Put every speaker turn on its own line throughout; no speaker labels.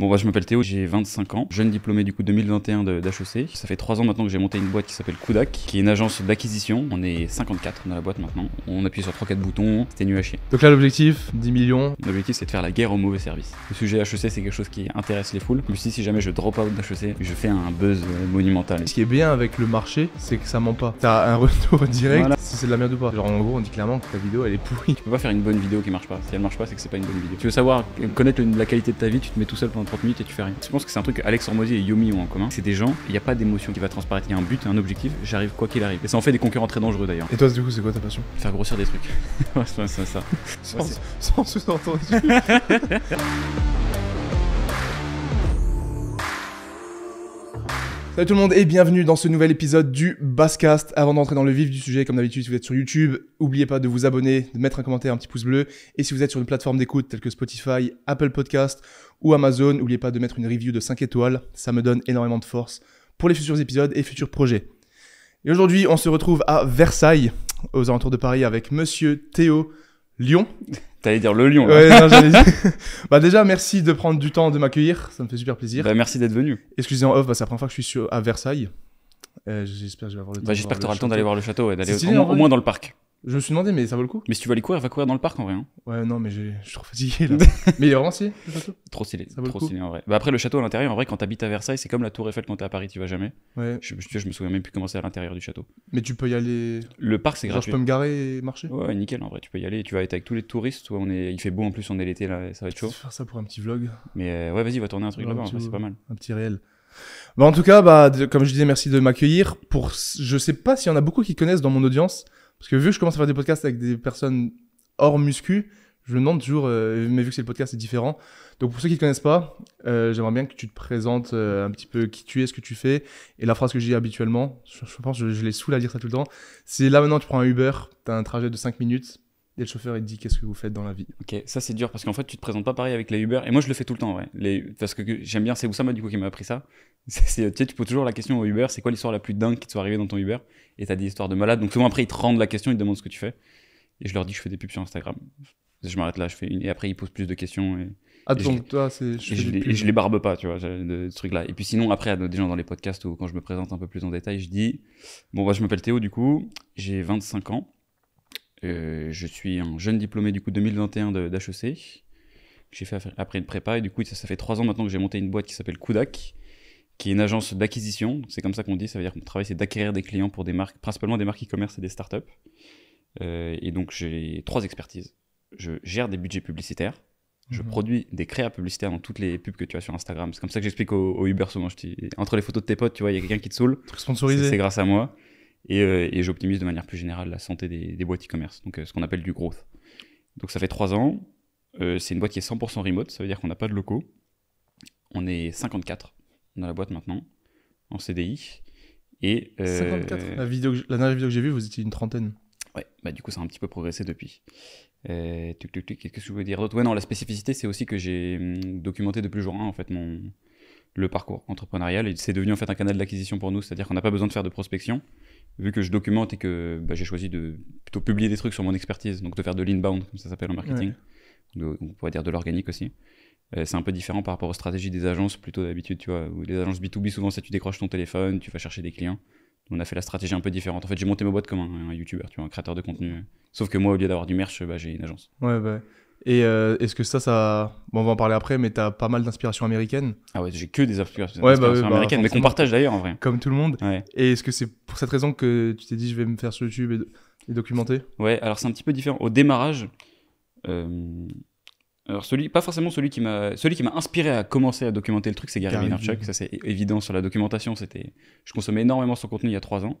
Bon, bah je m'appelle Théo, j'ai 25 ans, jeune diplômé du coup 2021 d'HEC. Ça fait 3 ans maintenant que j'ai monté une boîte qui s'appelle Kudak, qui est une agence d'acquisition. On est 54 dans la boîte maintenant. On appuie sur 3-4 boutons, c'était nu à chier. Donc là, l'objectif, 10 millions. L'objectif, c'est de faire la guerre aux mauvais services. Le sujet HEC, c'est quelque chose qui
intéresse les foules. Même si, si jamais je drop out d'HEC, je fais un buzz euh, monumental. Ce qui est bien avec le marché, c'est que ça ment pas. T'as un retour direct si c'est de la merde ou pas. Genre, en gros, on dit clairement que ta vidéo, elle est pourrie.
Tu peux pas faire une bonne vidéo qui marche pas. Si elle marche pas, c'est que c'est pas une bonne vidéo. Tu veux savoir, euh, connaître la qualité de ta vie, tu te mets tout seul pendant 30 minutes et tu fais rien. Je pense que c'est un truc qu'Alex Alex et Yomi ont en commun. C'est des gens, il n'y a pas d'émotion qui va transparaître. Il y a un but, un objectif, j'arrive quoi qu'il arrive. Et ça en fait des concurrents très dangereux d'ailleurs. Et toi,
du coup, c'est quoi ta passion
Faire grossir des trucs. ouais, c'est ça.
sans, sous-entendu. Salut tout le monde et bienvenue dans ce nouvel épisode du Basscast. Avant d'entrer dans le vif du sujet, comme d'habitude, si vous êtes sur YouTube, n'oubliez pas de vous abonner, de mettre un commentaire, un petit pouce bleu. Et si vous êtes sur une plateforme d'écoute telle que Spotify, Apple Podcast ou Amazon. N'oubliez pas de mettre une review de 5 étoiles, ça me donne énormément de force pour les futurs épisodes et futurs projets. Et aujourd'hui, on se retrouve à Versailles, aux alentours de Paris, avec monsieur Théo Lyon.
T'allais dire le Lyon.
bah déjà, merci de prendre du temps de m'accueillir, ça me fait super plaisir. Bah, merci d'être venu. Excusez moi bah, c'est la première fois que je suis à Versailles. Euh, j'espère que le bah, temps. tu auras le temps d'aller voir le château et d'aller au, moins dans le parc. Je me suis demandé, mais ça vaut le coup. Mais si tu vas aller courir, va
courir dans le parc en vrai.
Hein. Ouais, non, mais je suis trop fatigué là.
mais il est vraiment le château. Trop stylé, trop stylé en vrai. Bah après, le château à l'intérieur, en vrai, quand t'habites à Versailles, c'est comme la Tour Eiffel quand t'es à Paris, tu vas jamais. Ouais. Je, me souviens même plus comment c'est à l'intérieur du château.
Mais tu peux y aller. Le parc, c'est gratuit. je peux me garer et marcher. Ouais,
nickel en vrai, tu peux y aller. Tu vas être avec tous les touristes. Toi, on est... Il fait beau en plus, on est l'été là, ça va être chaud. Je vais faire ça
pour un petit vlog.
Mais euh, ouais, vas-y, va
tourner un truc là-bas, c'est pas mal. Un petit réel. Bah, en tout cas, bah, comme je disais, merci de m'accueillir. Pour, je sais pas s'il y en a beaucoup qui connaissent dans mon audience parce que vu que je commence à faire des podcasts avec des personnes hors muscu, je me demande toujours, euh, mais vu que c'est le podcast, c'est différent. Donc pour ceux qui ne connaissent pas, euh, j'aimerais bien que tu te présentes euh, un petit peu qui tu es, ce que tu fais. Et la phrase que j'ai habituellement, je, pense que je, l'ai les à dire ça tout le temps, c'est là maintenant tu prends un Uber, tu as un trajet de 5 minutes, et le chauffeur, il dit qu'est-ce que vous faites dans la vie. Ok, ça c'est dur parce
qu'en fait, tu te présentes
pas pareil avec les Uber. Et moi, je le fais tout le temps, ouais. Les... Parce
que j'aime bien, c'est Oussama du coup qui m'a appris ça. C'est tu sais, tu poses toujours la question au Uber c'est quoi l'histoire la plus dingue qui te soit arrivée dans ton Uber Et t'as des histoires de malades. Donc souvent, après, ils te rendent la question, ils te demandent ce que tu fais. Et je leur dis je fais des pubs sur Instagram. Je m'arrête là, je fais une. Et après, ils posent plus de questions. Et... toi, c'est. Je, les, je les barbe pas, tu vois, de, ce truc-là. Et puis sinon, après, à des gens dans les podcasts ou quand je me présente un peu plus en détail, je dis Bon, bah, je m'appelle Théo, du coup, j'ai 25 ans je suis un jeune diplômé du coup 2021 d'HEC. J'ai fait après une prépa et du coup ça, fait trois ans maintenant que j'ai monté une boîte qui s'appelle Kudak, qui est une agence d'acquisition. C'est comme ça qu'on dit, ça veut dire que mon travail c'est d'acquérir des clients pour des marques, principalement des marques e-commerce et des startups. Euh, et donc j'ai trois expertises. Je gère des budgets publicitaires. Je mhm. produis des créas publicitaires dans toutes les pubs que tu as sur Instagram. C'est comme ça que j'explique au, Uber souvent. entre les photos de tes potes, tu vois, il y a quelqu'un qui te saoule. Sponsorisé. C'est grâce à moi. Euh, et, j'optimise de manière plus générale la santé des, boîtes e-commerce, donc euh, ce qu'on appelle du growth. Donc ça fait 3 ans. Euh, c'est une boîte qui est 100% remote, ça veut dire qu'on n'a pas de locaux. On est 54 dans la boîte maintenant, en CDI. Et, 54 la, dernière
vidéo que j'ai vue, vous étiez une trentaine. Ouais, bah du coup, ça a un petit peu progressé depuis.
Qu'est-ce que je veux dire d'autre Ouais, non, la spécificité, c'est aussi que j'ai hum, documenté depuis le jour 1, en fait, mon, le parcours entrepreneurial. Et c'est devenu en fait un canal d'acquisition pour nous, c'est-à-dire qu'on n'a pas besoin de faire de prospection. Vu que je documente et que bah, j'ai choisi de plutôt publier des trucs sur mon expertise, donc de faire de l'inbound, comme ça s'appelle en marketing, on pourrait dire de l'organique aussi. Euh, c'est un peu différent par rapport aux stratégies des agences, plutôt d'habitude, tu vois, où les agences B2B, souvent, c'est tu décroches ton téléphone, tu vas chercher des clients. On a fait la stratégie un peu différente. En fait, j'ai monté ma boîte comme un, youtubeur YouTuber, tu vois, un créateur de contenu. Sauf que moi, au lieu d'avoir du merch, bah, j'ai une
agence. Ouais, bah et euh, est-ce que ça, ça. on va en parler après, mais t'as pas mal d'inspiration américaine.
Ah ouais, j'ai que des bah inspirations bah américaines, mais qu'on partage d'ailleurs en vrai.
Comme tout le monde. Et est-ce que c'est pour cette raison que tu t'es dit je vais me faire sur YouTube et, documenter
Ouais, alors c'est un petit peu différent. Au démarrage, euh, alors celui, pas forcément celui qui m'a, celui qui m'a inspiré à commencer à documenter le truc, c'est Gary Vaynerchuk. Ça c'est évident sur la documentation. C'était, je consommais énormément son contenu il y a trois ans.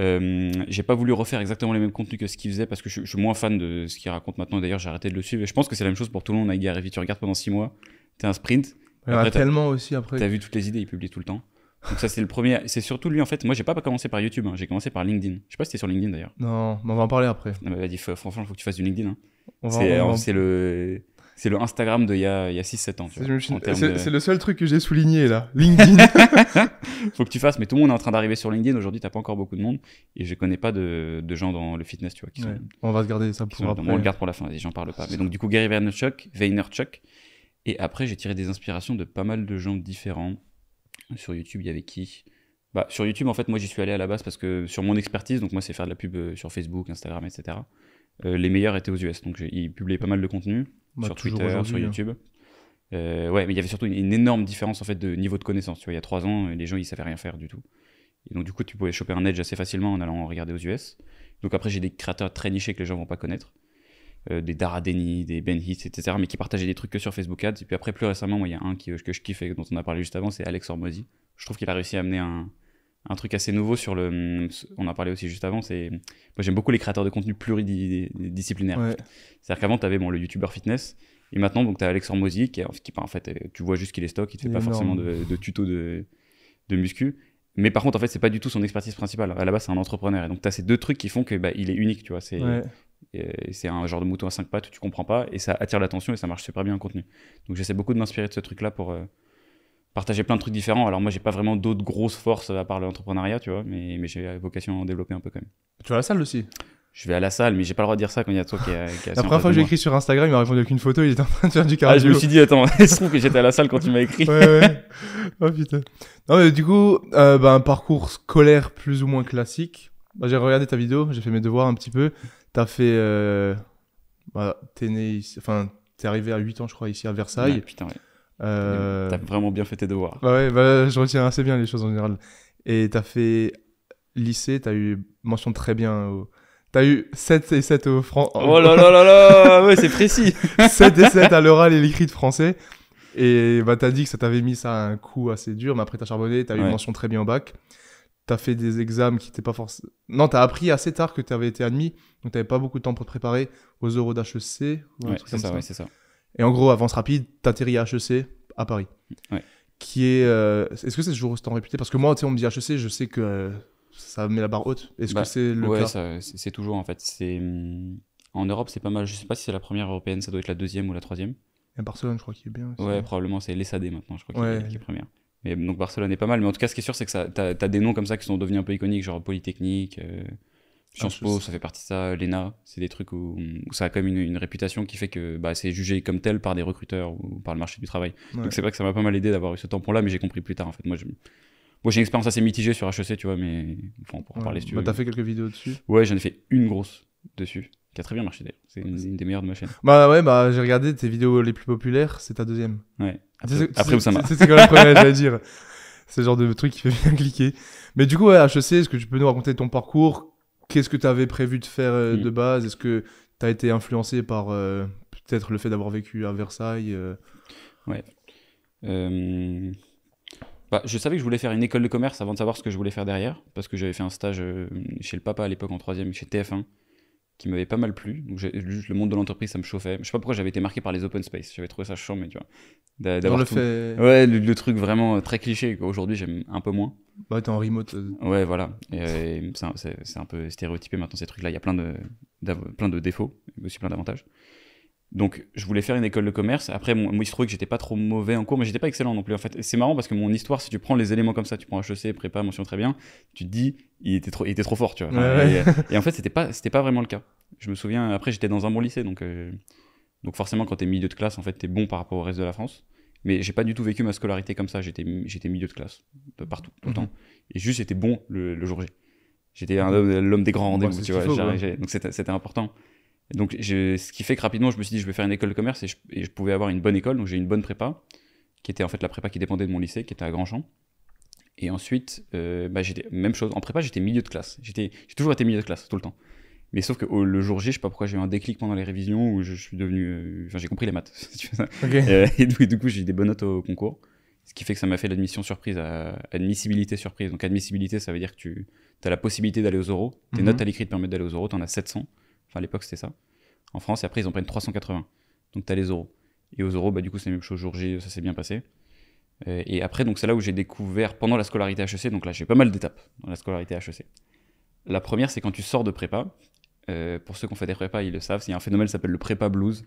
Euh, j'ai pas voulu refaire exactement les mêmes contenus que ce qu'il faisait parce que je, suis moins fan de ce qu'il raconte maintenant. D'ailleurs, j'ai arrêté de le suivre. Et je pense que c'est la même chose pour tout le monde. Aïe tu regardes pendant 6 mois, t'es un sprint. Il y a tellement aussi après. T'as vu toutes les idées, il publie tout le temps. Donc ça, c'est le premier. C'est surtout lui, en fait. Moi, j'ai pas commencé par YouTube, hein. j'ai commencé par LinkedIn. Je sais pas si t'es sur LinkedIn d'ailleurs. Non, mais on va en parler après. Non, mais vas franchement, il faut que tu fasses du LinkedIn. C'est le. C'est le Instagram d'il y a, il y a 6-7 ans. C'est,
le seul truc que j'ai souligné là. LinkedIn.
Faut que tu fasses, mais tout le monde est en train d'arriver sur LinkedIn. Aujourd'hui, t'as pas encore beaucoup de monde et je connais pas de, gens dans le fitness, tu vois. on va se garder ça pour après. on le garde pour la fin, j'en parle pas. Mais donc, du coup, Gary Vaynerchuk, Vaynerchuk. Et après, j'ai tiré des inspirations de pas mal de gens différents. Sur YouTube, il y avait qui bah, Sur YouTube, en fait, moi, j'y suis allé à la base parce que sur mon expertise, donc moi, c'est faire de la pub euh, sur Facebook, Instagram, etc. Euh, les meilleurs étaient aux US. Donc, ils publiaient pas mal de contenu sur Twitter, sur hein. YouTube. Euh, ouais, mais il y avait surtout une, énorme différence en fait de niveau de connaissance. Tu vois, il y a trois ans, les gens ils savaient rien faire du tout. Et donc du coup, tu pouvais choper un edge assez facilement en allant regarder aux US. Donc après, j'ai des créateurs très nichés que les gens vont pas connaître, euh, des Dara des Ben etc. Mais qui partageaient des trucs que sur Facebook Ads. Et puis après, plus récemment, il y a un euh, que je kiffe et dont on a parlé juste avant, c'est Alex Hormozy. Je trouve qu'il a réussi à amener un, un truc assez nouveau sur le. Mm, on en parlé aussi juste avant. C'est moi j'aime beaucoup les créateurs de contenu pluridisciplinaires. C'est-à-dire qu'avant tu avais bon le youtuber fitness et maintenant donc as Alexandre Mosier qui, qui ben, en fait tu vois juste qu'il est stock, il te fait pas forcément de, tuto de, de muscu. Mais par contre, en fait, c'est pas du tout son expertise principale. À la base, c'est un entrepreneur. Et donc, tu as ces deux trucs qui font que bah, il est unique, tu vois. Euh, c'est un genre de mouton à cinq pattes, tu comprends pas, et ça attire l'attention et ça marche super bien en contenu. Donc, j'essaie beaucoup de m'inspirer de ce truc-là pour, euh, partager plein de trucs différents. Alors moi, j'ai pas vraiment d'autres grosses forces à part l'entrepreneuriat, tu vois, mais, mais j'ai vocation à en développer un peu quand même. Tu vas à la salle aussi je vais à la salle, mais j'ai pas le droit de dire ça quand il y a toi qui Qui la première fois que j'ai écrit
sur Instagram, il m'a répondu avec une photo, il était en train de faire du cardio. Ah, je me suis dit,
attends, il se trouve que j'étais à la salle quand tu m'as écrit. ouais, ouais.
Oh putain. Non, mais du coup, euh, bah, un parcours scolaire plus ou moins classique. Bah, j'ai regardé ta vidéo, j'ai fait mes devoirs un petit peu. T'as fait. Euh... Bah, t'es né. Ici... Enfin, t'es arrivé à 8 ans, je crois, ici à Versailles. putain, euh, t'as vraiment bien fait tes devoirs. Bah ouais, bah, je retiens assez bien les choses en général. Et t'as fait lycée, t'as eu mention très bien T'as eu 7 et 7 au français. Oh là là là là Ouais, c'est précis 7 et 7 à l'oral et l'écrit de français. Et bah, t'as dit que ça t'avait mis ça à un coup assez dur, mais après t'as charbonné, t'as eu mention très bien au bac. T'as fait des examens qui t'étaient pas forcément. Non, t'as appris assez tard que t'avais été admis, donc t'avais pas beaucoup de temps pour te préparer aux euros d'HEC. Ouais, c'est ça, ouais, c'est ça. Et en gros, avance rapide, t'atterris à HEC à Paris. Qui est. Euh, est-ce que c'est toujours autant réputé Parce que moi, tu sais, on me dit HEC, je sais que euh, ça met la barre haute. Est-ce que bah, c'est le ouais,
c'est toujours en fait. C'est hmm, en Europe, c'est pas mal. Je sais pas si c'est la première européenne, ça doit être la deuxième ou la troisième.
Et Barcelone, je crois qu'il est bien. Ouais,
probablement c'est l'ESAD maintenant, je crois qu'il est, la première. Mais donc Barcelone est pas mal. Mais en tout cas, ce qui est sûr, c'est que ça, t'as as des noms comme ça qui sont devenus un peu iconiques, genre Polytechnique. Euh, Sciences ah, Po, ça fait partie de ça. L'ENA, c'est des trucs où, ça a quand même une, réputation qui fait que bah, c'est jugé comme tel par des recruteurs ou par le marché du travail. Donc c'est vrai que ça m'a pas mal aidé d'avoir eu ce tampon-là, mais j'ai compris plus tard en fait. Moi, Moi, j'ai une expérience assez mitigée sur HEC, tu vois, mais
on pourra en parler si tu bah, veux. t'as fait quelques vidéos dessus
Ouais, j'en ai fait une grosse dessus, qui a très bien marché d'ailleurs. C'est une, des meilleures de ma chaîne.
Bah ouais, bah j'ai regardé tes vidéos les plus populaires, c'est ta deuxième. Ouais. Après, ça marche. C'est quand même la à dire. C'est genre de truc qui fait bien cliquer. Mais du coup, ouais, HEC, est-ce que tu peux nous raconter ton parcours Qu'est-ce que tu avais prévu de faire euh, de mm. base Est-ce que tu as été influencé par euh, peut-être le fait d'avoir vécu à Versailles euh? Ouais.
Bah, je savais que je voulais faire une école de commerce avant de savoir ce que je voulais faire derrière, parce que j'avais fait un stage chez le papa à l'époque en troisième, chez TF1, qui m'avait pas mal plu. Donc, le monde de l'entreprise, ça me chauffait. Je sais pas pourquoi j'avais été marqué par les open space. J'avais trouvé ça chiant, mais tu vois. D'avoir le tout. fait. Ouais, le, truc vraiment euh, très cliché. Aujourd'hui, j'aime un peu moins.
Bah, t'es en remote. Euh.
Ouais, voilà. Euh, c'est un peu stéréotypé maintenant, ces trucs-là. Il y a plein de, plein de défauts, mais aussi plein d'avantages. Donc, je voulais faire une école de commerce. Après, moi, il se trouvait que j'étais pas trop mauvais en cours, mais j'étais pas excellent non plus. En fait, c'est marrant parce que mon histoire, si tu prends les éléments comme ça, tu prends HEC, prépa, mention très bien, tu te dis, il était trop, il était trop fort, tu vois. Euh, et, en fait, c'était pas, c'était pas vraiment le cas. Je me souviens, après, j'étais dans un bon lycée, donc, euh, donc forcément, quand t'es milieu de classe, en fait, t'es bon par rapport au reste de la France. Mais j'ai pas du tout vécu ma scolarité comme ça. J'étais, j'étais milieu de classe, de partout, tout le mhm. temps. Et juste, j'étais bon le, jour J. J'étais mhm. l'homme des grands bah, rendez-vous, tu vois. Donc c'était important. Donc, ce qui fait que rapidement, je me suis dit, je vais faire une école de commerce et je, pouvais avoir une bonne école. Donc, j'ai une bonne prépa, qui était en fait la prépa qui dépendait de mon lycée, qui était à Grandchamp. Et ensuite, euh, bah, j'étais, même chose, en prépa, j'étais milieu de classe. J'étais, j'ai toujours été milieu de classe, tout le temps. Mais sauf que le jour J, je sais pas pourquoi j'ai eu un déclic pendant les révisions où je, suis devenu. Euh, enfin, j'ai compris les maths. Euh, et, du, coup, j'ai eu des bonnes notes au concours. Ce qui fait que ça m'a fait l'admission surprise à admissibilité surprise. Donc, admissibilité, ça veut dire que tu as la possibilité d'aller aux oraux. Tes mhm. notes à l'écrit te permettent d'aller aux oraux, tu en as 700 à l'époque, c'était ça. En France, et après, ils en prennent 380. Donc, tu as les euros. Et aux euros, bah, du coup, c'est la même chose. Jour ça s'est bien passé. Euh, et après, donc, c'est là où j'ai découvert, pendant la scolarité HEC, donc là, j'ai pas mal d'étapes dans la scolarité HEC. La première, c'est quand tu sors de prépa. Euh, pour ceux qui ont fait des prépas, ils le savent, il y a un phénomène qui s'appelle le prépa blues.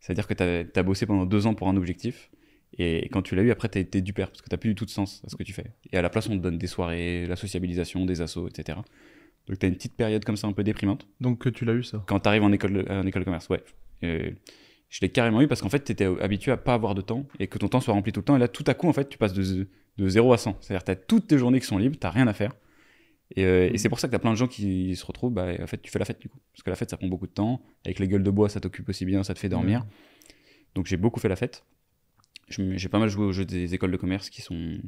C'est-à-dire que tu as, bossé pendant deux ans pour un objectif. Et quand tu l'as eu, après, tu été du père, parce que tu plus du tout de sens à ce que tu fais. Et à la place, on te donne des soirées, la sociabilisation, des assos, etc. Donc, tu as une petite période comme ça un peu déprimante.
Donc, tu l'as eu ça
Quand tu arrives en école, euh, en école de commerce, ouais. Euh, je l'ai carrément eu parce qu'en fait, tu étais habitué à pas avoir de temps et que ton temps soit rempli tout le temps. Et là, tout à coup, en fait, tu passes de, de 0 à 100. C'est-à-dire, tu as toutes tes journées qui sont libres, tu rien à faire. Euh, et, c'est pour ça que tu as plein de gens qui se retrouvent, bah, en fait, tu fais la fête du coup. Parce que la fête, ça prend beaucoup de temps. Avec les gueules de bois, ça t'occupe aussi bien, ça te fait dormir. Donc, j'ai beaucoup fait la fête. J'ai pas mal joué aux jeux des écoles de commerce qui sont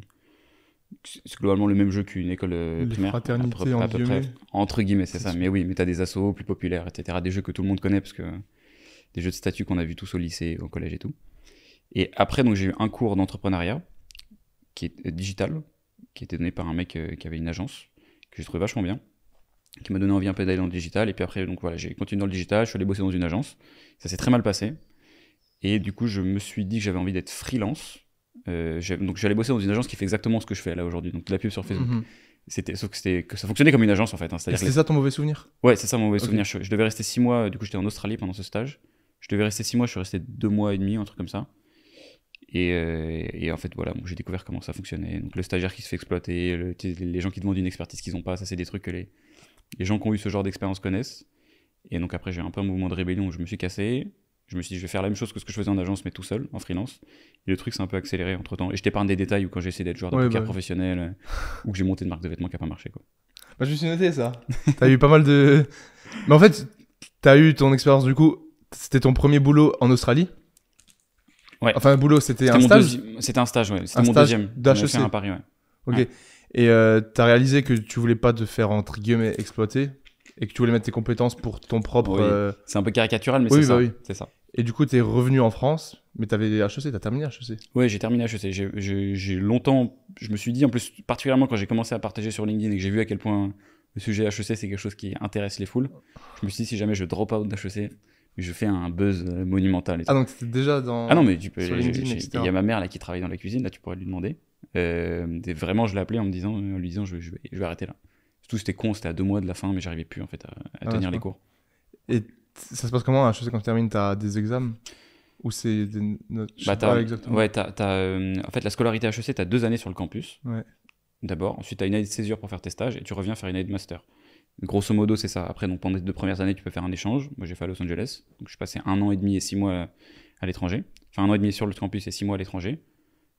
c'est globalement le même jeu qu'une école euh, primaire. À entre guillemets, c'est ça. Mais oui, mais t'as des assauts plus populaires, etc. Des jeux que tout le monde connaît parce que des jeux de statut qu'on a vu tous au lycée, au collège et tout. Et après, donc j'ai eu un cours d'entrepreneuriat qui est euh, digital, qui était donné par un mec euh, qui avait une agence que j'ai trouvé vachement bien, qui m'a donné envie un peu d'aller dans le digital. Et puis après, donc voilà, j'ai continué dans le digital. Je suis allé bosser dans une agence. Ça s'est très mal passé. Et du coup, je me suis dit que j'avais envie d'être freelance euh, donc j'allais bosser dans une agence qui fait exactement ce que je fais là aujourd'hui, donc de la pub sur Facebook. Mhm. C'était, sauf que, c'était, que ça fonctionnait comme une agence en fait. Hein, c'est ça ton mauvais souvenir Ouais, c'est ça mon mauvais souvenir. Je, devais rester six mois, du coup j'étais en Australie pendant ce stage. Je devais rester six mois, je suis resté deux mois et demi, un truc comme ça. Et, euh, en fait, voilà, j'ai découvert comment ça fonctionnait. Donc le stagiaire qui se fait exploiter, les gens qui demandent une expertise qu'ils n'ont pas, ça c'est des trucs que les, les gens qui ont eu ce genre d'expérience connaissent. Et donc après, j'ai un peu un mouvement de rébellion où je me suis cassé. Je me suis dit, je vais faire la même chose que ce que je faisais en agence, mais tout seul, en freelance. Et le truc s'est un peu accéléré entre temps. Et je t'épargne des détails où quand j'ai essayé d'être joueur de poker bah professionnel euh, ou que j'ai monté une marque de vêtements qui n'a pas marché. Quoi.
Bah, je me suis noté ça. t'as eu pas mal de. Mais en fait, t'as eu ton expérience du coup. C'était ton premier boulot en Australie Ouais. Enfin, un boulot, c'était un stage C'était un stage, ouais. C'était mon deuxième. D'HEC. à Paris, ouais. Ok. Et euh, t'as réalisé que tu voulais pas te faire, entre guillemets, exploiter et que tu voulais mettre tes compétences pour ton propre. Euh, c'est un peu caricatural, mais oui, bah Oui. C'est ça. Et du coup, tu es revenu en France, mais tu avais HEC, tu as terminé HEC. Oui, j'ai terminé HEC.
J'ai longtemps, je me suis dit, en plus, particulièrement quand j'ai commencé à partager sur LinkedIn et que j'ai vu à quel point le sujet HEC, c'est quelque chose qui intéresse les foules, je me suis dit, si jamais je drop out d'HEC, je fais un buzz monumental. ah, donc tu déjà dans. Ah non, mais tu peux. Il y a ma mère là qui travaille dans la cuisine, là, tu pourrais lui demander. Euh, vraiment, je l'ai en me disant, en lui disant, je, je, vais, arrêter là. Tout c'était con, c'était à deux mois de la fin, mais j'arrivais plus en fait à, ah, tenir les cours.
Et ça se passe comment à HEC quand tu termines T'as des examens Ou c'est des notes bah, exactement. Ouais,
euh, en fait, la scolarité à HEC, tu as deux années sur le campus. D'abord. Ensuite, tu as une année de césure pour faire tes stages et tu reviens faire une année de master. Grosso modo, c'est ça. Après, donc, pendant les deux premières années, tu peux faire un échange. Moi, j'ai fait à Los Angeles. Donc, je passé un an et demi et six mois à l'étranger. Enfin, un an et demi sur le campus et six mois à l'étranger.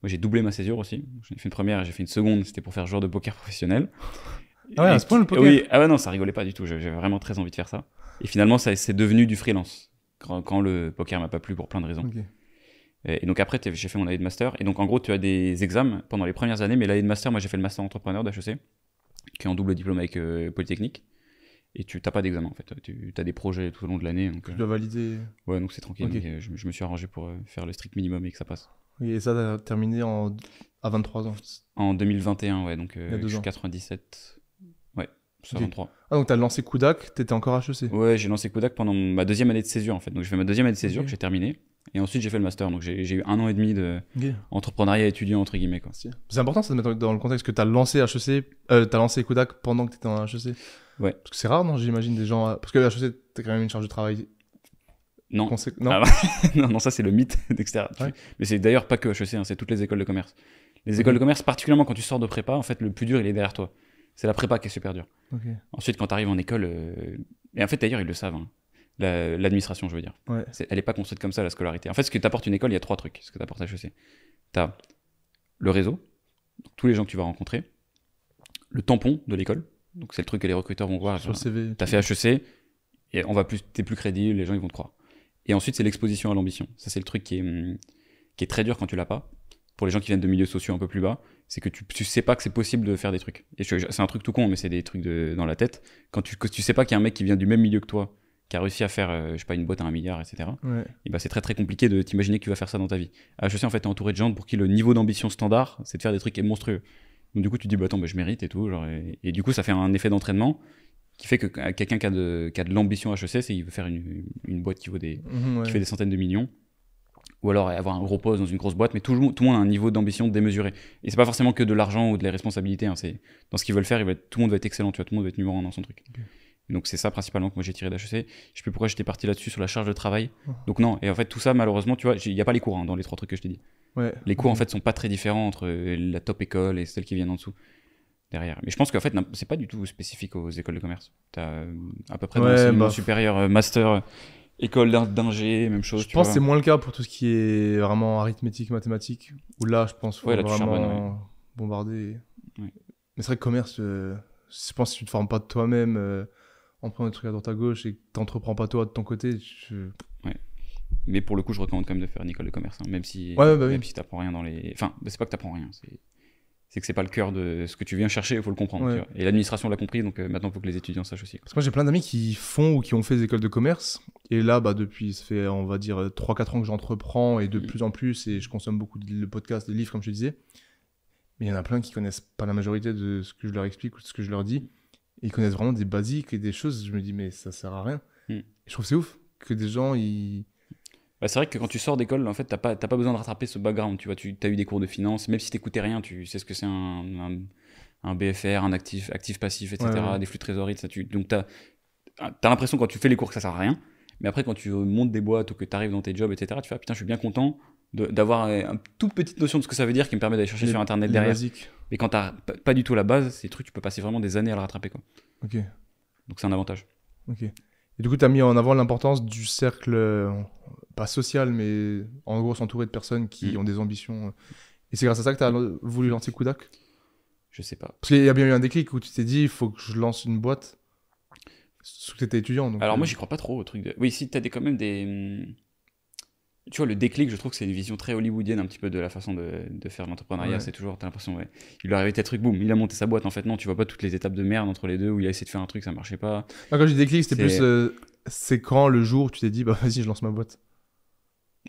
Moi, j'ai doublé ma césure aussi. j'ai fait une première et j'ai fait une seconde. C'était pour faire joueur de poker professionnel. Ah ouais, à ce point, le poker Oui, ah ouais, non, ça rigolait pas du tout. J'avais vraiment très envie de faire ça. Et finalement, ça, c'est devenu du freelance quand, le poker m'a pas plu pour plein de raisons. Et, donc après, j'ai fait mon année de master. Et donc en gros, tu as des examens pendant les premières années. Mais l'année de master, moi j'ai fait le master entrepreneur d'HEC, qui est en double diplôme avec euh, Polytechnique. Et tu n'as pas d'examen en fait. Tu as des projets tout au long de l'année. tu euh, dois valider. Ouais, donc c'est tranquille. Euh, je, me suis arrangé pour faire le strict minimum et que ça passe.
Et ça, a terminé en... à 23 ans
En 2021, ouais. Donc je suis 97. Ah, donc tu as lancé Kudak, t'étais encore HEC Ouais, j'ai lancé Kudak pendant ma deuxième année de césure, en fait. Donc, j'ai fait ma deuxième année de césure que j'ai terminée. Et ensuite, j'ai fait le master. Donc, j'ai eu un an et demi de entrepreneuriat étudiant, entre guillemets.
C'est important, ça de mettre dans le contexte que tu as lancé HEC, euh, tu as lancé Kudak pendant que t'étais en HEC. Ouais. Parce que c'est rare, non J'imagine des gens. Parce que HEC, as quand même une charge de travail
non. Ah non. non. ça c'est le mythe d'extérieur. Mais c'est d'ailleurs pas que e HEC, hein, c'est toutes les écoles de commerce. Les écoles de commerce, particulièrement quand tu sors de prépa, en fait, le plus dur il est derrière toi. C'est la prépa qui est super dure. Ensuite, quand tu arrives en école, euh, et en fait, d'ailleurs, ils le savent. Hein. L'administration, je veux dire. elle n'est pas construite comme ça, la scolarité. En fait, ce que t'apporte une école, il y a trois trucs. Ce que t'apporte HEC. as le réseau, tous les gens que tu vas rencontrer, le tampon de l'école, donc c'est le truc que les recruteurs vont voir. tu as T'as fait HEC, et on va plus, t'es plus crédible, les gens ils vont te croire. Et ensuite, c'est l'exposition à l'ambition. Ça, c'est le truc qui est, hum, qui est très dur quand tu l'as pas. Pour les gens qui viennent de milieux sociaux un peu plus bas, c'est que tu, tu sais pas que c'est possible de faire des trucs. Et c'est un truc tout con, mais c'est des trucs de, dans la tête. Quand tu, ne tu sais pas qu'il y a un mec qui vient du même milieu que toi, qui a réussi à faire, euh, je pas, une boîte à un milliard, etc. Et ben c'est très très compliqué de t'imaginer que tu vas faire ça dans ta vie. À ah, HEC, en fait, es entouré de gens pour qui le niveau d'ambition standard, c'est de faire des trucs monstrueux. Donc du coup, tu te dis, bah attends, bah, je mérite et tout. Genre, et, du coup, ça fait un effet d'entraînement qui fait que euh, quelqu'un qui a de, qui de l'ambition à HEC, c'est il veut faire une, boîte qui, vaut des, mhm, qui fait des centaines de millions ou alors avoir un gros poste dans une grosse boîte, mais tout le monde, a un niveau d'ambition démesuré. Et c'est pas forcément que de l'argent ou de les responsabilités, hein, c'est dans ce qu'ils veulent faire, tout le monde va être excellent, tu tout le monde va être numéro un dans son truc. Donc c'est ça principalement que moi j'ai tiré d'HEC. Je sais plus pourquoi j'étais parti là-dessus sur la charge de travail. Donc non, et en fait tout ça malheureusement, tu vois, il n'y a pas les cours hein, dans les trois trucs que je t'ai dit. Les cours en fait sont pas très différents entre euh, la top école et celles qui viennent en dessous derrière. Mais je pense qu'en fait c'est pas du tout spécifique aux écoles de commerce. Tu as euh, à peu près supérieur euh, master école d'ingé, même chose. Je tu pense que c'est moins
le cas pour tout ce qui est vraiment arithmétique, mathématique, où là, je pense, faut vraiment bombarder. Mais c'est vrai que commerce, euh, je pense que si tu te formes pas de toi-même, euh, en prenant des trucs à droite à gauche et que tu n'entreprends pas toi de ton côté, je...
Ouais. Mais pour le coup, je recommande quand même de faire une école de commerce, hein, même si, ouais, bah même si tu n'apprends rien dans les. Enfin, bah, c'est pas que tu n'apprends rien, c'est c'est que c'est pas le cœur de ce que tu viens chercher, il faut le comprendre. Et l'administration l'a compris, donc euh, maintenant il faut que les étudiants sachent aussi. Parce
que moi j'ai plein d'amis qui font ou qui ont fait des écoles de commerce, et là bah, depuis, ça fait on va dire 3-4 euh, ans que j'entreprends, et de mm. plus en plus, et je consomme beaucoup de podcasts, de livres comme je te disais, mais il y en a plein qui connaissent pas la majorité de ce que je leur explique ou de ce que je leur dis, ils connaissent vraiment des basiques et des choses, je me dis mais ça sert à rien. Mm. je trouve c'est ouf que des gens,
ils bah, c'est vrai que quand tu sors d'école, en fait, t'as pas, besoin de rattraper ce background. Tu vois, tu as eu des cours de finance, même si t'écoutais rien, tu sais ce que c'est un, BFR, un actif, actif passif, etc., des flux de trésorerie, etc. Tu, donc t'as, ah, as l'impression quand tu fais les cours que ça sert à rien, mais après quand tu montes des boîtes ou que tu arrives dans tes jobs, etc., tu fais ah, putain, je suis bien content d'avoir une toute petite notion de ce que ça veut dire qui me permet d'aller chercher sur internet derrière. Mais quand t'as pas du tout la base, ces trucs, tu peux passer vraiment des années à le rattraper. Quoi. Ok. Donc c'est un avantage.
Ok. Et du coup, tu as mis en avant l'importance du cercle euh, pas social mais en gros s'entourer de personnes qui mm. ont des ambitions. Euh. Et c'est grâce à ça que tu as voulu lancer Kudak Je sais pas. Parce qu'il y a bien eu un déclic où tu t'es dit, il faut que je lance une boîte. Sous que tu étudiant. Alors euh. moi, j'y
crois pas trop au truc de. Oui, si tu as des, quand même des. Mm, tu vois, le déclic, je trouve que c'est une vision très hollywoodienne un petit peu de la façon de, de faire l'entrepreneuriat. C'est toujours, t'as l'impression, ouais. Il lui arrivait tel truc, boum, il a monté sa boîte. En fait, non, tu vois pas toutes les étapes de merde entre les deux où il a essayé de faire un truc, ça marchait pas. quand j'ai déclic, c'était plus.
Euh, c'est quand le jour tu t'es dit, bah vas-y, je lance ma boîte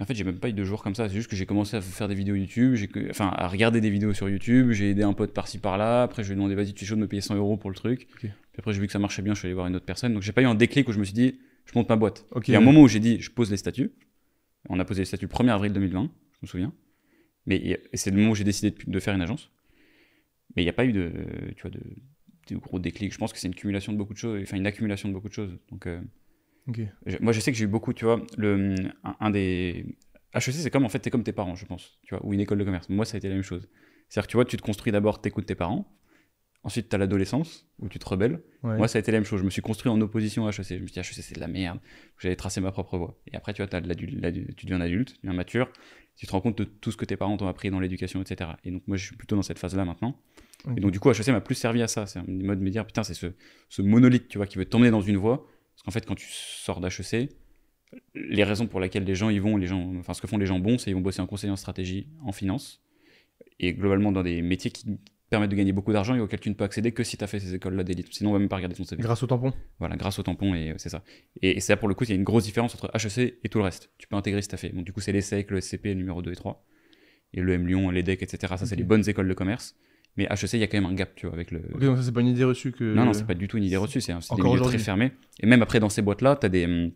en fait, j'ai même pas eu de jours comme ça. C'est juste que j'ai commencé à faire des vidéos YouTube, que... enfin à regarder des vidéos sur YouTube. J'ai aidé un pote par-ci par-là. Après, je lui ai demandé vas-y, tu es de me payer 100 euros pour le truc. après, j'ai vu que ça marchait bien. Je suis allé voir une autre personne. Donc, j'ai pas eu un déclic où je me suis dit je monte ma boîte. Il y a un moment où j'ai dit je pose les statuts. On a posé les statuts 1er avril 2020, je me souviens. Mais c'est le moment où j'ai décidé de, faire une agence. Mais il n'y a pas eu de, tu vois, de, gros déclic. Je pense que c'est une accumulation de beaucoup de choses, enfin une accumulation de beaucoup de choses. Donc euh, moi, je sais que j'ai eu beaucoup, tu vois, le, un, des. HEC, c'est comme en fait, t'es comme tes parents, je pense, tu vois, ou une école de commerce. Moi, ça a été la même chose. C'est-à-dire tu vois, tu te construis d'abord, t'écoutes tes parents. Ensuite, t'as l'adolescence, où tu te rebelles. Moi, ça a été la même chose. Je me suis construit en opposition à HEC. Je me suis dit, HEC, c'est de la merde. J'avais tracé ma propre voie. Et après, tu vois, as tu deviens adulte, tu deviens mature. Tu te rends compte de tout ce que tes parents t'ont appris dans l'éducation, etc. Et donc, moi, je suis plutôt dans cette phase-là maintenant. Et donc, du coup, HEC m'a plus servi à ça. C'est un mode de me dire, putain, c'est ce, ce monolithe, tu vois, qui veut t'emmener dans une voie en fait, quand tu sors d'HEC, les raisons pour lesquelles les gens y vont, les gens, enfin ce que font les gens bons, c'est qu'ils vont bosser en conseil en stratégie, en finance, et globalement dans des métiers qui permettent de gagner beaucoup d'argent et auxquels tu ne peux accéder que si tu as fait ces écoles-là d'élite. Sinon, on ne va même pas regarder ton CV. Grâce au tampon. Voilà, grâce au tampon, et euh, c'est ça. Et, c'est ça, pour le coup, il y a une grosse différence entre HEC et tout le reste. Tu peux intégrer si tu as fait. Donc, du coup, c'est l'ESSEC, le SCP, e e numéro 2 et 3, et le M Lyon, l'EDEC, etc. Ça, c'est les bonnes écoles de commerce. Mais HEC, il y a quand même un gap, tu vois, avec le. Ok, donc ça, c'est pas une idée reçue que. Non, non, c'est pas du tout une idée reçue, c'est c'est des milieux très fermés. Et même après, dans ces boîtes-là, t'as des, hum,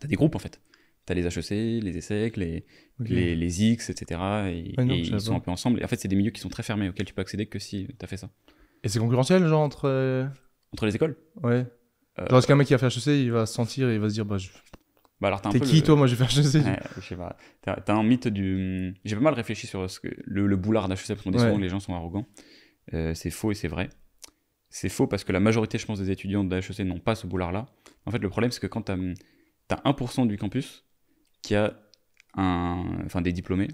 t'as des groupes, en fait. T'as les HEC, les ESSEC, les, les, les X, etc. Et, ah ils sont un peu ensemble. Et en fait, c'est des milieux qui sont très fermés, auxquels tu peux accéder que si t'as fait ça.
Et c'est concurrentiel, genre, entre. Euh, entre les écoles Ouais. Euh, Genre, qu'un mec qui a fait HEC, il va se sentir et il va se dire, bah, je- bah alors, t'es qui toi Moi je vais faire HEC.
je sais pas. T'as, un mythe du. J'ai pas mal réfléchi sur ce que... le, boulard d'HEC parce qu'on dit souvent que les gens sont arrogants. Euh, c'est faux et c'est vrai. C'est faux parce que la majorité, je pense, des étudiants d'HEC n'ont pas ce boulard-là. En fait, le problème, c'est que quand t'as, as 1% du campus qui a un. Enfin, des diplômés,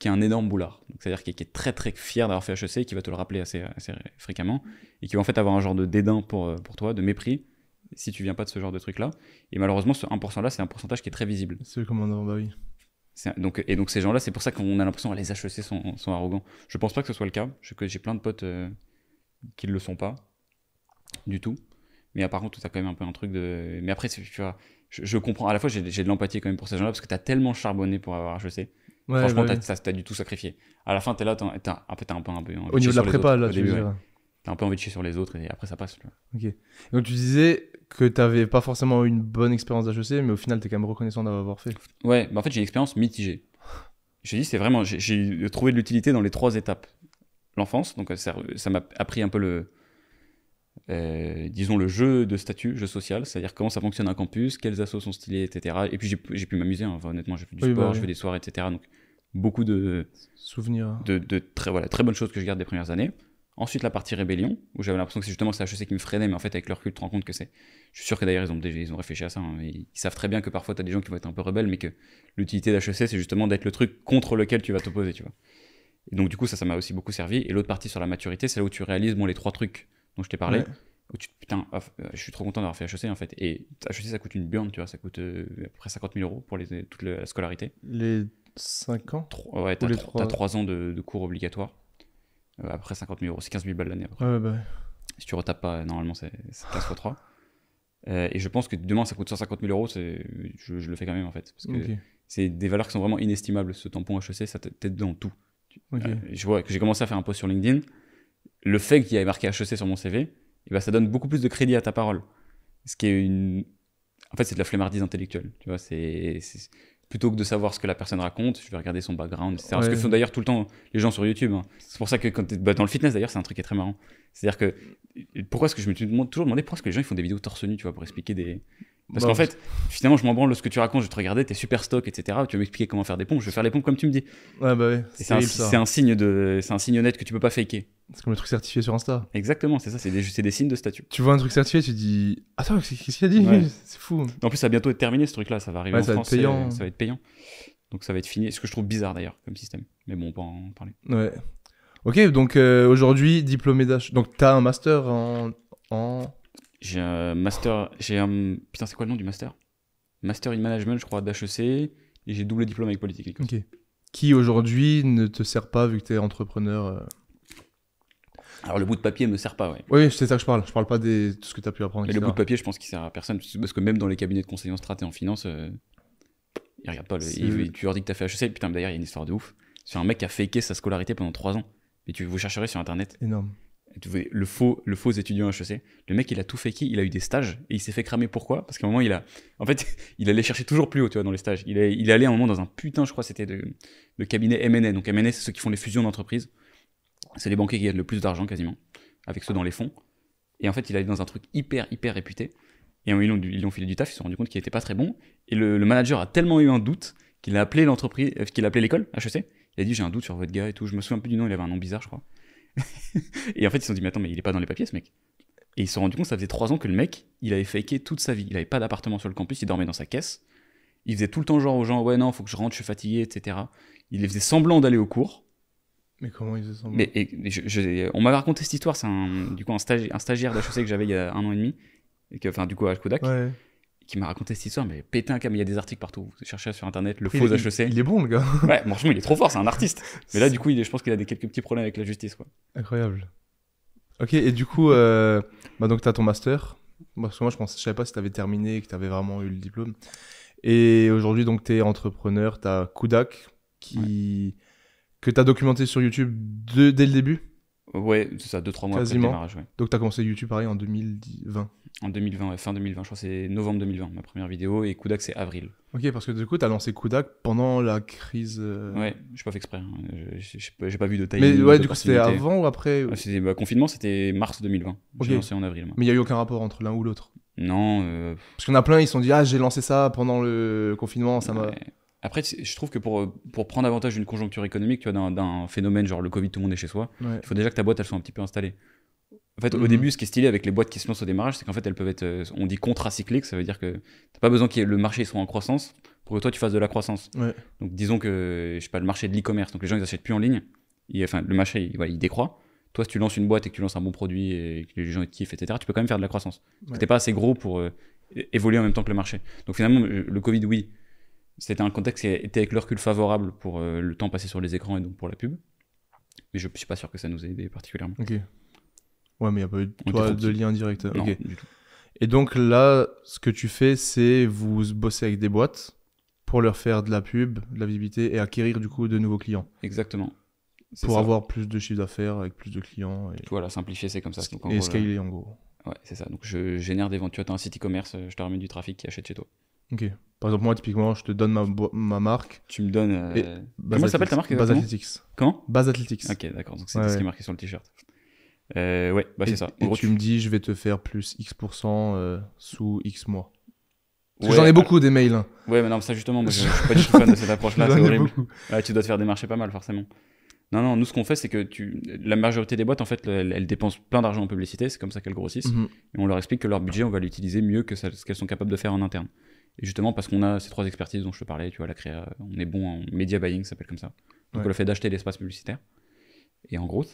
qui a un énorme boulard. c'est-à-dire qui, est très très fier d'avoir fait HEC, qui va te le rappeler assez, assez fréquemment, et qui va en fait avoir un genre de dédain pour, euh, pour toi, de mépris, si tu viens pas de ce genre de truc-là. Et malheureusement, ce 1%-là, c'est un pourcentage qui est très visible. C'est comme commandant bah oui. Donc, et donc ces gens-là, c'est pour ça qu'on a l'impression que les HEC sont, sont, arrogants. Je pense pas que ce soit le cas. J'ai plein de potes euh, qui ne le sont pas du tout. Mais par contre, as quand même un peu un truc de. Mais après, je, comprends. À la fois, j'ai de l'empathie quand même pour ces gens-là parce que t'as tellement charbonné pour avoir HEC. Franchement, bah t'as du tout sacrifié. À la fin, t'es là, t'as un peu un peu un Au niveau de la prépa, là, tu un peu envie de chier sur les autres et après ça passe.
Ok.
Donc tu disais que t'avais pas forcément une bonne expérience d'HEC, mais au final t'es quand même reconnaissant d'avoir fait.
Ouais, mais bah, en fait j'ai une expérience mitigée. J'ai dit c'est vraiment, j'ai trouvé de l'utilité dans les trois étapes. L'enfance, donc ça m'a appris un peu le, euh, disons le jeu de statut, jeu social, c'est-à-dire comment ça fonctionne un campus, quels assos sont stylés, etc. Et puis j'ai pu m'amuser, hein. honnêtement, j'ai fait du bah sport, j'ai je fais des soirées, etc. Donc
beaucoup de souvenirs, de, de, très,
voilà, très bonnes choses que je garde des premières années. Ensuite, la partie rébellion, où j'avais l'impression que c'est justement ça HEC qui me freinait, mais en fait, avec leur culte, tu te rends compte que c'est. Je suis sûr que d'ailleurs, ils ont, ils ont réfléchi à ça. Hein, ils, savent très bien que parfois, tu as des gens qui vont être un peu rebelles, mais que l'utilité d'HEC, c'est justement d'être le truc contre lequel tu vas t'opposer, tu vois. Et donc, du coup, ça, ça m'a aussi beaucoup servi. Et l'autre partie sur la maturité, c'est là où tu réalises, bon, les trois trucs dont je t'ai parlé. putain, euh, je suis trop content d'avoir fait HEC en fait. Et HEC, ça coûte une burn, tu vois, ça coûte euh, à peu près 50 000 euros pour les, euh, toute la scolarité.
Les 5 ans Ouais, t'as 3... ans
de, de cours obligatoires. Euh, après 50 000 euros, c'est 15 000 balles l'année. Bah ouais, Si tu retapes pas, normalement, c'est 15 fois 3. Euh, et je pense que demain, ça coûte 150 000 euros, je, je, le fais quand même en fait. Parce que c'est des valeurs qui sont vraiment inestimables. Ce tampon HEC, ça t'aide dans tout. Euh, je vois que j'ai commencé à faire un post sur LinkedIn. Le fait qu'il y ait marqué HEC sur mon CV, eh ben, ça donne beaucoup plus de crédit à ta parole. Ce qui est une. En fait, c'est de la flemmardise intellectuelle. Tu vois, c'est plutôt que de savoir ce que la personne raconte, je vais regarder son background, c'est Ce que font d'ailleurs tout le temps les gens sur YouTube. Hein. C'est pour ça que bah, dans le fitness, d'ailleurs, c'est un truc qui est très marrant. C'est-à-dire que pourquoi est-ce que je me suis toujours demandé pourquoi est-ce que les gens ils font des vidéos torse nu, tu vois, pour expliquer des, parce qu'en fait, finalement, je m'en branle ce que tu racontes, je vais te regarder, t'es super stock, etc. Tu vas m'expliquer comment faire des pompes, je vais faire les pompes comme tu me dis. Ouais, bah oui. C'est un, signe de, c'est un signe honnête que tu peux pas faker.
C'est comme le truc certifié sur Insta.
Exactement, c'est ça, c'est des, des, signes de statut. Tu vois un truc certifié,
tu dis Attends, qu'est-ce qu'il a dit C'est fou.
En plus, ça va bientôt être terminé ce truc-là, ça va arriver en ça France, va ça va être payant. Donc ça va être fini. Ce que je trouve bizarre d'ailleurs comme système. Mais bon, on peut en parler.
Ouais. Ok, donc euh, aujourd'hui, diplômé d'H. Donc t'as un master en
j'ai un master, j'ai un putain c'est quoi le nom du master Master in management, je crois, d'HEC, et j'ai double diplôme avec politique.
Ok. Qui aujourd'hui ne te sert pas vu que tu es entrepreneur euh?
Alors le bout de papier ne me sert pas, ouais. Oui,
c'est ça que je parle. Je parle pas de tout ce que
tu as pu apprendre. le bout de papier, je pense qu'il sert à personne parce que même dans les cabinets de conseil en strat et en finance, euh, ils regardent pas. tu leur dis que tu as fait HEC. Putain, d'ailleurs, il y a une histoire de ouf. C'est un mec qui a faké sa scolarité pendant 3 ans. Et tu vous chercherez sur internet. Énorme le faux, le faux étudiant HEC. Le mec, il a tout fait qui il a eu des stages et il s'est fait cramer. Pourquoi Parce qu'à un moment, il a. En fait, il allait chercher toujours plus haut, tu vois, dans les stages. Il, est il allait à un moment dans un putain, je crois, c'était de, de cabinet MNE. Donc MNE, c'est ceux qui font les fusions d'entreprises. C'est les banquiers qui gagnent le plus d'argent quasiment, avec ceux dans les fonds. Et en fait, il allait dans un truc hyper, hyper réputé. Et ils lui ils ont filé du taf, ils se sont rendu compte qu'il n'était pas très bon. Et le, manager a tellement eu un doute qu'il a appelé l'entreprise, euh, qu'il a appelé l'école, HEC. Il a dit J'ai un doute sur votre gars et tout. Je me souviens plus du nom, il avait un nom bizarre, je crois et en fait, ils se sont dit, mais attends, mais il est pas dans les papiers, ce mec. Et ils se sont rendu compte ça faisait trois ans que le mec, il avait faké toute sa vie. Il avait pas d'appartement sur le campus, il dormait dans sa caisse. Il faisait tout le temps genre aux gens, ouais, non, faut que je rentre, je suis fatigué, etc. Il les faisait semblant d'aller au cours.
Mais comment ils semblant
Mais on m'avait raconté cette histoire, c'est un, du coup un, stagiaire, un stagiaire d'HEC que j'avais il y a un an et demi, et que, enfin du coup à Kodak, ouais qui m'a raconté cette histoire, mais pétain comme il y a des articles partout. Vous cherchez sur internet le faux HEC. Il est bon le gars. ouais, franchement, il est trop fort, c'est un artiste. Mais là, du coup, je pense qu'il a des quelques petits problèmes avec la justice, quoi.
Incroyable. Ok, et du coup, euh, bah, donc t'as ton master. Parce que moi, je ne savais pas si t'avais terminé, et que t'avais vraiment eu le diplôme. Et aujourd'hui, donc, t'es entrepreneur, t'as Kudak qui que t'as documenté sur YouTube dès le début. Ouais, c'est ça, 2-3 mois après le démarrage. Ouais. Donc, tu as commencé YouTube pareil en 2020
En 2020, ouais, fin 2020, je crois que c'est novembre 2020, ma première vidéo, et Kudak, c'est avril.
Ok, parce que du coup, tu as lancé Kudak pendant la crise. Euh, ouais,
j'ai pas fait exprès. Hein. Euh, j'ai pas vu de taille. Mais ouais, du coup, c'était avant ou après C'était, bah, confinement, c'était mars 2020. J'ai lancé en avril. Mais il n'y a eu
aucun rapport entre l'un ou l'autre.
Non, euh,
Parce qu'on a plein, ils se sont dit, ah, j'ai lancé ça pendant le confinement, ça m'a.
Après, je trouve que euh, pour, prendre avantage d'une conjoncture économique, tu vois, d'un phénomène genre le Covid, tout le monde est chez soi, il faut déjà que ta boîte, elle soit un petit peu installée. En fait, au mhm. début, ce qui est stylé avec les boîtes qui se lancent au démarrage, c'est qu'en fait, elles peuvent être, euh, on dit contracycliques, ça veut dire que t'as pas besoin que le marché soit en croissance pour que toi, tu fasses de la croissance. Donc, disons que, je sais pas, le marché de l'e-commerce, donc les gens, ils achètent plus en ligne, enfin, le marché, il, décroît. Toi, si tu lances une boîte et que tu lances un bon produit et que les gens ils kiffent, etc., tu peux quand même faire de la croissance. pas assez gros pour euh, évoluer en même temps que le marché. Donc, finalement, le Covid, oui, c'était un contexte qui était avec le recul favorable pour euh, le temps passé sur les écrans et donc pour la pub. Mais je suis pas sûr que ça nous ait aidé particulièrement.
Ok. Ouais, mais il n'y a pas eu de lien direct. Non, du tout. Et donc là, ce que tu fais, c'est vous bosser avec des boîtes pour leur faire de la pub, de la visibilité et acquérir du coup de nouveaux clients. Exactement. Pour avoir plus
de chiffre d'affaires avec plus de clients. Et... Voilà, simplifier, c'est comme ça. et scaler en gros. Ouais, c'est ça. Donc je génère des ventes. Tu as un site e-commerce, euh, je te remets du trafic qui achète chez toi.
Ok. Par exemple, moi, typiquement, je te donne ma, ma marque. Tu me donnes. Euh, comment s'appelle ta marque Base Athletics. Quand Base Athletics. Ok, d'accord. Donc, c'est ce qui est marqué sur le t-shirt. Euh, ouais, bah, c'est ça. et tu, me dis, je vais te faire plus X% euh, sous X mois. J'en ai ah. beaucoup des mails. Hein. Ouais, mais non, ça justement, moi, je, suis pas du tout fan de cette approche-là,
c'est horrible. tu dois te faire marchés pas mal, forcément. Non, non, nous, ce qu'on fait, c'est que tu... la majorité des boîtes, en fait, elles, dépensent plein d'argent en publicité, c'est comme ça qu'elles grossissent. Mm-hmm. Et on leur explique que leur budget, on va l'utiliser mieux que ce qu'elles sont capables de faire en interne. Et justement, parce qu'on a ces trois expertises dont je te parlais, tu vois, la on est bon en media buying, ça s'appelle comme ça. Donc le fait d'acheter l'espace publicitaire. Et en gros.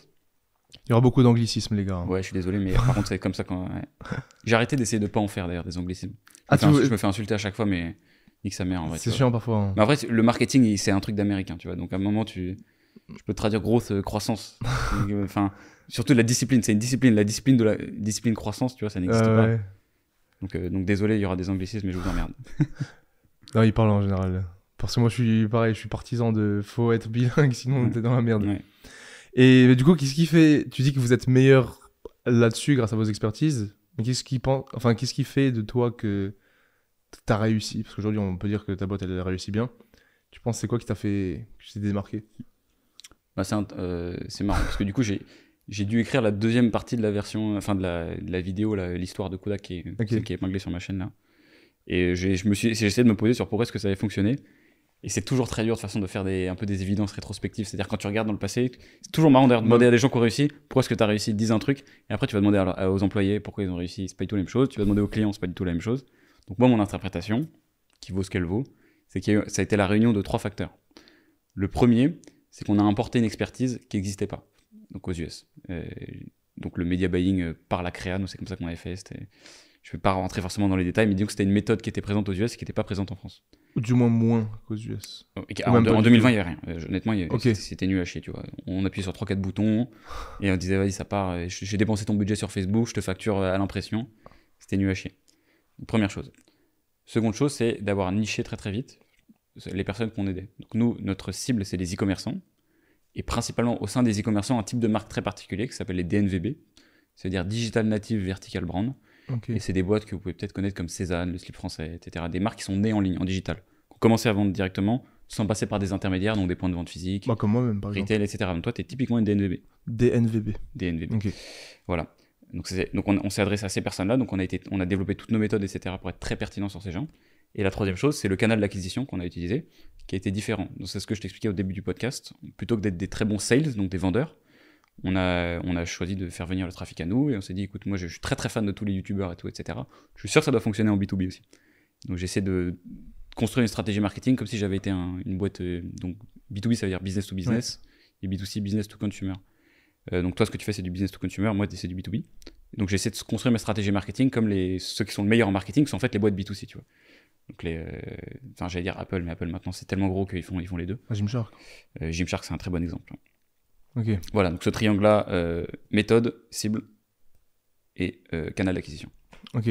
Il y aura beaucoup d'anglicismes, les
gars. Hein. Ouais, je suis désolé, mais par contre, c'est comme ça quand. J'ai arrêté d'essayer de pas en faire d'ailleurs des anglicismes. Je, ah, me je, me fais insulter à chaque fois, mais nique sa mère en vrai. C'est chiant parfois. Hein. Mais en vrai, le marketing, c'est un truc d'américain, hein, tu vois. Donc à un moment, tu. Je peux te traduire grosse euh, croissance. enfin, surtout la discipline, c'est une discipline. La discipline de la discipline croissance, tu vois, ça n'existe ah pas.
Euh, donc, désolé, il y aura des anglicismes, mais je vous emmerde. non, il parle en général. Parce que moi, je suis pareil, je suis partisan de faut être bilingue, sinon t'es dans la merde. Et du coup, qu'est-ce qui fait Tu dis que vous êtes meilleur là-dessus grâce à vos expertises, mais qu'est-ce qui pense... enfin, qu'est-ce qui fait de toi que tu as réussi Parce qu'aujourd'hui, on peut dire que ta boîte elle a réussi bien. Tu penses c'est quoi qui t'a fait que tu t'es démarqué bah c'est, euh,
marrant parce que du coup j'ai j'ai dû écrire la deuxième partie de la version, enfin de la, vidéo, l'histoire de Kodak qui est, épinglée sur ma chaîne là. Et j'ai essayé de me poser sur pourquoi est-ce que ça avait fonctionné. Et c'est toujours très dur de façon de faire des, un peu des évidences rétrospectives. C'est-à-dire quand tu regardes dans le passé, c'est toujours marrant de demander à des gens qui ont réussi pourquoi est-ce que tu as réussi, dis un truc. Et après tu vas demander aux employés pourquoi ils ont réussi, c'est pas du tout la même chose. Tu vas demander aux clients, c'est pas du tout la même chose. Donc moi mon interprétation, qui vaut ce qu'elle vaut, c'est que ça a été la réunion de trois facteurs. Le premier, c'est qu'on a importé une expertise qui n'existait pas donc aux US. Euh, donc le media buying euh, par la créa, c'est comme ça qu'on avait fait. Je ne vais pas rentrer forcément dans les détails, mais disons que c'était une méthode qui était présente aux US et qui n'était pas présente en France.
Ou Du moins moins qu'aux US. Oh, en, 2020, il n'y avait rien.
Euh, honnêtement, c'était nul à chier, tu vois. On appuyait sur 3-4 boutons et on disait, vas-y, ça part. J'ai dépensé ton budget sur Facebook, je te facture à l'impression. C'était nul à chier. Première chose. Seconde chose, c'est d'avoir niché très très vite les personnes qu'on aidait. Donc nous, notre cible, c'est les e-commerçants, et principalement au sein des e-commerçants, un type de marque très particulier qui s'appelle les DNVB, c'est-à-dire Digital Native Vertical Brand. Et c'est des boîtes que vous pouvez peut-être connaître comme Cézanne, le slip français, etc. Des marques qui sont nées en ligne, en digital, qu'on commençait à vendre directement sans passer par des intermédiaires, donc des points de vente physiques. Bah, comme moi-même, par retail, etc. toi, tu es typiquement une DNVB.
DNVB.
DNVB. Ok. Voilà. Donc, donc on, s'est adressé à ces personnes-là, donc on a, été, on a développé toutes nos méthodes, etc., pour être très pertinent sur ces gens. Et la troisième chose, c'est le canal d'acquisition qu'on a utilisé, qui a été différent. Donc c'est ce que je t'expliquais au début du podcast. Plutôt que d'être des très bons sales, donc des vendeurs, on a, on a choisi de faire venir le trafic à nous et on s'est dit, écoute, moi je suis très très fan de tous les youtubeurs et tout, etc. Je suis sûr que ça doit fonctionner en B2B aussi. Donc j'essaie de construire une stratégie marketing comme si j'avais été une boîte. Euh, donc B2B, ça veut dire business to business et B2C, business to consumer. Euh, donc toi, ce que tu fais, c'est du business to consumer, moi, c'est du B2B. Donc j'essaie de construire ma stratégie marketing comme les, ceux qui sont le meilleur en marketing sont en fait les boîtes B2C, tu vois. Donc les, euh, j'allais dire Apple, mais Apple maintenant c'est tellement gros qu'ils font, ils font les deux. Ah, Shark Euh, Shark c'est un très bon exemple. Ok. Voilà, donc ce triangle-là, euh, méthode, cible et euh, canal d'acquisition.
Ok.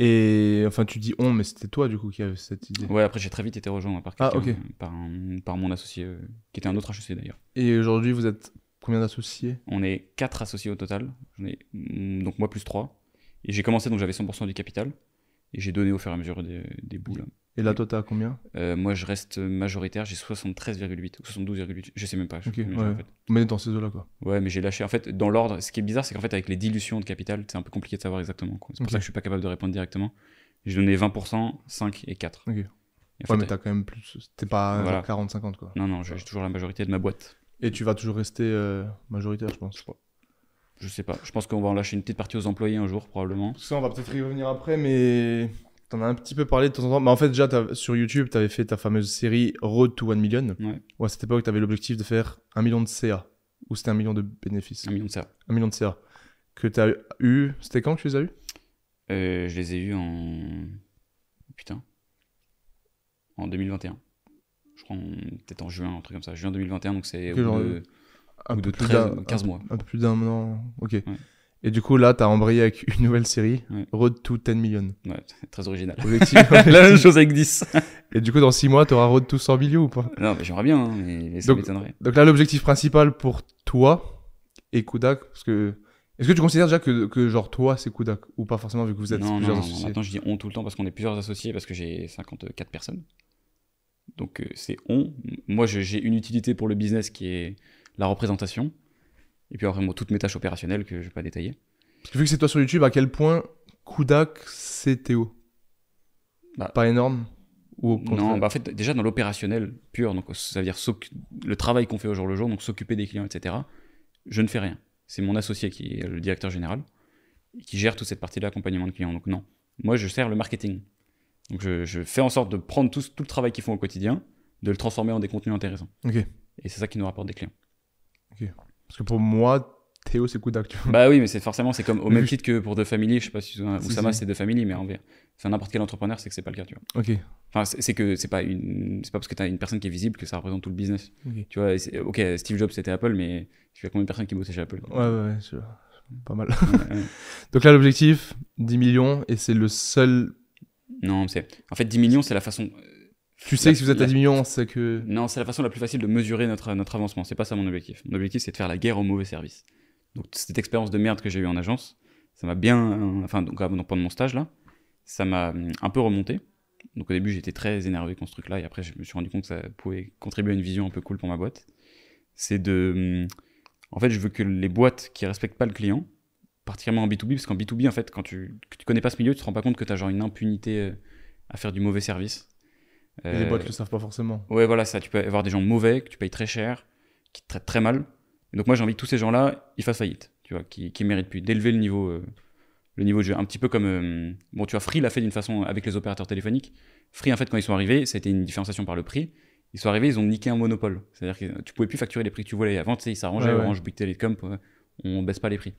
Et enfin tu dis on, mais c'était toi du coup qui avait cette idée. Ouais, après j'ai très vite été rejoint
par ah, par, mon associé, qui était un autre associé d'ailleurs.
Et aujourd'hui vous êtes combien d'associés
On est quatre associés au total, mm, donc moi plus trois Et j'ai commencé donc j'avais 100% du capital. Et j'ai donné au fur et à mesure des, des boules. Et là, toi, t'as combien euh, Moi, je reste majoritaire, j'ai 73,8 ou 72,8, je sais même pas. Je okay, ouais.
Mais dans ces deux là quoi.
Ouais, mais j'ai lâché. En fait, dans l'ordre, ce qui est bizarre, c'est qu'en fait, avec les dilutions de capital, c'est un peu compliqué de savoir exactement. C'est pour ça que je suis pas capable de répondre directement. J'ai donné 20%, 5 et 4. Ok. ouais, mais t'as
quand même plus. T'es pas 40-50, euh, quoi. Non, non, j'ai toujours
la majorité de ma boîte.
Et tu vas toujours rester euh, majoritaire, je pense. Je je sais pas. Je pense qu'on va en lâcher une petite partie aux employés un jour, probablement. Ça, on va peut-être y revenir après, mais t'en as un petit peu parlé de temps en temps. Mais bah, en fait, déjà, sur YouTube, t'avais fait ta fameuse série Road to 1 Million. Ouais. Ou à cette époque, t'avais l'objectif de faire un million de CA. Ou c'était un million de bénéfices Un million de CA. Un million de CA. Que t'as eu. C'était quand que tu les as eu euh, Je les ai eu en. Putain. En 2021.
Je crois en... peut-être en juin, un truc comme ça. Juin 2021, donc c'est. Que un ou de 15 mois.
Un, peu plus d'un an, ok. Et du coup, là, t'as embrayé avec une nouvelle série, Road to 10 millions Ouais, très original. la même chose avec 10. Et du coup, dans 6 mois, t'auras Road to 100 millions ou pas Non, mais j'aimerais bien, hein, mais ça m'étonnerait. Donc là, l'objectif principal pour toi et Kudak, parce que. Est-ce que tu considères déjà que, que genre toi, c'est Kudak Ou pas forcément, vu que vous êtes non, plusieurs non, associés Non, maintenant
je dis on tout le temps parce qu'on est plusieurs associés, parce que j'ai 54 personnes. Donc euh, c'est on. Moi, j'ai une utilité pour le business qui est la représentation, et puis après, toutes mes tâches opérationnelles que je ne vais pas détailler.
vu que c'est toi sur YouTube, à quel point Kudak c'est Théo bah. Pas énorme ou Non, bah, en fait, déjà dans
l'opérationnel pur, donc ça veut dire le travail qu'on fait au jour le jour, donc s'occuper des clients, etc., je ne fais rien. C'est mon associé qui est le directeur général, qui gère toute cette partie là l'accompagnement de clients. Donc non, moi je sers le marketing. Donc je, fais en sorte de prendre tout, le travail qu'ils font au quotidien, de le transformer en des contenus intéressants. Et c'est ça qui nous rapporte des clients.
Parce que pour moi, Théo, c'est coup d'actuel. Bah
oui, mais c'est forcément, c'est comme au même titre que pour The Family. Je sais pas si Oussama, c'est The Family, mais en vrai, c'est n'importe quel entrepreneur, c'est que c'est pas le cas, tu vois. Ok. Enfin, c'est que c'est pas une, c'est pas parce que tu as une personne qui est visible que ça représente tout le business. Tu vois, ok, Steve Jobs c'était Apple, mais tu as combien de personnes qui bossaient chez Apple
Ouais, ouais, c'est pas mal. Donc là, l'objectif, 10 millions,
et c'est le seul. Non, c'est. En fait, 10 millions, c'est la façon tu sais que si vous êtes à 10 millions, c'est que. Non, c'est la façon la plus facile de mesurer notre, notre avancement. C'est pas ça mon objectif. Mon objectif, c'est de faire la guerre au mauvais service. Donc, cette expérience de merde que j'ai eue en agence, ça m'a bien. Enfin, donc, pendant mon stage, là, ça m'a hum, un peu remonté. Donc, au début, j'étais très énervé contre ce truc-là. Et après, je me suis rendu compte que ça pouvait contribuer à une vision un peu cool pour ma boîte. C'est de. Hum, en fait, je veux que les boîtes qui respectent pas le client, particulièrement en B2B, parce qu'en B2B, en fait, quand tu, tu connais pas ce milieu, tu te rends pas compte que tu as genre une impunité euh, à faire du mauvais service et les boîtes euh, le savent pas forcément. Ouais, voilà, ça. Tu peux avoir des gens mauvais que tu payes très cher, qui te traitent très mal. donc moi, j'ai envie que tous ces gens-là, ils fassent faillite, tu vois, qui, qui méritent plus d'élever le niveau, euh, le niveau jeu. Un petit peu comme, euh, bon, tu vois, Free l'a fait d'une façon avec les opérateurs téléphoniques. Free, en fait, quand ils sont arrivés, c'était une différenciation par le prix. Ils sont arrivés, ils ont niqué un monopole. C'est-à-dire que tu pouvais plus facturer les prix que tu voulais avant. Tu sais, ils s'arrangeaient, Orange, Bouygues Télécom, on baisse pas les prix.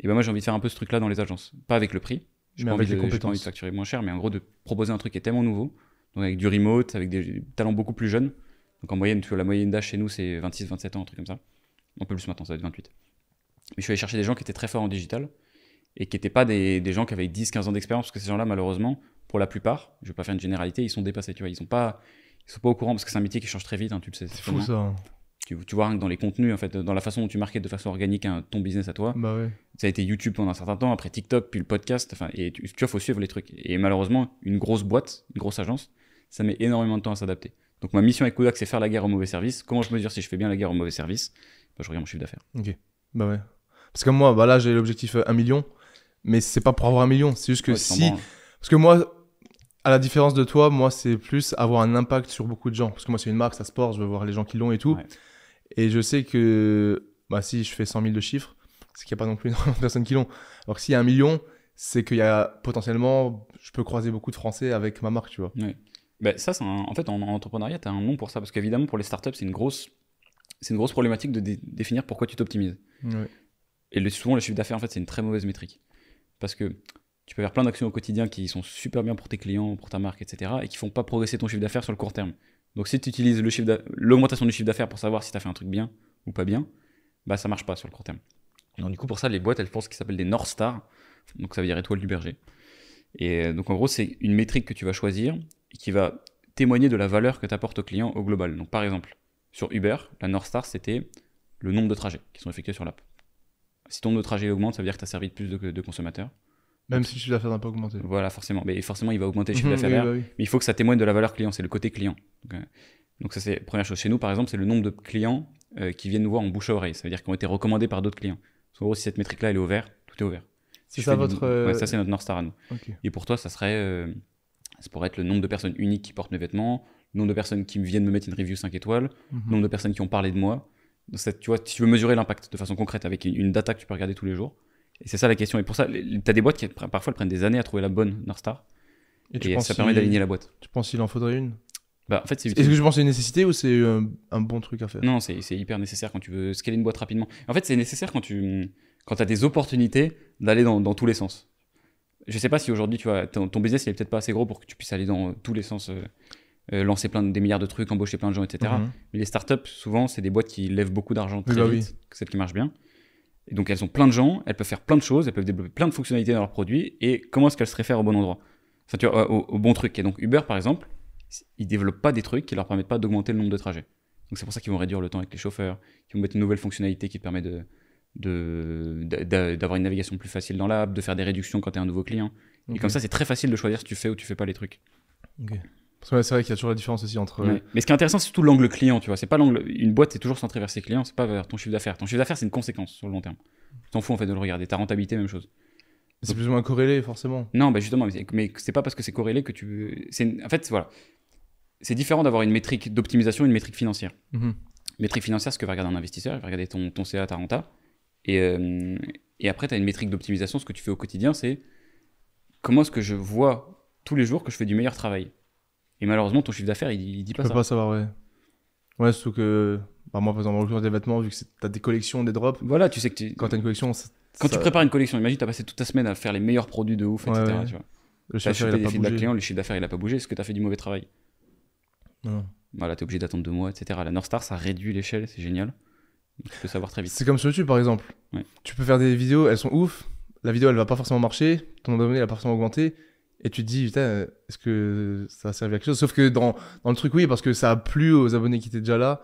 Et ben moi, j'ai envie de faire un peu ce truc-là dans les agences, pas avec le prix. J'ai pas, pas envie de facturer moins cher, mais en gros de proposer un truc qui est tellement nouveau donc avec du remote, avec des talents beaucoup plus jeunes. Donc en moyenne, tu vois, la moyenne d'âge chez nous, c'est 26-27 ans, un truc comme ça. Un peu plus maintenant, ça va être 28. Mais je suis allé chercher des gens qui étaient très forts en digital et qui n'étaient pas des, gens qui avaient 10-15 ans d'expérience, parce que ces gens-là, malheureusement, pour la plupart, je ne vais pas faire une généralité, ils sont dépassés, tu vois. Ils sont pas, sont pas au courant parce que c'est un métier qui change très vite, hein, tu le sais. C'est fou ça. Tu, vois, dans les contenus, en fait, dans la façon dont tu marketes de façon organique ton business à toi. Bah ouais. Ça a été YouTube pendant un certain temps, après TikTok, puis le podcast. Enfin, et tu, tu vois, faut suivre les trucs. Et malheureusement, une grosse boîte, une grosse agence, ça met énormément de temps à s'adapter. Donc ma mission avec Kodak, c'est faire la guerre au mauvais service. Comment je mesure si je fais bien la guerre au mauvais service bah, Je regarde mon chiffre d'affaires.
Ok, bah ouais. Parce que moi, bah là, j'ai l'objectif 1 euh, million, mais c'est pas pour avoir 1 million, c'est juste que si... Parce que moi, à la différence de toi, moi, c'est plus avoir un impact sur beaucoup de gens. Parce que moi, c'est une marque, ça se porte, je veux voir les gens qui l'ont et tout. Et je sais que bah, si je fais 100 000 de chiffres, c'est qu'il n'y a pas non plus énormément de personnes qui l'ont. Alors que s'il y a un million, c'est qu'il y a potentiellement, je peux croiser beaucoup de Français avec ma marque, tu vois. Ouais. Bah, ça, c'est en fait, en, entrepreneuriat,
tu as un nom pour ça, parce qu'évidemment, pour les startups, c'est une grosse, c'est une grosse problématique de définir pourquoi tu t'optimises. Et le, souvent, le chiffre d'affaires, en fait, c'est une très mauvaise métrique. Parce que tu peux faire plein d'actions au quotidien qui sont super bien pour tes clients, pour ta marque, etc., et qui font pas progresser ton chiffre d'affaires sur le court terme. Donc, si tu utilises l'augmentation du chiffre d'affaires pour savoir si tu as fait un truc bien ou pas bien, bah ça marche pas sur le court terme. Donc, du coup, pour ça, les boîtes, elles font ce qui s'appelle des North Stars, donc ça veut dire étoile du berger. Et donc, en gros, c'est une métrique que tu vas choisir qui va témoigner de la valeur que tu apportes au client au global. Donc par exemple, sur Uber, la North Star, c'était le nombre de trajets qui sont effectués sur l'app. Si ton nombre de trajets augmente, ça veut dire que tu as servi de plus de, consommateurs.
Même si tu la fais un pas augmenter. Voilà,
forcément. Mais forcément, il va augmenter le chiffre mhm, bah Mais il faut que ça témoigne de la valeur client, c'est le côté client. Donc, euh, ça, c'est première chose. Chez nous, par exemple, c'est le nombre de clients euh, qui viennent nous voir en bouche à oreille. Ça veut dire qu'ils ont été recommandés par d'autres clients. En gros, si cette métrique-là, elle est ouverte, tout est ouvert. Si c'est ça votre. ça, euh, c'est notre North Star à nous. Et pour toi, ça serait. Ça pourrait être le nombre de personnes uniques qui portent mes vêtements, le nombre de personnes qui viennent me mettre une review 5 étoiles, le mhm. nombre de personnes qui ont parlé de moi. Donc, tu vois, si tu veux mesurer l'impact de façon concrète avec une, data que tu peux regarder tous les jours. Et c'est ça la question. Et pour ça, tu as des boîtes qui parfois elles prennent des années à trouver la bonne North Star. Et, ça permet d'aligner la boîte.
Tu penses qu'il en faudrait une bah, en fait, Est-ce que je pense que c'est une nécessité ou c'est euh, un, bon truc à faire Non,
c'est hyper nécessaire quand tu veux scaler une boîte rapidement. En fait, c'est nécessaire quand tu quand as des opportunités d'aller dans, tous les sens je sais pas si aujourd'hui, tu vois, ton, business, il est peut-être pas assez gros pour que tu puisses aller dans euh, tous les sens, euh, euh, lancer plein des milliards de trucs, embaucher plein de gens, etc. Mhm. Mais les startups, souvent, c'est des boîtes qui lèvent beaucoup d'argent très bah vite, celles qui marchent bien. Et donc, elles ont plein de gens, elles peuvent faire plein de choses, elles peuvent développer plein de fonctionnalités dans leurs produits. Et comment est-ce qu'elles se réfèrent au bon endroit Enfin, tu au, bon truc. Et donc, Uber, par exemple, ils développent pas des trucs qui leur permettent pas d'augmenter le nombre de trajets. Donc, c'est pour ça qu'ils vont réduire le temps avec les chauffeurs, qu'ils vont mettre une nouvelle fonctionnalité qui permet de, d'avoir une navigation plus facile dans l'app, de faire des réductions quand tu es un nouveau client. Et comme ça, c'est très facile de choisir si tu fais ou tu fais pas les trucs.
c'est vrai qu'il y a toujours la différence aussi entre.
Mais ce qui est intéressant, c'est surtout l'angle client, tu vois. C'est pas l'angle. Une boîte, c'est toujours centré vers ses clients, c'est pas vers ton chiffre d'affaires. Ton chiffre d'affaires, c'est une conséquence sur le long terme. T'en fous en fait de le regarder. Ta rentabilité, même chose. C'est
plus ou moins corrélé, forcément. Non,
bah justement, mais c'est pas parce que c'est corrélé que tu. En fait, voilà. C'est différent d'avoir une métrique d'optimisation et une métrique financière. Mm-hmm. Métrique financière, ce que va regarder un investisseur, il va regarder ton, ton CA, ta renta. Euh, et, après, tu as une métrique d'optimisation. Ce que tu fais au quotidien, c'est comment est-ce que je vois tous les jours que je fais du meilleur travail. Et malheureusement, ton chiffre d'affaires, il, dit pas peux ça. pas
savoir, ouais. Ouais, surtout que bah, moi, par exemple, dans des vêtements, vu que tu as des collections, des drops. Voilà, tu sais que quand tu as une collection. quand tu prépares une collection, imagine, tu as passé toute ta semaine à faire les meilleurs produits de ouf, etc. Tu vois. Le chiffre d'affaires, il a pas bougé.
le chiffre d'affaires, il a pas bougé. Est-ce que tu as fait du mauvais travail Non. Voilà, tu es obligé d'attendre deux mois, etc. La North Star, ça réduit l'échelle, c'est génial savoir très vite. C'est comme sur
YouTube par exemple. Tu peux faire des vidéos, elles sont ouf. La vidéo, elle va pas forcément marcher. Ton abonné, elle va pas forcément augmenter. Et tu te dis, putain, est-ce que ça va à quelque chose Sauf que dans, dans le truc, oui, parce que ça a plu aux abonnés qui étaient déjà là.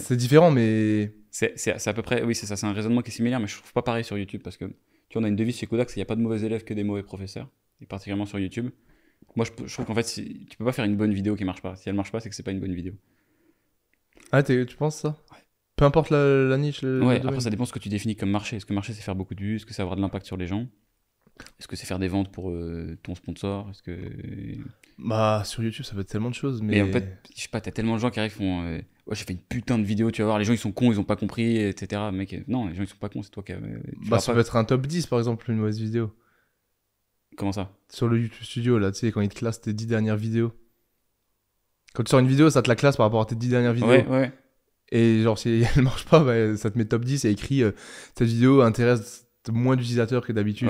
C'est différent, mais. C'est à peu près. Oui, c'est ça. C'est
un raisonnement qui est similaire, mais je trouve pas pareil sur YouTube parce que tu vois, on a une devise chez Kodak, c'est qu'il n'y a pas de mauvais élèves que des mauvais professeurs, et particulièrement sur YouTube. Moi, je, trouve qu'en fait, si, tu peux pas faire une bonne vidéo qui marche pas. Si elle marche pas, c'est que c'est pas une bonne vidéo.
Ah, tu penses ça peu importe la, niche. ouais, après, ça dépend
ce que tu définis comme marché. Est-ce que marché, c'est faire beaucoup de vues Est-ce que ça avoir de l'impact sur les gens Est-ce que c'est faire des ventes pour euh, ton sponsor Est-ce que.
Bah, sur YouTube, ça peut être tellement de choses. Mais, en fait,
je sais pas, t'as tellement de gens qui arrivent, font. Euh, ouais, j'ai fait une putain de vidéo, tu vas voir, les gens ils sont cons, ils ont pas compris, etc. Mec, euh, non, les gens ils sont pas cons, c'est toi qui. bah, ça peut être un
top 10 par exemple, une mauvaise vidéo. Comment ça Sur le YouTube Studio, là, tu sais, quand ils te classent tes 10 dernières vidéos. Quand tu sors une vidéo, ça te la classe par rapport à tes 10 dernières vidéos. Ouais, ouais. Et genre, si elle marche pas, bah, ça te met top 10 et écrit euh, cette vidéo intéresse moins d'utilisateurs que d'habitude.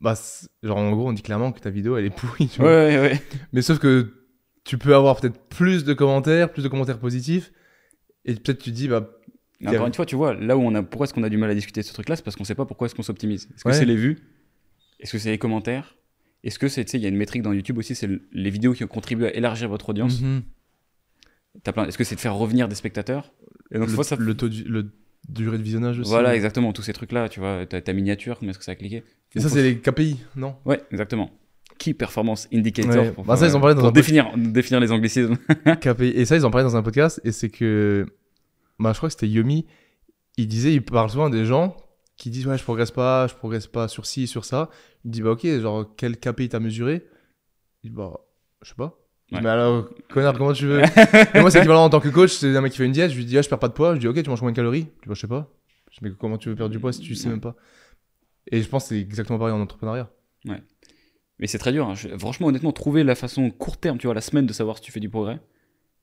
Bah, genre, en gros, on dit clairement que ta vidéo elle est pourrie. Tu vois ouais, ouais, Mais sauf que tu peux avoir peut-être plus de commentaires, plus de commentaires positifs. Et peut-être tu dis, bah. Encore une fois, tu vois, là où on a. Pourquoi est-ce qu'on a
du mal à discuter de ce truc-là C'est parce qu'on sait pas pourquoi est-ce qu'on s'optimise. Est-ce que c'est les vues Est-ce que c'est les commentaires Est-ce que c'est. Tu sais, il y a une métrique dans YouTube aussi, c'est les vidéos qui ont contribué à élargir votre audience. Mm-hmm plein... Est-ce que c'est de faire revenir des spectateurs Et donc, le, ça...
le taux de le durée de visionnage aussi. Voilà, euh.
exactement, tous ces trucs-là, tu vois, ta, miniature, Comment est-ce que ça a cliqué Et ça, c'est les KPI, non Ouais, exactement. Key Performance Indicator. Bah, ça, ils dans un
définir, définir les anglicismes. KPI. Et ça, ils en parlaient dans un podcast, et c'est que, bah, je crois que c'était Yomi, il disait, il parle souvent des gens qui disent, ouais, je progresse pas, je progresse pas sur ci, sur ça. Il dit, bah, ok, genre, quel KPI t'as mesuré Il dit, bah, je sais pas. Mais alors, connard, comment tu veux Moi, c'est équivalent en tant que coach. C'est un mec qui fait une diète. Je lui dis, ah, je perds pas de poids. Je dis, ok, tu manges moins de calories Tu vois, je sais pas. Je dis, mais comment tu veux perdre du poids si tu sais même pas Et je pense que c'est exactement pareil en entrepreneuriat.
Ouais.
Mais c'est très dur. Hein. Franchement, honnêtement, trouver la façon court terme, tu vois, la semaine de savoir si tu fais du progrès,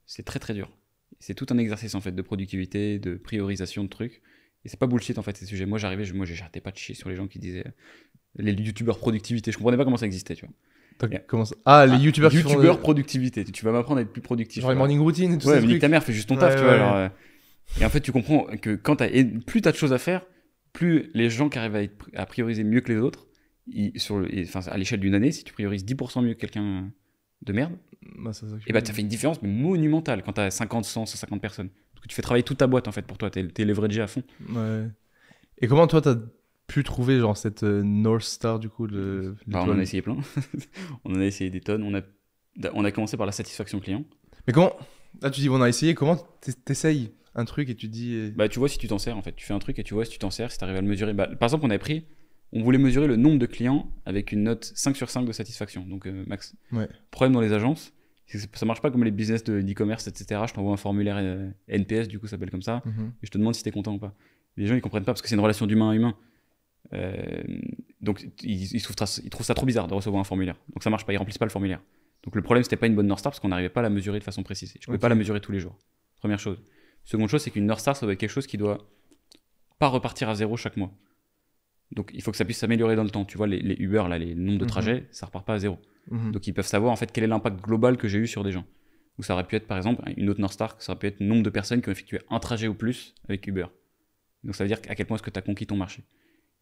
c'est très très dur. C'est tout un exercice en fait de productivité, de priorisation de trucs. Et c'est pas bullshit en fait ces sujets. Moi, j'arrivais, moi, j'arrêtais pas de chier sur les gens qui disaient les youtubeurs productivité. Je comprenais pas comment ça existait, tu vois.
Ah, les ah, youtubeurs
productivité. Tu vas m'apprendre à être plus productif. Genre les morning routine et tout ça. Ouais, ta mère, fait juste ton taf, tu vois. Euh. Et en fait, tu comprends que quand as... plus t'as de choses à faire, plus les gens qui arrivent à, prioriser mieux que les autres, sur à l'échelle d'une année, si tu priorises 10% mieux que quelqu'un de merde,
bah, ça, ça, et bah, ça fait
une différence monumentale quand as 50, 100, 150 personnes. Parce que tu fais travailler toute ta boîte en fait pour toi, tu es leveragé à fond.
Ouais. Et comment toi, t'as pu trouver genre cette euh, North Star du coup bah, on a essayé plein on a essayé des tonnes on a bah,
on a commencé par la satisfaction client
mais
comment
là tu dis on a essayé comment t'essayes un truc et tu dis euh, bah tu vois si tu t'en sers en fait tu fais un truc et tu vois si tu t'en sers si t'arrives à le mesurer bah, par exemple on a pris on voulait mesurer le nombre de clients avec une note 5 sur 5 de satisfaction donc euh, max problème dans les agences ça marche pas comme les business d'e-commerce, e etc. Je t'envoie un formulaire NPS, du coup, ça s'appelle comme ça, mhm. et je te demande si tu es content ou pas. Les gens, ils comprennent pas parce que c'est une relation d'humain à humain. Euh, donc ils, trouvent ça, ça, trop bizarre de recevoir un formulaire. Donc ça marche pas, ils remplissent pas le formulaire. Donc le problème c'était pas une bonne North Star parce qu'on n'arrivait pas à la mesurer de façon précise. Je pouvais pas la mesurer tous les jours. Première chose. Seconde chose, c'est qu'une North Star ça doit être quelque chose qui doit pas repartir à zéro chaque mois. Donc il faut que ça puisse s'améliorer dans le temps. Tu vois les, Uber là, les nombres de mhm. trajets, ça repart pas à zéro. Mhm. Donc ils peuvent savoir en fait quel est l'impact global que j'ai eu sur des gens. Ou ça aurait pu être par exemple une autre North Star, ça aurait pu être nombre de personnes qui ont effectué un trajet ou plus avec Uber. Donc ça veut dire à quel point est-ce que tu as conquis ton marché.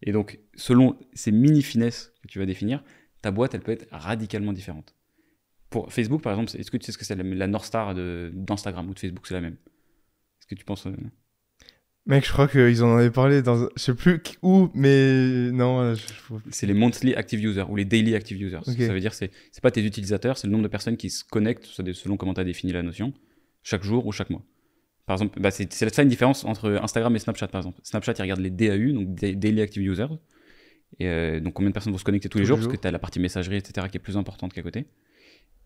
Et donc, selon ces mini-finesses que tu vas définir, ta boîte, elle peut être radicalement différente. Pour Facebook, par exemple, est-ce que tu sais ce que c'est la North Star d'Instagram ou de Facebook C'est la même. Est-ce que tu penses. Euh,
Mec, je crois qu'ils en avaient parlé dans. Je sais plus où, mais non. Euh, je...
C'est les monthly active users ou les daily active users. Ça veut dire c'est c'est pas tes utilisateurs, c'est le nombre de personnes qui se connectent selon comment tu as défini la notion, chaque jour ou chaque mois. Par exemple, bah, c'est ça une différence entre Instagram et Snapchat, par exemple. Snapchat, ils regardent les DAU, donc Daily Active Users. Et euh, donc combien de personnes vont se connecter tous, les jours, parce que tu as la partie messagerie, etc., qui est plus importante qu'à côté.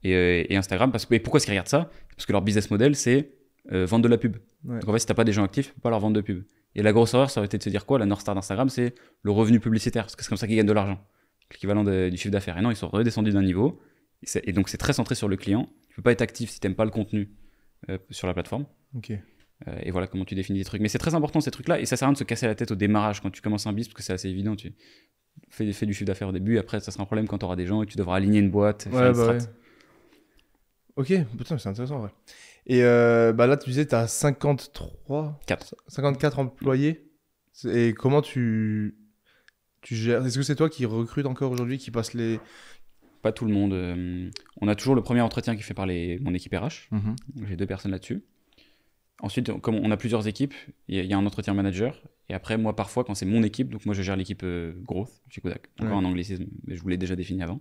Euh, et, Instagram, parce que, et pourquoi est-ce qu'ils regardent ça Parce que leur business model, c'est euh, vendre de la pub. Donc en fait, si t'as pas des gens actifs, tu pas leur vendre de pub. Et la grosse erreur, ça aurait été de se dire quoi La North Star d'Instagram, c'est le revenu publicitaire, parce que c'est comme ça qu'ils gagnent de l'argent, l'équivalent du chiffre d'affaires. Et non, ils sont redescendus d'un niveau, et, et donc c'est très centré sur le client. Tu peux pas être actif si t'aimes pas le contenu euh, sur la plateforme. Ok. Euh, et voilà comment tu définis des trucs. Mais c'est très important ces trucs-là, et ça sert à rien de se casser la tête au démarrage quand tu commences un business, parce que c'est assez évident. Tu fais, du chiffre d'affaires au début, après ça sera un problème quand tu auras des gens et tu
devras aligner une boîte. Ouais, bah ouais. Ok, putain, c'est intéressant. vrai. Et euh, bah là, tu disais, tu as 53, 4. 54 employés. Et comment tu, tu gères Est-ce que c'est toi qui recrute encore aujourd'hui, qui passe les,
pas tout le monde. Euh, on a toujours le premier entretien qui est fait par mon équipe RH. Mhm. J'ai deux personnes là-dessus. Ensuite, comme on a plusieurs équipes, il y, a un entretien manager. Et après, moi, parfois, quand c'est mon équipe, donc moi, je gère l'équipe grosse euh, growth chez Kodak. Encore un anglicisme, mais je vous l'ai déjà défini avant.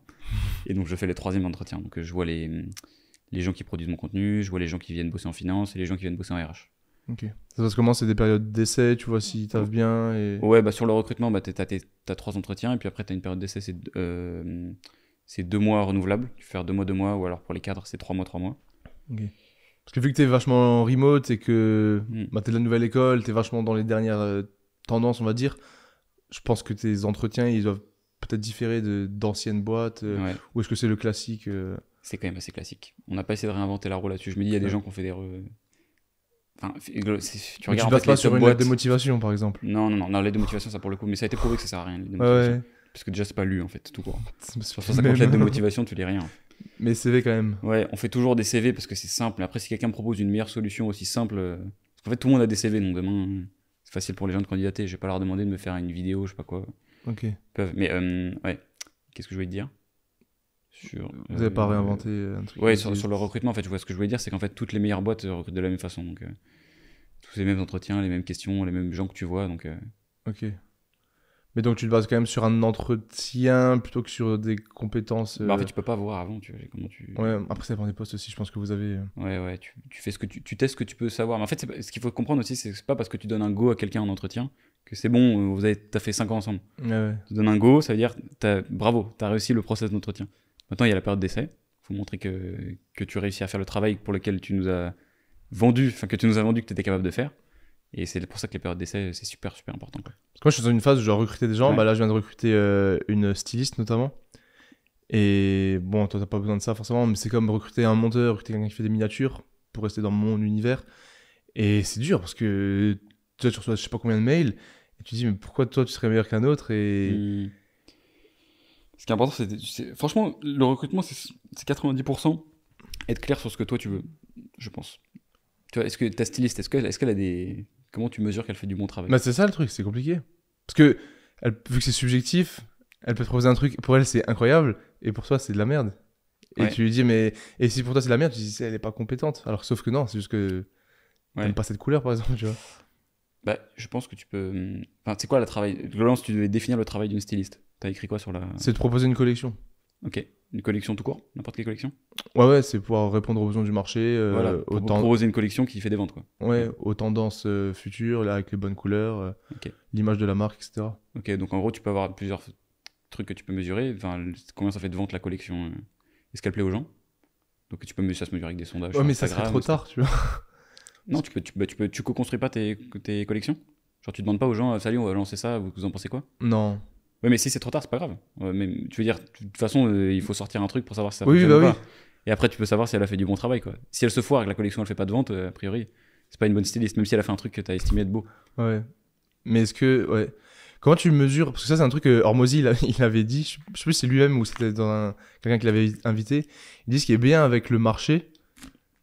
Et donc, je fais les troisième entretien. Donc, je vois les, les gens qui produisent mon contenu, je vois les gens qui viennent bosser en finance et les gens qui viennent bosser en RH.
Ok. Ça se commence C'est des périodes d'essai, tu vois, si as bien
Ouais, bah sur le recrutement, bah, t'as, as, trois entretiens et puis après, tu as une période d'essai, c'est euh, c'est deux mois renouvelables. Tu peux faire deux mois, deux mois, ou alors pour les cadres, c'est trois mois, trois mois.
Parce que vu que tu es vachement en remote et que hmm. bah, tu es de la nouvelle école, tu es vachement dans les dernières euh, tendances, on va dire, je pense que tes entretiens, ils doivent peut-être différer d'anciennes boîtes. Euh, ou est-ce que c'est le classique euh? C'est quand même assez classique. On n'a
pas essayé de réinventer la roue là-dessus. Je me dis, il y a des gens qui ont fait des. Enfin, tu regardes. pas sur une boîte... de motivation, par exemple. Non, non, non, non lettre de motivation, ça pour le coup, mais ça a été prouvé que ça sert à rien. Parce que déjà, c'est pas lu, en fait, tout court. Sur 150 de motivation, tu lis rien. Mais CV quand même. Ouais, on fait toujours des CV parce que c'est simple. Après, si quelqu'un propose une meilleure solution aussi simple. Euh, en fait, tout le monde a des CV, donc demain, c'est facile pour les gens de candidater. Je vais pas leur demander de me faire une vidéo, je sais pas quoi. Ok. peuvent. Mais, euh, ouais. Qu'est-ce que je voulais te dire sur, Vous avez pas euh, réinventé un truc Ouais, sur, le recrutement, en fait, je vois ce que je voulais dire, c'est qu'en fait, toutes les meilleures boîtes recrutent de la même façon. Donc, tous les mêmes entretiens, les mêmes questions, les mêmes gens que tu vois. Donc,
ok. Mais donc tu te bases quand même sur un entretien plutôt que sur des compétences. Bah, en euh, fait, tu peux pas voir avant. Tu, comment tu... Ouais, après, ça dépend des postes aussi, je pense que vous avez. Euh. Ouais, ouais, tu, fais ce que
tu, tu, testes ce que tu peux savoir. Mais en fait, ce qu'il faut comprendre aussi, c'est que n'est pas parce que tu donnes un go à quelqu'un en entretien que c'est bon, euh, vous avez, t'as fait 5 ans ensemble. Ouais, ouais. Tu donnes un go, ça veut dire as, bravo, t'as réussi le process d'entretien. Maintenant, il y a la période d'essai. Faut montrer que, que tu réussis à faire le travail pour lequel tu nous as vendu, enfin que tu nous as vendu que tu étais capable de faire. Et c'est pour ça que les périodes d'essai, c'est super, super important. quand Parce
que moi, je suis dans une phase où je dois recruter des gens. Bah, là, je viens de recruter euh, une styliste, notamment. Et bon, toi, t'as pas besoin de ça, forcément, mais c'est comme recruter un monteur, recruter quelqu'un qui fait des miniatures, pour rester dans mon univers. Et c'est dur, parce que tu, tu reçois je sais pas combien de mails, et tu te dis, mais pourquoi toi, tu serais meilleur qu'un autre et... Hmm. Ce qui est important, c'est... Franchement,
le recrutement, c'est 90% être clair sur ce que toi, tu veux, je pense. Tu vois, est-ce que ta styliste, est-ce qu'elle est a des Comment tu mesures qu'elle fait du bon travail bah, C'est
ça le truc, c'est compliqué. Parce que, elle, vu que c'est subjectif, elle peut te proposer un truc, pour elle c'est incroyable, et pour toi c'est de la merde. Et tu lui dis, mais. Et si pour toi c'est de la merde, tu dis, elle est pas compétente. Alors sauf que non, c'est juste que. Ouais. T'aimes pas cette couleur par exemple, tu vois. Bah, je pense que tu peux. Hum, enfin, c'est quoi
le travail violence tu devais définir le travail d'une styliste. T'as écrit quoi sur la. C'est de proposer une
collection. Ok.
Une collection tout court N'importe quelle collection
Ouais, c'est pour répondre aux besoins du marché. Euh, voilà, pour proposer une
collection qui fait des ventes, quoi.
Ouais, aux tendances euh, futures, là, avec les bonnes couleurs, euh, l'image de la marque, etc.
Ok, donc en gros, tu peux avoir plusieurs trucs que tu peux mesurer. Enfin, combien ça fait de ventes la collection Est-ce qu'elle plaît aux gens Donc tu peux mieux ça se mesurer avec des sondages. Ouais, mais ça serait trop tard, tu vois. non, tu peux, bah, tu, peux, tu co-construis pas tes, tes collections Genre, tu demandes pas aux gens, salut, on va lancer ça, vous en pensez quoi Non. Oui, mais si c'est trop tard, c'est pas grave. Euh, mais, tu veux dire, de toute façon, euh, il faut sortir un truc pour savoir si ça va fonctionne bah pas. Et après, tu peux savoir si elle a fait du bon travail. Quoi. Si elle se foire et que la collection elle fait pas de vente, euh,
a priori, c'est pas une bonne styliste, même si elle a fait un truc que tu as estimé être beau. Ouais. Mais est-ce que. Ouais. Comment tu mesures Parce que ça, c'est un truc que Hormozy, il, avait dit, je sais plus si c'est lui-même ou c'était dans quelqu'un qui l'avait invité. Il dit ce qui est bien avec le marché,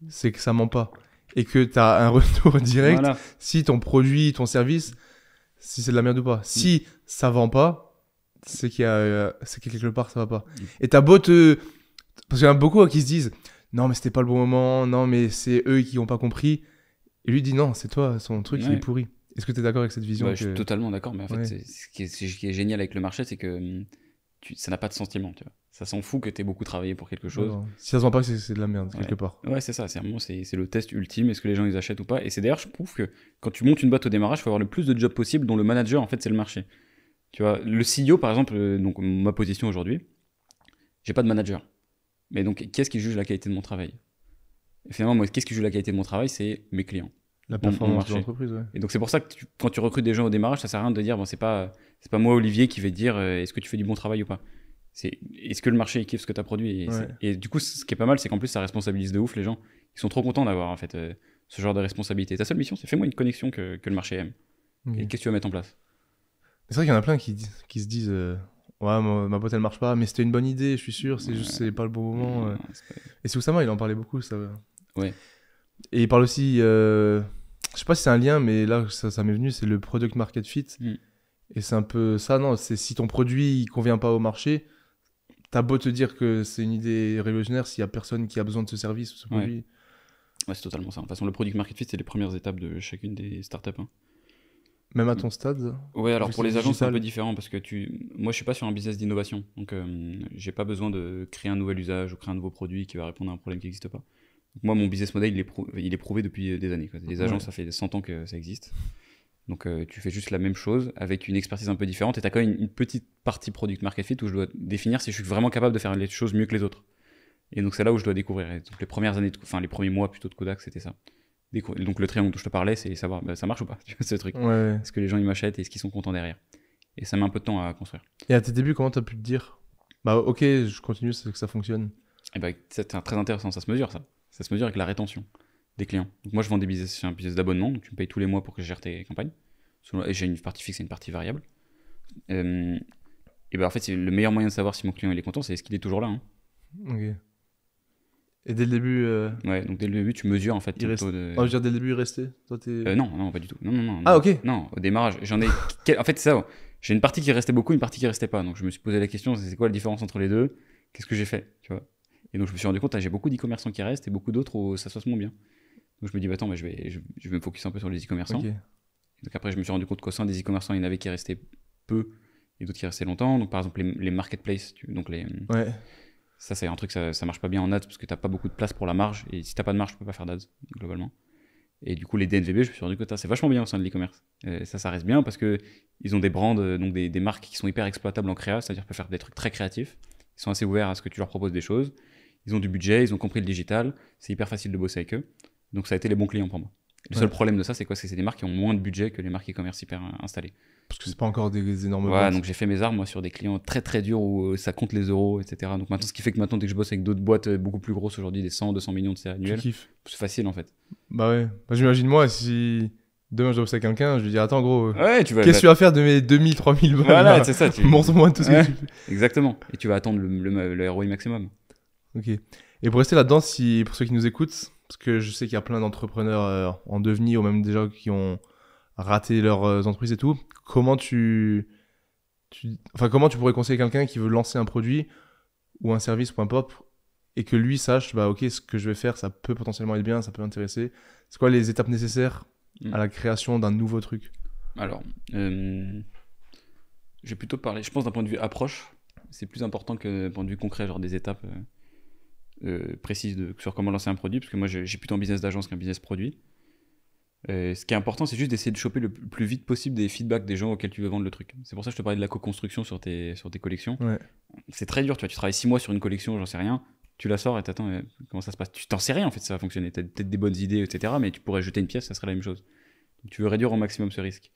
c'est que ça ment pas. Et que tu as un retour direct si ton produit, ton service, si c'est de la merde ou pas. Si mm. ça vend pas, c'est qu'il y a, euh, c'est quelque part ça va pas. Et t'as beau te, parce qu'il y en a beaucoup hein, qui se disent, non mais c'était pas le bon moment, non mais c'est eux qui ont pas compris. Et lui dit non, c'est toi, son truc est pourri. Est-ce que tu es d'accord avec cette vision Je suis totalement d'accord, mais en fait,
ce, qui est, génial avec le marché, c'est que hum, ça n'a pas de sentiment. Tu vois. Ça s'en fout que tu aies beaucoup travaillé pour quelque chose. Si ça se vend pas,
c'est, c'est de la merde, quelque part.
Ouais, c'est ça. C'est, c'est, le test ultime. Est-ce que les gens ils achètent ou pas Et c'est d'ailleurs, je prouve que quand tu montes une boîte au démarrage, il faut avoir le plus de jobs possible dont le manager, en fait, c'est le marché. Tu vois, le CEO, par exemple, euh, donc ma position aujourd'hui, j'ai pas de manager. Mais donc, quest ce qui juge la qualité de mon travail Finalement, moi, qu'est-ce qui juge la qualité de mon travail C'est mes clients. La performance de l'entreprise, ouais. Et donc, c'est pour ça que quand tu recrutes des gens au démarrage, ça sert à rien de dire, bon, c'est pas, c'est pas moi, Olivier, qui vais te dire euh, est-ce que tu fais du bon travail ou pas. C'est est-ce que le marché kiffe ce que tu as produit et, du coup, ce qui est pas mal, c'est qu'en plus, ça responsabilise de ouf les gens. Ils sont trop contents d'avoir, en fait, euh, ce genre de responsabilité. Ta seule mission, c'est fais-moi une connexion que, le marché aime. Et qu'est-ce que tu vas mettre en place
c'est vrai qu'il y en a plein qui, se disent euh, Ouais, ma, boîte elle marche pas, mais c'était une bonne idée, je suis sûr, c'est juste pas le bon moment. Et c'est Et ça va, il en parlait beaucoup, ça. Ouais. Et il parle aussi, euh, je sais pas si c'est un lien, mais là ça, m'est venu, c'est le product market fit. Mm. Et c'est un peu ça, non C'est si ton produit il convient pas au marché, t'as beau te dire que c'est une idée révolutionnaire, s'il y a personne qui a besoin de ce service ou ce produit. Ouais, c'est totalement ça. De toute façon, le
product market fit, c'est les premières étapes de chacune des startups. Hein.
Même à ton stade
Oui, alors pour les agences, c'est un peu différent parce que tu... moi, je suis pas sur un business d'innovation. Donc, euh, j'ai pas besoin de créer un nouvel usage ou créer un nouveau produit qui va répondre à un problème qui n'existe pas. moi, mon business model, il est, il est prouvé depuis euh, des années. Les agences, ça fait 100 ans que ça existe. Donc, euh, tu fais juste la même chose avec une expertise un peu différente et tu as quand même une, petite partie product market fit où je dois définir si je suis vraiment capable de faire les choses mieux que les autres. Et donc, c'est là où je dois découvrir. les premières années, enfin, les premiers mois plutôt de Kodak, c'était ça donc le triangle dont je te parlais, c'est savoir bah, ça marche ou pas, ce truc. Est-ce que les gens ils m'achètent et est-ce qu'ils sont contents derrière Et ça met un peu de temps à construire.
Et à tes débuts, comment tu as pu te dire Bah ok, je continue, c'est que ça fonctionne
et eh bah, ben, C'est très intéressant, ça se mesure ça. Ça se mesure avec la rétention des clients. Donc moi je vends des business, un business d'abonnement, donc tu me payes tous les mois pour que je gère tes campagnes. Et j'ai une partie fixe et une partie variable. Euh, et ben en fait, le meilleur moyen de savoir si mon client il est content, c'est est-ce qu'il est toujours là.
Hein. Et dès le début. Euh,
ouais, donc dès le début, tu mesures en fait il reste... taux de. Ah, je veux dire,
dès le début, il restait Toi, euh, non, non, pas du tout. Non, non, non. Ah, ok. Non,
au démarrage, j'en ai. en fait, c'est ça. J'ai une partie qui restait beaucoup, une partie qui restait pas. Donc je me suis posé la question, c'est quoi la différence entre les deux Qu'est-ce que j'ai fait tu vois Et donc je me suis rendu compte, ah, j'ai beaucoup d'e-commerçants qui restent et beaucoup d'autres où oh, ça se passe moins bien. Donc je me dis, bah, attends, mais bah, je, vais, je, vais me focus un peu sur les e-commerçants. Donc après, je me suis rendu compte qu'au sein des e-commerçants, il y en avait qui restaient peu et d'autres qui restaient longtemps. Donc par exemple, les, les marketplaces, donc les. Ouais ça, c'est un truc, ça, ça marche pas bien en ads parce que t'as pas beaucoup de place pour la marge. Et si t'as pas de marge, tu peux pas faire d'ads, globalement. Et du coup, les DNVB, je me suis rendu compte, c'est vachement bien au sein de l'e-commerce. ça, ça reste bien parce que ils ont des brands, euh, donc des, marques qui sont hyper exploitables en créa, c'est-à-dire peuvent faire des trucs très créatifs. Ils sont assez ouverts à ce que tu leur proposes des choses. Ils ont du budget, ils ont compris le digital. C'est hyper facile de bosser avec eux. Donc, ça a été les bons clients pour moi. Le seul problème de ça, c'est quoi C'est des marques qui ont moins de budget que les marques e-commerce hyper euh, installées.
Parce que c'est pas encore des, énormes.
donc j'ai fait mes armes moi sur des clients très très durs où euh, ça compte les euros, etc. Donc maintenant, ce qui fait que maintenant dès que je bosse avec d'autres boîtes euh, beaucoup plus grosses aujourd'hui, des 100, 200 millions de CA annuelles, c'est facile en fait.
Bah ouais. Bah, j'imagine moi si demain je dois bosser à quelqu'un, je lui dis attends gros, euh, qu'est-ce que tu bah vas faire de mes 2000, 3000 balles Voilà, c'est ça. Tu... Montre-moi tout ce que tu fais. Exactement. Et tu vas attendre le, ROI maximum. Ok. Et pour rester là-dedans, si pour ceux qui nous écoutent, parce que je sais qu'il y a plein d'entrepreneurs en devenir ou même déjà qui ont Rater leurs euh, entreprises et tout. Comment tu, enfin, comment tu pourrais conseiller quelqu'un qui veut lancer un produit ou un service, un pop et que lui sache, bah, ok, ce que je vais faire, ça peut potentiellement être bien, ça peut intéresser. C'est quoi les étapes nécessaires mm. à la création d'un nouveau truc Alors, euh,
je vais plutôt parler, je pense, d'un point de vue approche. C'est plus important que d'un point de vue concret, genre des étapes euh, euh, précises de, sur comment lancer un produit, parce que moi, j'ai plutôt un business d'agence qu'un business produit. Euh, ce qui est important, c'est juste d'essayer de choper le plus vite possible des feedbacks des gens auxquels tu veux vendre le truc. C'est pour ça que je te parlais de la co-construction sur tes, sur tes collections. C'est très dur, tu vois. Tu travailles 6 mois sur une collection, j'en sais rien. Tu la sors et t'attends, attends euh, comment ça se passe Tu t'en sais rien en fait, ça va fonctionner. T'as peut-être des bonnes idées, etc. Mais tu pourrais jeter une pièce, ça serait la même chose. tu veux réduire au maximum ce risque.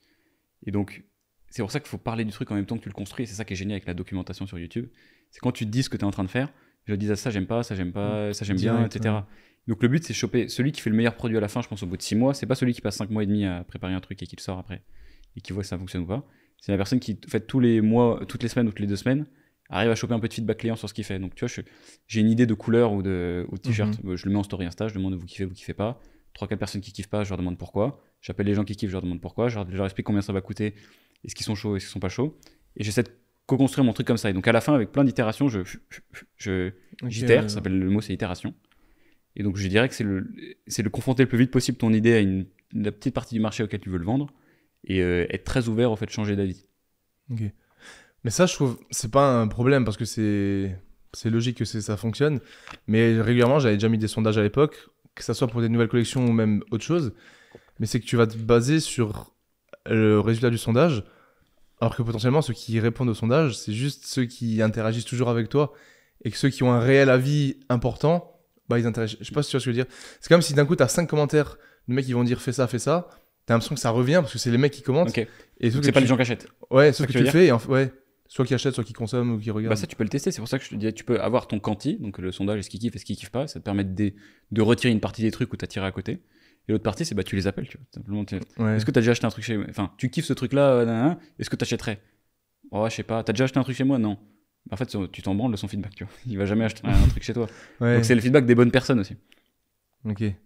Et donc, c'est pour ça qu'il faut parler du truc en même temps que tu le construis. C'est ça qui est génial avec la documentation sur YouTube. C'est quand tu te dis ce que tu es en train de faire, je dis ah, ça j'aime pas, ça j'aime pas, ça j'aime bien, etc. Donc le but, c'est de choper celui qui fait le meilleur produit à la fin, je pense, au bout de six mois. C'est pas celui qui passe cinq mois et demi à préparer un truc et qui le sort après et qui voit si ça fonctionne ou pas. C'est la personne qui, fait, tous les mois, toutes les semaines ou toutes les deux semaines, arrive à choper un peu de feedback client sur ce qu'il fait. Donc tu vois, j'ai une idée de couleur ou de, t-shirt. Mhm. Je le mets en story Insta, je demande vous kiffez, vous kiffez pas. Trois, quatre personnes qui kiffent pas, je leur demande pourquoi. J'appelle les gens qui kiffent, je leur demande pourquoi. Je leur, explique combien ça va coûter, est-ce qu'ils sont chauds, et ce qu'ils sont pas chauds. Et j'essaie de co-construire mon truc comme ça. Et donc à la fin, avec plein d'itérations, je, j'itère, ça s'appelle le mot, c'est itération. Et donc je dirais que c'est le, c'est de confronter le plus vite possible ton idée à une, la petite partie du marché auquel tu veux le vendre et euh, être très ouvert au fait de changer d'avis.
Ok. Mais ça, je trouve, c'est pas un problème parce que c'est, logique que ça fonctionne. Mais régulièrement, j'avais déjà mis des sondages à l'époque, que ce soit pour des nouvelles collections ou même autre chose. Mais c'est que tu vas te baser sur le résultat du sondage, alors que potentiellement, ceux qui répondent au sondage, c'est juste ceux qui interagissent toujours avec toi et que ceux qui ont un réel avis important bah, ils intéressent. Je sais pas si tu vois ce que je veux dire. C'est comme si d'un coup, tu as 5 commentaires de mecs qui vont dire fais ça, fais ça. T'as l'impression que ça revient parce que c'est les mecs qui commentent. Ok. Et c'est pas les gens qui achètent. Ouais, sauf que, tu fais. en... ouais. Soit qui achètent, soit qui consomment ou qui bah, regardent. Bah ça, tu peux le tester. C'est pour ça que je te disais, tu peux avoir ton
quanti, donc le sondage, est-ce qu'ils kiffent, est-ce qu'ils kiffent pas. Ça te permet de, de retirer une partie des trucs où t'as tiré à côté. Et l'autre partie, c'est bah tu les appelles, tu vois. Simplement, est-ce que t'as déjà acheté un truc chez, enfin, tu kiffes ce truc-là, est-ce que achèterais Oh, je sais pas. as déjà acheté un truc chez moi Non. Bah, en fait, tu t'en branles de son feedback, tu vois. Il va jamais acheter
un truc chez toi.
Donc c'est
le feedback des bonnes personnes
aussi. Ok. Ouais,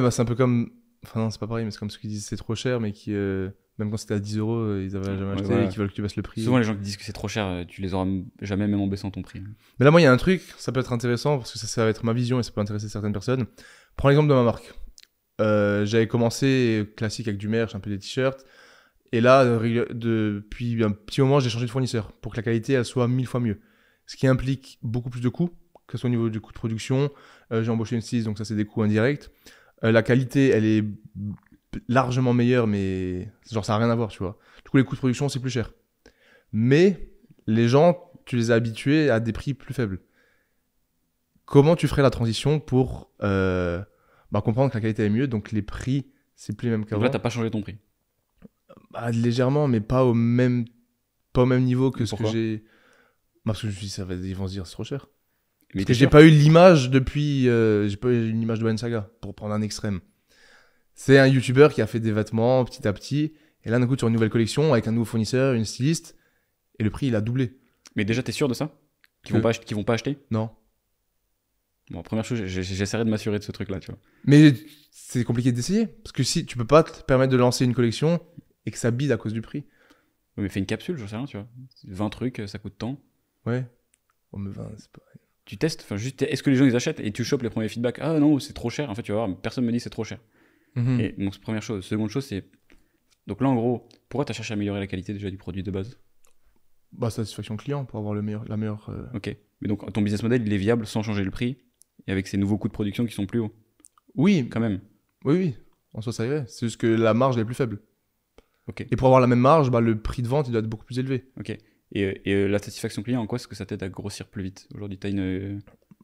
bah, c'est un peu comme. Enfin, non, c'est pas pareil, mais c'est comme ceux qui disent c'est trop cher, mais qui. Euh, même quand c'était à 10 euros, euh, ils avaient jamais acheté et qui veulent que tu baisses le prix. Souvent, les gens qui
disent que c'est trop cher, euh, tu les auras jamais, même en baissant ton prix. Hein.
Mais là, moi, il y a un truc, ça peut être intéressant parce que ça, ça va être ma vision et ça peut intéresser certaines personnes. Prends l'exemple de ma marque. J'avais commencé classique avec du merch, un peu des t-shirts. Et là, euh, depuis un petit moment, j'ai changé de fournisseur pour que la qualité elle soit mille fois mieux. Ce qui implique beaucoup plus de coûts, que ce soit au niveau du coût de production. Euh, j'ai embauché une 6, donc ça, c'est des coûts indirects. Euh, la qualité, elle est largement meilleure, mais genre, ça n'a rien à voir, tu vois. Du coup, les coûts de production, c'est plus cher. Mais les gens, tu les as habitués à des prix plus faibles. Comment tu ferais la transition pour bah, comprendre que la qualité est mieux, donc les prix, c'est plus les mêmes qu'avant Là, tu n'as pas changé ton prix. Ah, légèrement, mais pas au même, pas au même niveau que ce que j'ai. Parce que je me suis dit, ça va, ils vont se dire, c'est trop cher. Mais j'ai pas eu l'image depuis. Euh, j'ai pas eu une image de One Saga, pour prendre un extrême. C'est un YouTuber qui a fait des vêtements petit à petit. Et là, d'un coup, sur une nouvelle collection, avec un nouveau fournisseur, une styliste, et le prix, il a doublé. Mais déjà, t'es sûr de ça Qu'ils vont, euh. pas qui vont pas acheter Non.
Bon, première chose, j'essaierai de m'assurer de ce truc-là, tu vois.
Mais c'est compliqué d'essayer. Parce que si tu peux pas te permettre de lancer une collection et que ça bide à cause du prix. mais fais une capsule, j'en sais rien, tu vois. 20 trucs, euh, ça coûte tant. Ouais. Oh, mais 20, c'est pas.
Tu testes, enfin, juste, est-ce que les gens ils achètent et tu chopes les premiers feedbacks Ah non, c'est trop cher. En fait, tu vas voir, personne me dit c'est trop cher. Mhm. Et donc, première chose. Seconde chose, c'est. Donc là, en gros, pourquoi tu cherché à améliorer la qualité déjà du produit de base
Bah, satisfaction client pour avoir le meilleur, la meilleure. Euh, ok. Mais donc, ton business model, il est viable sans changer le prix et avec ces nouveaux coûts de production qui sont plus hauts Oui. Quand même. Oui, oui. En soi, ça est. C'est juste que la marge est plus faible. Et pour avoir la même marge, bah, le prix de vente il doit être beaucoup plus élevé. Ok. Et, euh, la satisfaction client, en quoi est-ce que ça t'aide à grossir plus vite Aujourd'hui, tu une. Euh,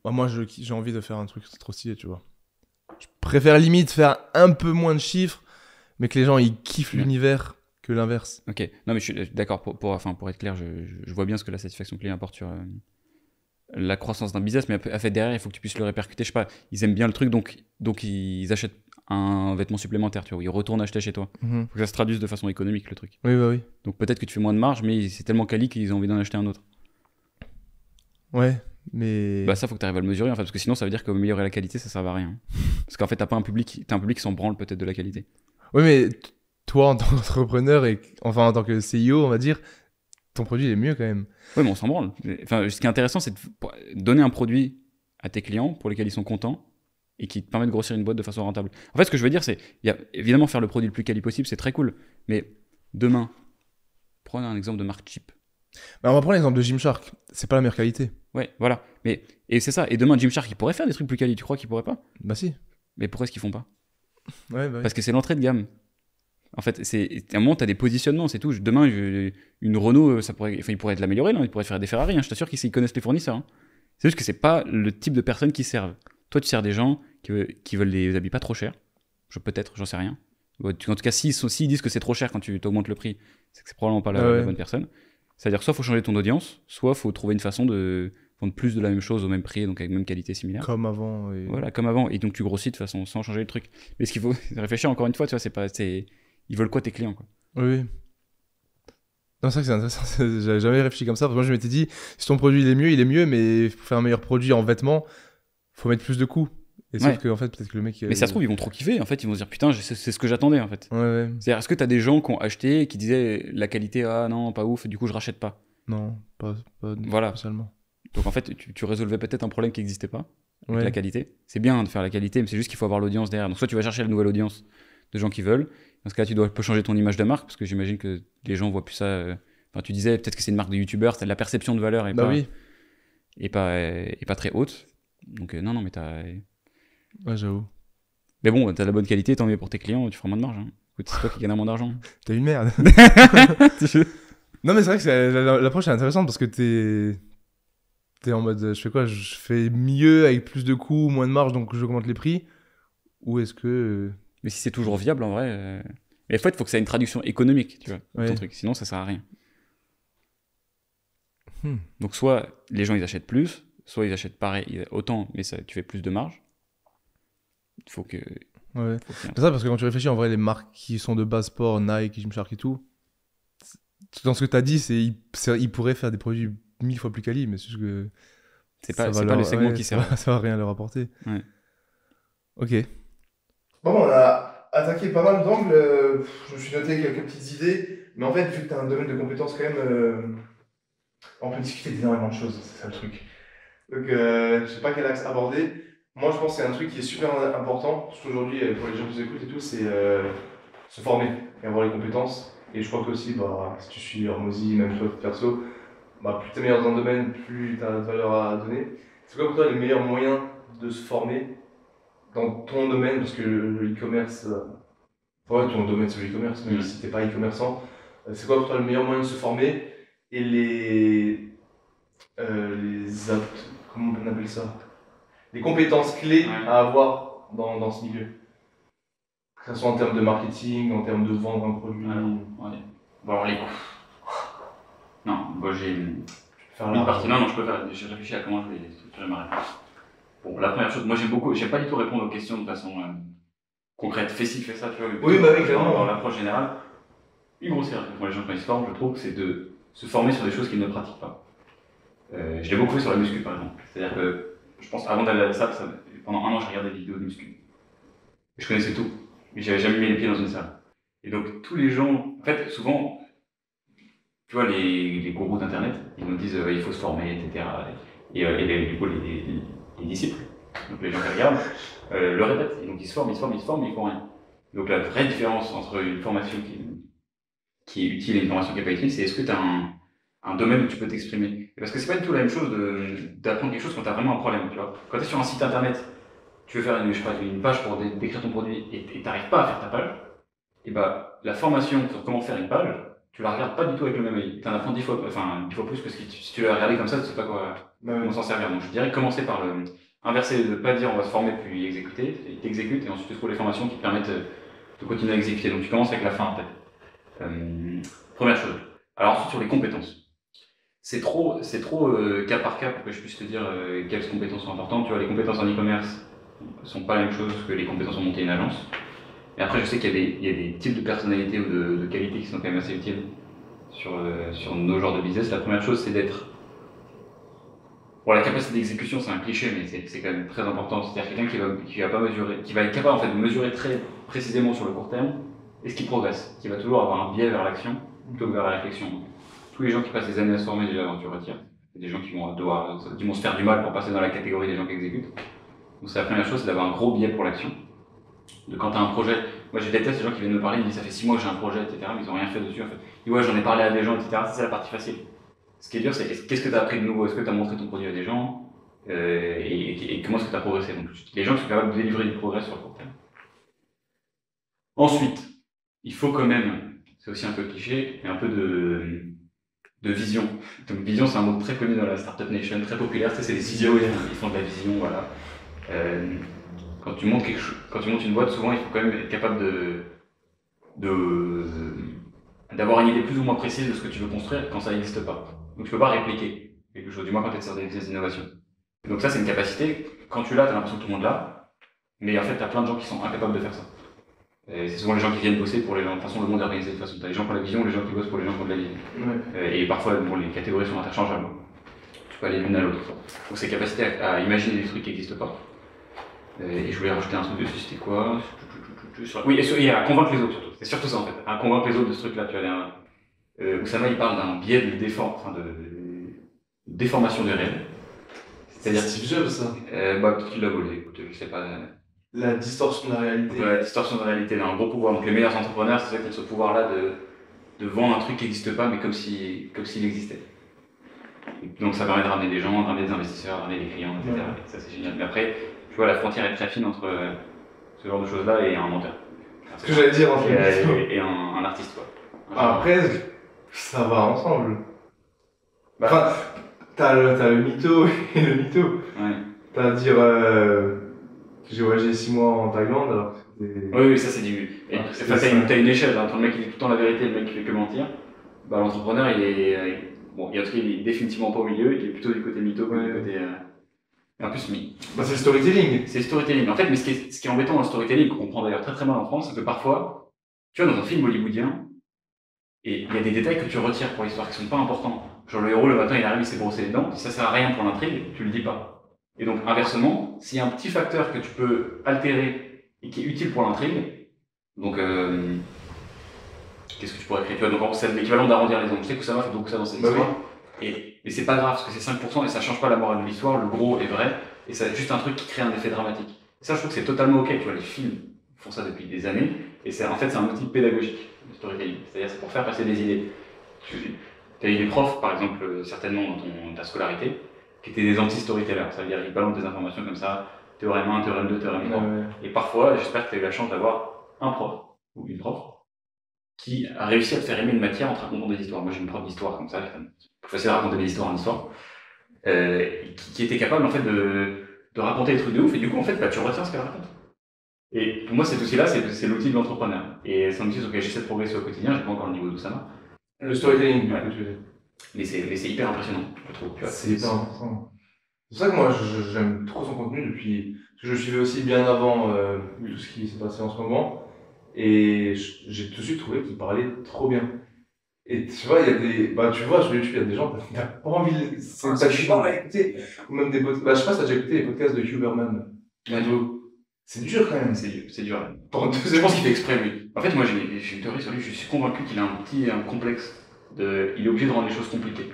bah, moi, j'ai envie de faire un truc trop stylé, tu vois. Je préfère limite faire un peu moins de chiffres, mais que les gens ils kiffent l'univers que l'inverse. Ok. Non, mais je suis euh,
d'accord. Pour, enfin, pour être clair, je, vois bien ce que la satisfaction client apporte sur. la croissance d'un business, mais à fait derrière, il faut que tu puisses le répercuter. Je sais pas, ils aiment bien le truc, donc, donc ils achètent un vêtement supplémentaire, tu vois, où il retourne acheter chez toi. Mhm. Faut que ça se traduise de façon économique, le truc. Oui, bah oui. Donc peut-être que tu fais moins de marge, mais c'est tellement quali qu'ils ont envie d'en acheter un autre. Ouais, mais. Bah ça, faut que tu arrives à le mesurer, en fait, parce que sinon, ça veut dire que améliorer la qualité, ça sert à rien. parce qu'en fait, t'as pas un public, un public qui s'en branle
peut-être de la qualité. Oui, mais toi, en tant qu'entrepreneur, et enfin en tant que CEO, on va dire, ton produit est mieux quand même.
Oui, mais on s'en branle. Enfin, ce qui est intéressant, c'est de donner un produit à tes clients pour lesquels ils sont contents et qui te permet de grossir une boîte de façon rentable. En fait, ce que je veux dire, c'est évidemment faire le produit le plus quali possible, c'est très cool. Mais demain, prenez un exemple de marque cheap.
Bah, on va prendre l'exemple de Gymshark. C'est pas la meilleure qualité. Ouais, voilà. Mais
et c'est ça. Et demain, Gymshark, il pourrait faire des trucs plus quali. Tu crois qu'il pourrait pas Bah si. Mais pourquoi est-ce qu'ils font pas bah Parce que c'est l'entrée de gamme. En fait, c'est un moment, tu des positionnements, c'est tout. Demain, une Renault, euh, ça pourrait, enfin, il pourrait être l'améliorer, il pourrait faire des Ferrari. Hein. Je t'assure qu'ils connaissent les fournisseurs. Hein. C'est juste que c'est pas le type de personnes qui servent. Toi, tu sers des gens qui, veulent des habits pas trop chers. Je, peut-être, j'en sais rien. En tout cas, s'ils disent que c'est trop cher quand tu augmentes le prix, c'est que c'est probablement pas la, bonne personne. C'est-à-dire, soit il faut changer ton audience, soit il faut trouver une façon de vendre plus de la même chose au même prix, donc avec même qualité similaire. Comme avant. Voilà, comme avant. Et donc tu grossis de façon sans changer le truc. Mais ce qu'il faut réfléchir encore une fois, tu vois, c'est pas. C'est... Ils veulent quoi tes clients, quoi.
Oui. Non, c'est vrai que c'est intéressant. J'avais jamais réfléchi comme ça. Parce que moi, je m'étais dit, si ton produit il est mieux, il est mieux, mais pour faire un meilleur produit en vêtements, faut mettre plus de coups. Et en fait, peut-être que le mec. Mais ça se euh, trouve, ils vont trop kiffer.
En fait, ils vont se dire putain, c'est ce que j'attendais. En fait. Ouais, C'est-à-dire, est-ce que t'as des gens qui ont acheté et qui disaient la qualité, ah non, pas ouf, du coup, je rachète pas Non, pas, pas voilà. seulement. Donc, en fait, tu, résolvais peut-être un problème qui n'existait pas la qualité. C'est bien de faire la qualité, mais c'est juste qu'il faut avoir l'audience derrière. Donc, soit tu vas chercher la nouvelle audience de gens qui veulent. Dans ce cas-là, tu dois changer ton image de marque parce que j'imagine que les gens voient plus ça. Euh, enfin, tu disais peut-être que c'est une marque de youtubeur, la perception de valeur et bah Oui. Et pas, et pas très haute. Donc euh, non, non, mais t'as. Ouais, j'avoue. Mais bon, t'as la bonne qualité, tant
mieux pour tes clients, tu feras moins de marge. Hein. c'est toi qui gagne moins d'argent. t'as une merde. non, mais c'est vrai que l'approche est intéressante parce que t'es. T'es en mode, je fais quoi Je fais mieux avec plus de coûts, moins de marge, donc j'augmente les prix Ou est-ce que. Euh,
mais si c'est toujours viable en vrai. Euh, mais en fait, il faut que ça ait une traduction économique, tu vois, ton truc. Sinon, ça sert à rien. Hmm. Donc, soit les gens ils achètent plus, soit ils achètent pareil, autant, mais ça, tu fais plus de marge. Il faut que.
C'est ça, parce que quand tu réfléchis, en vrai, les marques qui sont de base sport, Nike, Gymshark et tout, dans ce que tu as dit, c'est ils, pourraient faire des produits mille fois plus quali, mais c'est juste que. C'est pas, le segment qui sert. Ça va, rien leur apporter. Ouais. Ok. Bon, on a attaqué pas mal d'angles. Je me suis noté quelques petites idées. Mais en fait, vu que tu as un domaine de compétences quand même, euh, on peut discuter d'énormément de choses, c'est ça le truc. Donc, euh, je sais pas quel axe aborder. Moi, je pense que c'est un truc qui est super important, aujourd'hui euh, pour les gens qui nous écoutent et tout, c'est euh, se former et avoir les compétences. Et je crois que aussi, bah, si tu suis Hermosi, même toi perso, bah, plus tu es meilleur dans un domaine, plus tu as de valeur à donner. C'est quoi pour toi les meilleurs moyens de se former dans ton domaine Parce que le e-commerce, ton domaine c'est le e-commerce, même mm. si tu pas e-commerçant, c'est quoi pour toi le meilleur moyen de se former et les, euh, les, comment on appelle ça Les compétences clés à avoir dans, ce milieu. Que ce soit en termes de marketing, en termes de vendre un produit. Ah ouais. Bon, bah, alors, les Non, bon, bah, j'ai faire une partie. Non, non,
je peux faire. J'ai réfléchi à comment je vais structurer ma réponse. Bon, la première chose, moi j'aime beaucoup, j'aime pas du tout répondre aux questions de façon euh, concrète, fais ci, fais ça, tu vois. oui, bah oui, clairement. Dans l'approche générale, une grosse erreur pour les gens quand ils se forment, je trouve, c'est de se former sur des choses qu'ils ne pratiquent pas. Euh, je l'ai beaucoup fait sur la muscu, par exemple. C'est-à-dire que je pense avant d'aller à la salle, pendant un an, je regardais des vidéos de muscu. Je connaissais tout, mais j'avais jamais mis les pieds dans une salle. Et donc, tous les gens, en fait, souvent, tu vois, les, les gourous d'Internet, ils nous disent euh, il faut se former, etc. Et, et euh, du coup, les, les, disciples, donc les gens qui regardent, le répètent. Et donc, ils se forment, ils se forment, ils se forment, mais ils font rien. Donc, la vraie différence entre une formation qui, qui est utile et une formation qui n'est pas utile, c'est est-ce que tu as un, un domaine où tu peux t'exprimer parce que c'est pas du tout la même chose d'apprendre quelque chose quand tu as vraiment un problème. Tu vois. Quand tu es sur un site internet, tu veux faire une, page pour décrire ton produit et tu n'arrives pas à faire ta page, et bah, la formation sur comment faire une page, tu la regardes pas du tout avec le même œil. Tu en apprends dix fois, enfin, plus que si tu la regardes comme ça, tu sais pas comment s'en servir. Donc je dirais commencer par le, inverser, ne pas dire on va se former puis exécuter, tu exécutes et ensuite tu trouves les formations qui te permettent de continuer à exécuter. Donc tu commences avec la fin en fait. Euh, première chose. Alors ensuite sur les compétences c'est trop, c'est trop euh, cas par cas pour que je puisse te dire euh, quelles compétences sont importantes. Tu vois, les compétences en e-commerce sont pas la même chose que les compétences en monter une agence. Mais après, je sais qu'il y, a des, types de personnalités ou de, qualités qui sont quand même assez utiles euh, sur, nos genres de business. La première chose, c'est d'être. Bon, la capacité d'exécution, c'est un cliché, mais c'est quand même très important. C'est-à-dire quelqu'un qui va, qui pas mesurer, qui va être capable en fait de mesurer très précisément sur le court terme et ce qui progresse, qui va toujours avoir un biais vers l'action plutôt que vers la réflexion tous les gens qui passent des années à se former, déjà, avant tu retires. des gens qui vont, devoir, se faire du mal pour passer dans la catégorie des gens qui exécutent. Donc, c'est la première chose, c'est d'avoir un gros biais pour l'action. De quand tu as un projet, moi je déteste les gens qui viennent me parler, ils me disent ça fait 6 mois que j'ai un projet, etc. Mais ils n'ont rien fait dessus. En fait. Et ouais, j'en ai parlé à des gens, etc. C'est la partie facile. Ce qui est dur, c'est qu'est-ce que tu as appris de nouveau Est-ce que tu as montré ton produit à des gens euh, et, comment est-ce que tu as progressé Donc, Les gens sont capables de délivrer du progrès sur le court terme. Ensuite, il faut quand même, c'est aussi un peu cliché, et un peu de, de vision. Donc vision, c'est un mot très connu dans la Startup Nation, très populaire. C'est les CIO, e ils font de la vision, voilà. Euh, quand, tu montes quelque chose, quand tu montes une boîte, souvent, il faut quand même être capable de, de d'avoir une idée plus ou moins précise de ce que tu veux construire quand ça n'existe pas. Donc tu peux pas répliquer quelque chose, du moins quand tu es sur des business d'innovation. Donc ça, c'est une capacité. Quand tu l'as, tu as l'impression que tout le monde l'a. Mais en fait, tu as plein de gens qui sont incapables de faire ça. Euh, c'est souvent les gens qui viennent bosser pour les gens. façon, le monde est organisé de façon. les gens pour la vision, les gens qui bossent pour les gens pour de la vie. Euh, et parfois, les catégories sont interchangeables. Tu peux aller d'une à l'autre. Donc, c'est capacités à, imaginer des trucs qui n'existent pas. Euh, et je voulais rajouter un truc dessus, c'était quoi Oui, et, à convaincre les autres surtout. C'est surtout ça en fait. À convaincre les autres de ce truc-là. Tu as Oussama, il parle d'un biais de, de... déformation du réel. C'est-à-dire. tu Jobs, ça bah, Peut-être qu'il l'a volé, écoute, je sais pas la distorsion de la réalité. la distorsion de la réalité, a un gros pouvoir. Donc les meilleurs entrepreneurs, c'est vrai qu'ils ont ce pouvoir-là de, vendre un truc qui n'existe pas, mais comme s'il comme existait. Donc ça permet de ramener des gens, de ramener des investisseurs, de ramener des clients, etc. ça c'est génial. Mais après, tu vois, la frontière est très fine entre euh, ce genre de choses-là et un menteur.
Ce que j'allais dire en fait.
Et, euh, un, artiste quoi.
après, ça va ensemble. Bah. enfin, t'as le, mytho et le mytho. T'as à dire. Euh, j'ai voyagé 6 mois en Thaïlande Oui, ça c'est
du. Ça ah, ça une, échelle, hein. Entre le mec il dit tout le temps la vérité et le mec qui fait que mentir. Bah, l'entrepreneur il est. Euh, bon, il, est définitivement pas au milieu, il est plutôt du côté mytho que du côté. En euh, plus, mais... Bah, c'est le storytelling. C'est le storytelling. En fait, ce qui est, embêtant dans le storytelling, qu'on prend d'ailleurs très très mal en France, c'est que parfois, tu vois, dans un film hollywoodien, et il y a des détails que tu retires pour l'histoire qui sont pas importants. Genre le héros le matin il arrive, il s'est brossé les dents, ça sert à rien pour l'intrigue, tu le dis pas. Et donc, inversement, s'il y a un petit facteur que tu peux altérer et qui est utile pour l'intrigue, donc, euh, qu'est-ce que tu pourrais créer Donc, c'est l'équivalent d'arrondir les ongles. Tu sais que ça marche, donc ça dans cette bah histoire. Et, mais c'est pas grave, parce que c'est 5% et ça change pas la morale de l'histoire, le gros est vrai, et c'est juste un truc qui crée un effet dramatique. Et ça, je trouve que c'est totalement ok. Tu vois, les films font ça depuis des années, et c'est, en fait, c'est un outil pédagogique, le storytelling. C'est-à-dire, c'est pour faire passer des idées. Tu as eu des profs, par exemple, euh, certainement dans ta scolarité, qui étaient des anti-storytellers. Ça veut dire qu'ils balancent des informations comme ça, théorème 1, théorème 2, théorème 3. Et parfois, j'espère que tu as eu la chance d'avoir un prof ou une prof qui a réussi à te faire aimer une matière en te racontant des histoires. Moi, j'ai une prof d'histoire comme ça, c'est facile raconter des histoires en histoire, euh, qui, était capable en fait de, raconter des trucs de ouf. Et du coup, en fait, bah, tu retiens ce qu'elle raconte. Et pour moi, cet outil-là, c'est l'outil de l'entrepreneur. Et c'est un outil sur lequel j'essaie de progresser au quotidien. Je n'ai pas encore le niveau d'Oussama. Le storytelling, ouais.
Mais c'est hyper impressionnant, je
trouve. C'est hyper C'est ça que moi,
j'aime trop son contenu depuis. que Je le suivais aussi bien avant euh, tout ce qui s'est passé en ce moment. Et j'ai tout de suite trouvé qu'il parlait trop bien. Et tu vois, il y a des. Bah, tu vois, sur YouTube, il y a des gens, t'as pas envie de. Ah, même des Bah, je sais pas si j'ai écouté les podcasts de Huberman. C'est dur quand même. C'est dur, c'est dur. Pendant Je pense qu'il
fait exprès, lui. En fait, moi, j'ai une théorie sur lui, je suis convaincu qu'il a un petit un complexe il est obligé de rendre les choses compliquées. je,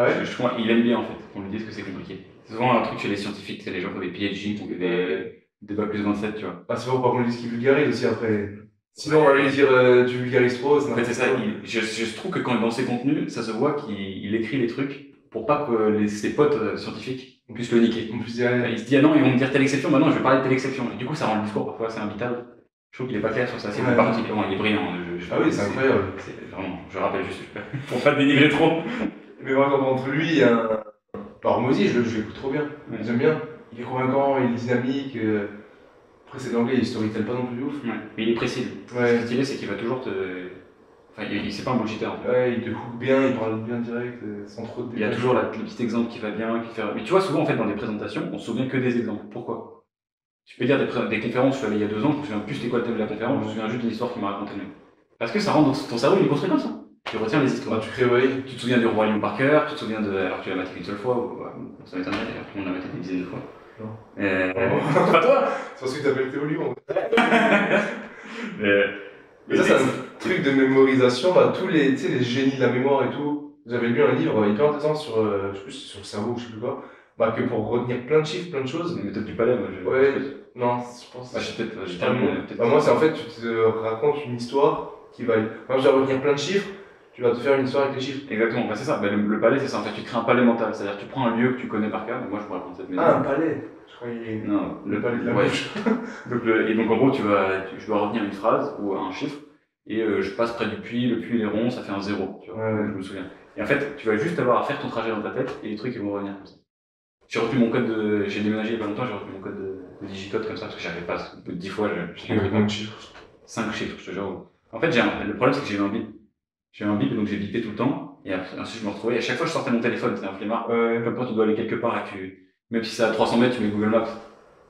ah crois il aime bien en fait qu'on lui dise que c'est compliqué. C'est souvent un truc chez les scientifiques, c'est les gens qui ont des PhD, qui des, des bac plus 27, tu vois. Ah, c'est pour pas qu'on lui dise qu'il vulgarise aussi après. Sinon, on va lui dire du euh, tu vulgarises trop. En fait, c'est ça. je, trouve que quand il dans ses contenus, ça se voit qu'il écrit les trucs pour pas que ses potes euh, scientifiques puissent le niquer. il se dit ah non, ils vont me dire telle exception, bah non, je vais parler de telle exception. Et du coup, ça rend le discours parfois c'est invitable. Je trouve qu'il est pas clair sur ça. C'est ouais. par contre, il, est brillant. Hein, ah oui, c'est incroyable. C'est vraiment, je rappelle juste, pour pas
dénigrer trop. Mais moi, on entre lui et un. Parmosi, je, je l'écoute trop bien. Ils J'aime bien. Il est convaincant, il est dynamique. Euh. Après, c'est l'anglais, il storytell pas non plus ouf. Mais il est précis. Ouais. Ce qui est, c'est qu'il va toujours te. Enfin, il, il c'est pas un bullshitter. En Ouais, il te coupe bien, il parle bien direct, euh, sans trop
de Il y a toujours la, le petit exemple qui va bien, qui fait. Mais tu vois, souvent, en fait, dans les présentations, on se souvient que des exemples. Pourquoi Tu peux dire des, des conférences, je suis allé il y a deux ans, je me souviens plus c'était quoi la conférence, je me souviens juste de l'histoire qu'il m'a racontée parce que ça rend ton, cerveau, il est construit comme ça. Tu retiens les histoires. Bah, tu tu te souviens du Roi lyon par cœur, tu te souviens de. Alors tu l'as maté une seule fois, euh, ça m'étonnerait d'ailleurs, tout le monde l'a maté des dizaines de fois.
Non. Euh... Oh. pas toi C'est parce que t'appelles Théo Lyon.
mais,
ça, c'est un truc de mémorisation, bah, tous les, les génies de la mémoire et tout. Vous avez lu un livre hyper intéressant sur, euh, je sais sur le cerveau ou je sais plus quoi, bah, que pour retenir plein de chiffres, plein de choses. Mais peut-être du palais, moi. Ouais, non, je pense. Bah, j'ai peut ah, bah, moi, c'est en fait, tu te racontes une histoire qui Quand tu vas retenir plein de chiffres, tu vas te faire une soirée avec les chiffres.
Exactement, bah, c'est ça. Bah, le, palais, c'est ça. En fait, tu crées un palais mental. C'est-à-dire, tu prends un lieu que tu connais par cœur. Moi, je pourrais prendre cette maison. Ah, un palais Je
croyais. Non,
le palais de la bouche. donc, et donc, en gros, tu vas, je dois retenir une phrase ou un chiffre. Et euh, je passe près du puits, le puits est rond, ça fait un zéro. Tu vois, je me souviens. Et en fait, tu vas juste avoir à faire ton trajet dans ta tête et les trucs ils vont revenir comme ça. J'ai retenu mon code de. J'ai déménagé il y a pas longtemps, j'ai retenu mon code de, digicode comme ça parce que j'arrivais pas. 10 fois, j'ai. 5 chiffres. 5 chiffres, je te en fait, le problème, c'est que j'ai eu un bip. J'ai eu un bip, donc j'ai bipé tout le temps. Et ensuite, je me retrouvais. Et à chaque fois, je sortais mon téléphone. C'était un flemmard. Euh, comme toi, tu dois aller quelque part et Même si c'est à 300 mètres, tu mets Google Maps.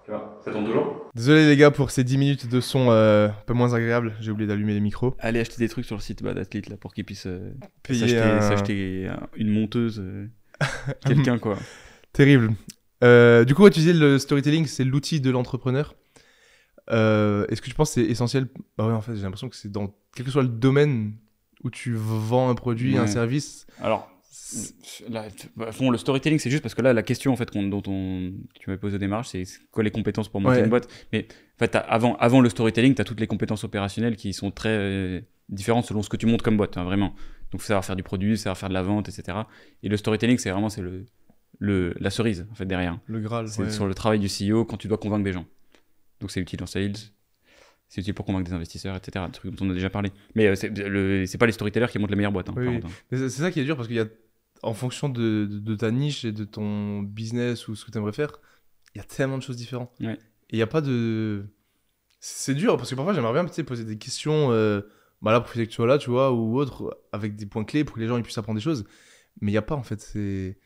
Tu vois, ça tombe toujours.
Désolé, les gars, pour ces 10 minutes de son euh, un peu moins agréable. J'ai oublié d'allumer les micros. Allez acheter des trucs sur le site bah, là, pour qu'ils puissent euh, s'acheter, une monteuse. Euh, quelqu'un, quoi. Terrible. du coup, utiliser le storytelling, c'est l'outil de l'entrepreneur. Euh, est-ce que tu penses que c'est essentiel Bah en fait, j'ai l'impression que c'est dans quel que soit le domaine où tu vends un produit, un service.
Alors, bah, le storytelling, c'est juste parce que là, la question en fait dont on, tu m'as posé au démarche c'est quoi les compétences pour monter une boîte. Mais en fait, avant, avant le storytelling, tu as toutes les compétences opérationnelles qui sont très euh, différentes selon ce que tu montes comme boîte, hein, vraiment. Donc, faut savoir faire du produit, savoir faire de la vente, etc. Et le storytelling, c'est vraiment c'est le, la cerise en fait derrière. Le Graal. C'est sur le travail du CEO quand tu dois convaincre des gens. Donc c'est utile en sales, c'est utile pour convaincre des investisseurs, etc. un trucs dont on a déjà parlé. Mais euh, ce c'est pas les storytellers qui montrent la meilleure boîte hein, hein.
c'est ça qui est dur parce qu'il y a, en fonction de, ta niche et de ton business ou ce que tu aimerais faire, il y a tellement de choses différentes. Et il n'y a pas de. C'est dur parce que parfois j'aimerais bien tu sais, poser des questions, euh, bah tu pour là, tu vois, ou autre, avec des points clés pour que les gens ils puissent apprendre des choses. Mais il n'y a pas en fait. C'est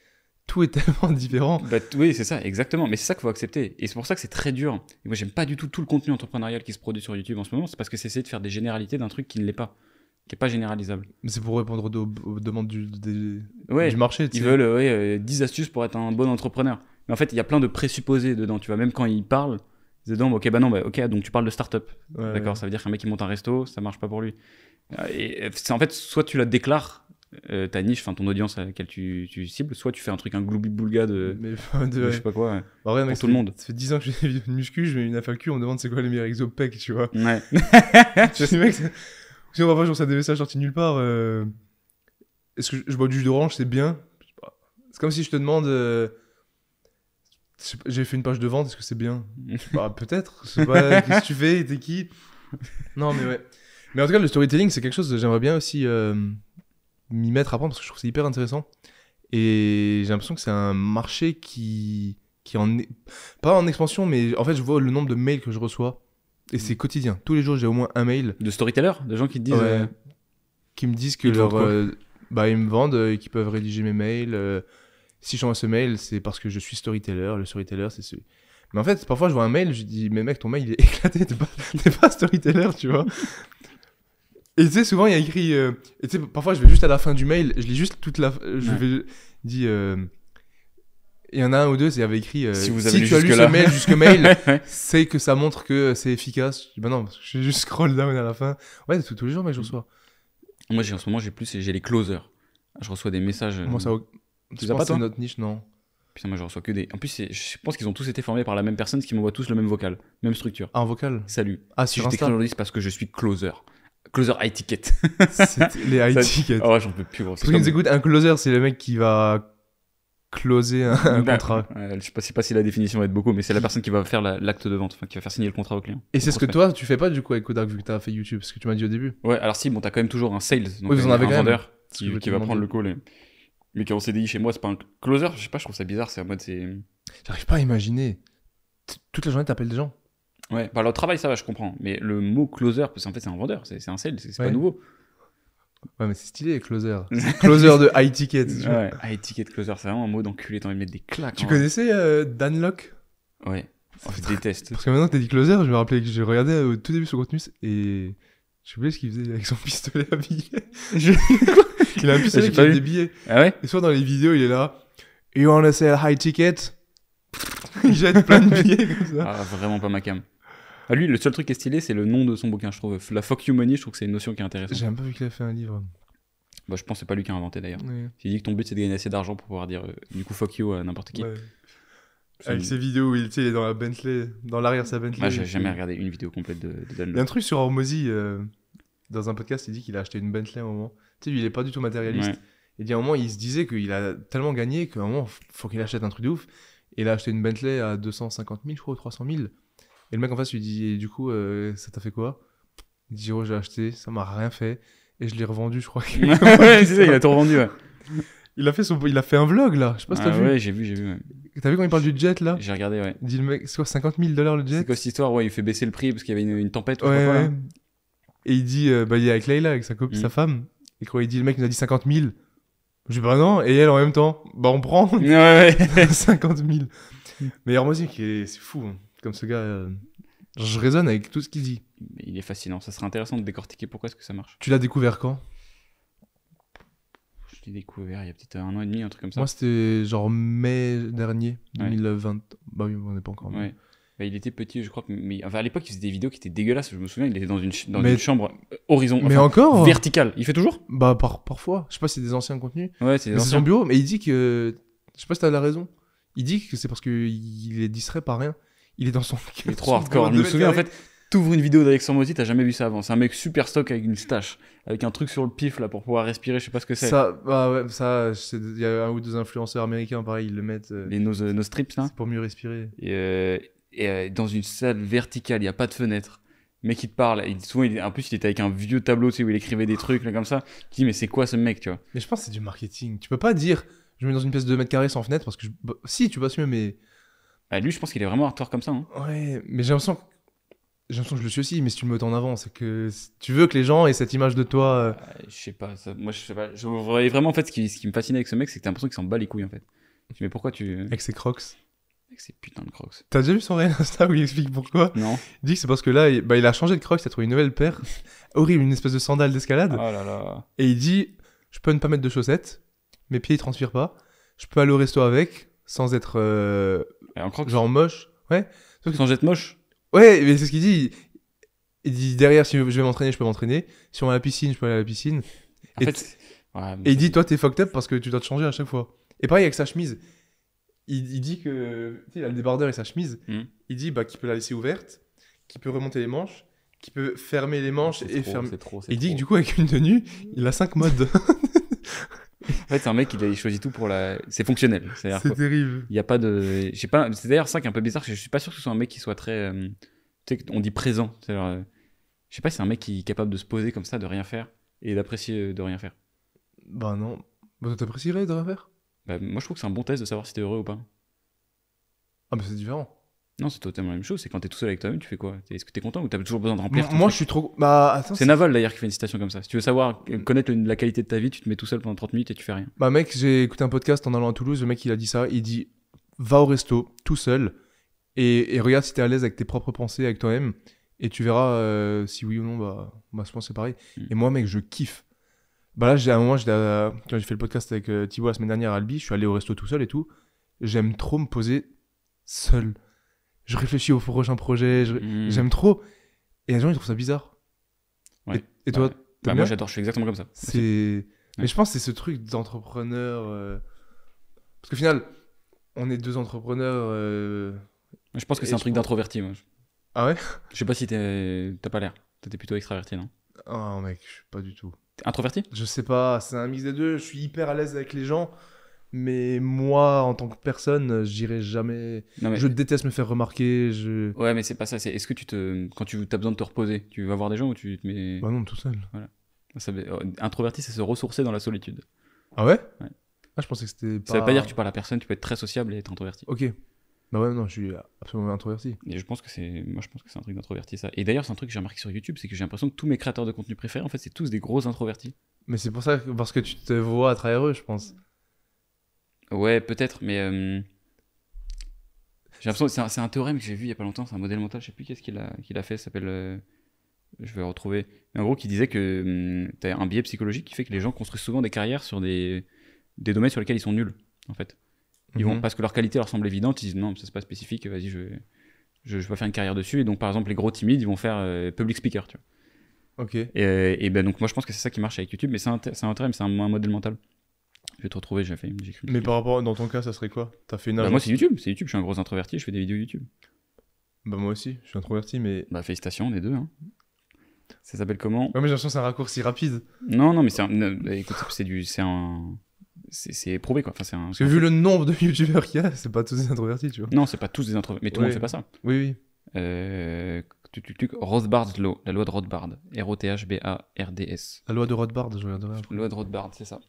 tout est tellement différent. Bah, oui, c'est ça, exactement. Mais
c'est ça qu'il faut accepter. Et c'est pour ça que c'est très dur. Et moi, j'aime pas du tout tout le contenu entrepreneurial qui se produit sur YouTube en ce moment. C'est parce que c'est essayer de faire des généralités d'un truc qui ne l'est pas, qui n'est pas généralisable.
Mais c'est pour répondre aux, demandes du, des, ouais, marché. Ils
veulent 10 euh, astuces pour être un bon entrepreneur. Mais en fait, il y a plein de présupposés dedans. Tu vois, même quand ils parlent, ils disent Ok, bah non, bah, ok, donc tu parles de start-up. D'accord, ça veut dire qu'un mec qui monte un resto, ça marche pas pour lui. Euh, et euh, en fait, soit tu la déclares euh, ta niche, enfin ton audience à laquelle tu, cibles, soit tu fais un truc, un gloubi-boulga de, je sais pas quoi, bah, pour tout le monde. Ça
fait 10 ans que je j'ai une muscu, je mets une cul on me demande c'est quoi les meilleurs exopec, tu vois. Ouais. je sais, mec, si on va voir, genre, ça des messages sortis nulle part, euh, est-ce que je, bois du jus d'orange, c'est bien C'est comme si je te demande, euh, j'ai fait une page de vente, est-ce que c'est bien bah, peut-être, je sais qu'est-ce que tu fais, t'es qui Non mais ouais. Mais en tout cas, le storytelling, c'est quelque chose que j'aimerais bien aussi m'y mettre à prendre parce que je trouve c'est hyper intéressant. Et j'ai l'impression que c'est un marché qui, qui en est, pas en expansion, mais en fait, je vois le nombre de mails que je reçois. Et c'est mm. quotidien. Tous les jours, j'ai au moins un mail. De storytellers De gens qui disent. Euh, qui me disent que leur. Euh, bah, ils me vendent euh, et qui peuvent rédiger mes mails. si si j'envoie ce mail, c'est parce que je suis storyteller. Le storyteller, c'est celui Mais en fait, parfois, je vois un mail, je dis, mais mec, ton mail, il est éclaté. T'es pas, storyteller, tu vois. Et tu sais, souvent, il y a écrit. Euh, et tu sais, parfois, je vais juste à la fin du mail, je lis juste toute la. Euh, je vais. Dis. Euh, il y en a un ou deux, il avait écrit si, vous avez lu tu as lu ce mail jusque mail, c'est que ça montre que c'est efficace. Je dis, bah non, parce que juste scroll down à la fin. Ouais, c'est tous les jours, mais je reçois.
Moi, j'ai en ce moment, j'ai plus, j'ai les closers. Je reçois des messages. Moi, ça. Tu pas C'est notre niche, non. Putain, moi, je reçois que des. En plus, je pense qu'ils ont tous été formés par la même personne, qui m'envoie tous le même vocal, même structure. Ah, un vocal. Salut. Ah, si je parce que je suis closer
closer high ticket. les
high tickets. Oh, ouais, j'en peux plus,
gros. nous écoute, un closer, c'est le mec qui va closer un, contrat. je sais pas, si la définition
va être beaucoup, mais c'est la personne qui va faire l'acte de vente, qui va faire signer le contrat au client. Et c'est ce que toi,
tu fais pas du coup avec Kodak vu que t'as fait YouTube, ce que tu m'as dit au début.
Ouais, alors si, bon, as quand même toujours un sales, oui, vous en avez un vendeur qui, va prendre le call. Mais qui est en CDI chez moi, c'est pas un closer, je sais pas, je trouve ça bizarre, c'est en mode c'est.
J'arrive pas à imaginer. Toute la journée, t'appelles des gens.
Ouais, bah le travail, ça va, je comprends. Mais le mot closer, parce qu'en fait, c'est un vendeur, c'est un sale, c'est pas nouveau. Ouais, mais c'est stylé, closer. Closer de high ticket. Ouais, high ticket closer, c'est vraiment un mot d'enculé, t'as envie de mettre des claques. Tu hein.
connaissais euh, Dan Locke Ouais. Oh, je déteste. Parce que maintenant que t'as dit closer, je me rappelais que j'ai regardé au tout début son contenu et je sais plus ce qu'il faisait avec son pistolet à billets. il a un pistolet qui a des billets. Ah et soit dans les vidéos, il est là. You wanna sell high ticket Il jette plein de billets comme
ça. Ah, vraiment pas ma cam. Ah, lui, le seul truc qui est stylé, c'est le nom de son bouquin, je trouve. La fuck you money, je trouve que c'est une notion qui est intéressante. J'ai un peu
vu qu'il a fait un livre.
Bah, je pense que c'est pas lui qui a inventé d'ailleurs. Il dit que ton but c'est de gagner assez d'argent pour pouvoir dire euh, du coup fuck you à n'importe qui. Avec ses vidéos
où il, est dans la Bentley, dans l'arrière sa Bentley. Moi j'ai jamais regardé une vidéo complète de, Il y a un truc sur Hormozy, euh, dans un podcast, il dit qu'il a acheté une Bentley à un moment. Tu sais, lui il est pas du tout matérialiste. Il dit à un moment, il se disait qu'il a tellement gagné qu'à un moment, faut qu'il achète un truc de ouf. Et il a acheté une Bentley à 250 000, je crois, ou 300 000. Et le mec en face lui dit, du coup, euh, ça t'a fait quoi Il dit, oh, j'ai acheté, ça m'a rien fait. Et je l'ai revendu, je crois. ouais, ça, il a tout revendu, Il a fait il a fait un vlog là. Je sais pas si t'as ah vu. j'ai vu, j'ai vu. T'as vu quand il parle du jet là J'ai regardé, ouais. Il dit le mec, c'est quoi 50 000 dollars le jet C'est quoi cette histoire Ouais, il fait baisser le prix parce qu'il y avait une, tempête. Ou ouais, quoi, ouais. Et il dit, euh, bah il est avec Layla, avec sa copine, sa mm. femme. Et il dit, le mec il nous a dit 50 000. Je dis bah non. Et elle en même temps, bah on prend. Ouais, ouais. 50 000. Mais c'est fou. Hein comme ce gars. Euh, je raisonne avec tout ce qu'il dit. Il est fascinant. Ça serait
intéressant de décortiquer pourquoi est-ce que ça marche.
Tu l'as découvert quand
Je l'ai découvert il y a peut-être un an et demi, un truc comme ça. Moi,
c'était genre mai dernier, 2020. Bah oui, on n'est pas encore. Ouais.
Bah, il était petit, je crois. Mais à l'époque, il faisait des vidéos qui étaient dégueulasses. Je me souviens, il était dans une, chambre euh, horizon. Mais encore hein. Verticale. Il fait
toujours Bah, parfois. Je sais pas si c'est des anciens contenus. Ouais, c'est son bureau. Mais il dit que. Je sais pas si t'as la raison. Il dit que c'est parce qu'il est distrait par rien il est dans son. Il est trop hardcore. Je me souviens, en fait, t'ouvres une vidéo
d'Alexandre tu t'as jamais vu ça avant. C'est un mec super stock avec une stache, avec un truc sur le pif là pour pouvoir respirer, je sais pas ce que c'est. Ça,
bah ça, il y a un ou deux influenceurs américains, pareil, ils le mettent. Euh, Les euh, nos, strips là. C'est pour mieux respirer.
Et, euh, dans une salle verticale, il y a pas de fenêtre. Mais qui te parle. souvent, en plus, il était avec un vieux tableau, tu sais, où il écrivait des trucs là, comme ça. Tu dis, mais c'est quoi ce mec, tu vois
Mais je pense que c'est du marketing. Tu peux pas dire, je me mets dans une pièce de 2 mètres carrés sans fenêtre parce que bah, si, tu passes mieux, mais ah, lui, je pense qu'il est vraiment tort comme ça. Hein. Ouais, mais j'ai l'impression que j'ai l'impression que je le suis aussi, mais si tu le mets en avant, c'est que tu veux que les gens aient cette image de toi. Euh.
Ah, je sais pas, moi je sais pas. Je vraiment en fait ce qui, me fascinait avec ce mec, c'est que t'as l'impression qu'il s'en bat les couilles en fait. mais pourquoi tu. Euh. Avec ses crocs. Avec ses putains de
crocs. T'as déjà vu son réel Insta où il explique pourquoi Non. Il dit que c'est parce que là, il, bah, il a changé de crocs, il a trouvé une nouvelle paire. horrible, une espèce de sandale d'escalade. Oh là là. Et il dit Je peux ne pas mettre de chaussettes, mes pieds ils transpirent pas, je peux aller au resto avec, sans être euh, genre moche. Ouais. sans être moche. Ouais, mais c'est ce qu'il dit. Il dit derrière, si je vais m'entraîner, je peux m'entraîner. Si on va à la piscine, je peux aller à la piscine. En et, fait... et il dit, toi, t'es fucked up parce que tu dois te changer à chaque fois. Et pareil avec sa chemise. Il, il dit que. Tu sais, il a le débardeur et sa chemise. Hmm. Il dit bah, qu'il peut la laisser ouverte, qu'il peut remonter les manches, qu'il peut fermer les manches et fermer. Trop, il dit que du coup, avec une tenue, il a cinq modes. en fait,
c'est un mec, qui choisit tout pour la. C'est fonctionnel. C'est terrible. Il n'y a pas de. J'ai pas. C'est d'ailleurs ça qui est un peu bizarre. Je suis pas sûr que ce soit un mec qui soit très. Euh, tu sais, on dit présent. Euh, je sais pas si c'est un mec qui est capable de se poser comme ça, de rien faire et d'apprécier euh, de rien faire.
Bah non. Bah t'apprécierais de rien faire.
Bah, moi, je trouve que c'est un bon test de savoir si t'es heureux ou pas. Ah, mais c'est différent. Non, c'est totalement la même chose. C'est quand t'es tout seul avec toi-même, tu fais quoi Est-ce que t'es content ou t'as toujours besoin de remplir Moi, je suis trop. Bah, c'est Naval d'ailleurs qui fait une citation comme ça. Si tu veux savoir euh, connaître la qualité de ta vie, tu te mets tout seul pendant 30 minutes et tu fais rien.
Bah, mec, j'ai écouté un podcast en allant à Toulouse. Le mec, il a dit ça. Il dit Va au resto tout seul et, regarde si t'es à l'aise avec tes propres pensées, avec toi-même. Et tu verras euh, si oui ou non, bah, bah je pense c'est pareil. Hmm. Et moi, mec, je kiffe. Bah là, j'ai à un moment, quand j'ai fait le podcast avec euh, Thibaut la semaine dernière à Albi, je suis allé au resto tout seul et tout. J'aime trop me poser seul je réfléchis au prochain projet, hmm. j'aime trop. Et les gens, ils trouvent ça bizarre. Et, toi bah, bah Moi, j'adore, je suis exactement comme ça. C'est... Mais je pense que c'est ce truc d'entrepreneur. Euh, parce qu'au final, on est deux entrepreneurs. Euh, je pense que c'est un truc
d'introverti, moi. Ah ouais Je sais pas si t'as pas l'air. T'étais plutôt extraverti, non
Oh mec, je suis pas du tout. Introverti Je sais pas, c'est un mix des deux. Je suis hyper à l'aise avec les gens mais moi, en tant que personne, j'irai jamais. Je déteste me faire remarquer. Je...
Ouais, mais c'est pas ça. C'est est-ce que tu te, quand tu as besoin de te reposer, tu vas voir des gens ou tu te mets. Bah non, tout seul. Voilà. Euh, introverti, c'est se ressourcer dans la solitude.
Ah ouais. ouais. Ah, je pensais que c'était pas. Ça veut pas dire que tu
parles à personne. Tu peux être très sociable et être introverti. Ok.
Bah ouais, non, je suis
absolument introverti. Et je pense que c'est, moi, je pense que c'est un truc d'introverti ça. Et d'ailleurs, c'est un truc que j'ai remarqué sur YouTube, c'est que j'ai l'impression que tous mes créateurs de contenu préférés, en fait, c'est tous des gros introvertis. Mais c'est pour ça, parce que tu te vois à travers eux, je pense. Ouais, peut-être, mais euh, j'ai l'impression que c'est un, théorème que j'ai vu il y a pas longtemps, c'est un modèle mental, je sais plus qu'est-ce qu'il a, qu'il a fait, s'appelle. Euh, je vais le retrouver. en gros, qui disait que hmm, tu as un biais psychologique qui fait que les gens construisent souvent des carrières sur des, des domaines sur lesquels ils sont nuls, en fait. Ils vont, mhm. parce que leur qualité leur semble évidente, ils disent non, ça c'est pas spécifique, vas-y, je, je, je vais faire une carrière dessus. Et donc, par exemple, les gros timides, ils vont faire euh, public speaker, tu
vois. Ok.
Et, ben donc, moi je pense que c'est ça qui marche avec YouTube, mais c'est un, théorème, c'est un modèle mental. Je vais te retrouver, j'ai fait. une Mais par
rapport, dans ton cas, ça serait quoi T'as fait une bah moi, c'est YouTube,
c'est YouTube. Je suis un gros introverti, je fais des vidéos YouTube. Bah, moi aussi, je suis introverti, mais. Bah, félicitations, les deux. Hein. Ça s'appelle comment Ouais, mais j'ai l'impression que c'est un raccourci rapide. Non, non, mais c'est un. Bah, écoute, c'est du. C'est un. C'est c'est prouvé, quoi. Enfin, un. Parce que vu le
nombre de youtubeurs qu'il y a, c'est pas tous des introvertis, tu vois. Non,
c'est pas tous des introvertis, mais tout le monde fait pas ça. Oui, oui. Euh, tuc, tuc, Rothbard's Law, la loi de Rothbard. R-O-T-H-B-A-R-D-S.
La loi de Rothbard, je regarde. La Loi de Rothbard, c'est ça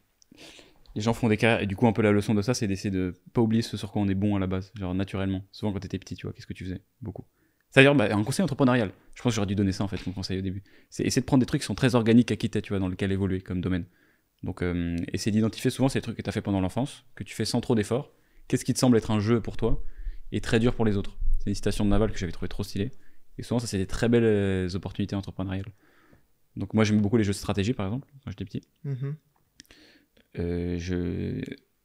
les gens font des carrières et du coup un peu la leçon de ça c'est d'essayer de pas oublier ce sur quoi on est bon à la base genre naturellement souvent quand t'étais petit tu vois qu'est-ce que tu faisais beaucoup C'est-à-dire bah, un conseil entrepreneurial je pense que j'aurais dû donner ça en fait mon conseil au début c'est essayer de prendre des trucs qui sont très organiques à quitter tu vois dans lequel évoluer comme domaine donc euh, essayer d'identifier souvent ces trucs que t'as fait pendant l'enfance que tu fais sans trop d'efforts qu'est-ce qui te semble être un jeu pour toi et très dur pour les autres c'est une citation de Naval que j'avais trouvé trop stylée et souvent ça c'est des très belles euh, opportunités entrepreneuriales donc moi j'aime beaucoup les jeux de stratégie par exemple quand j'étais petit mmh euh, je...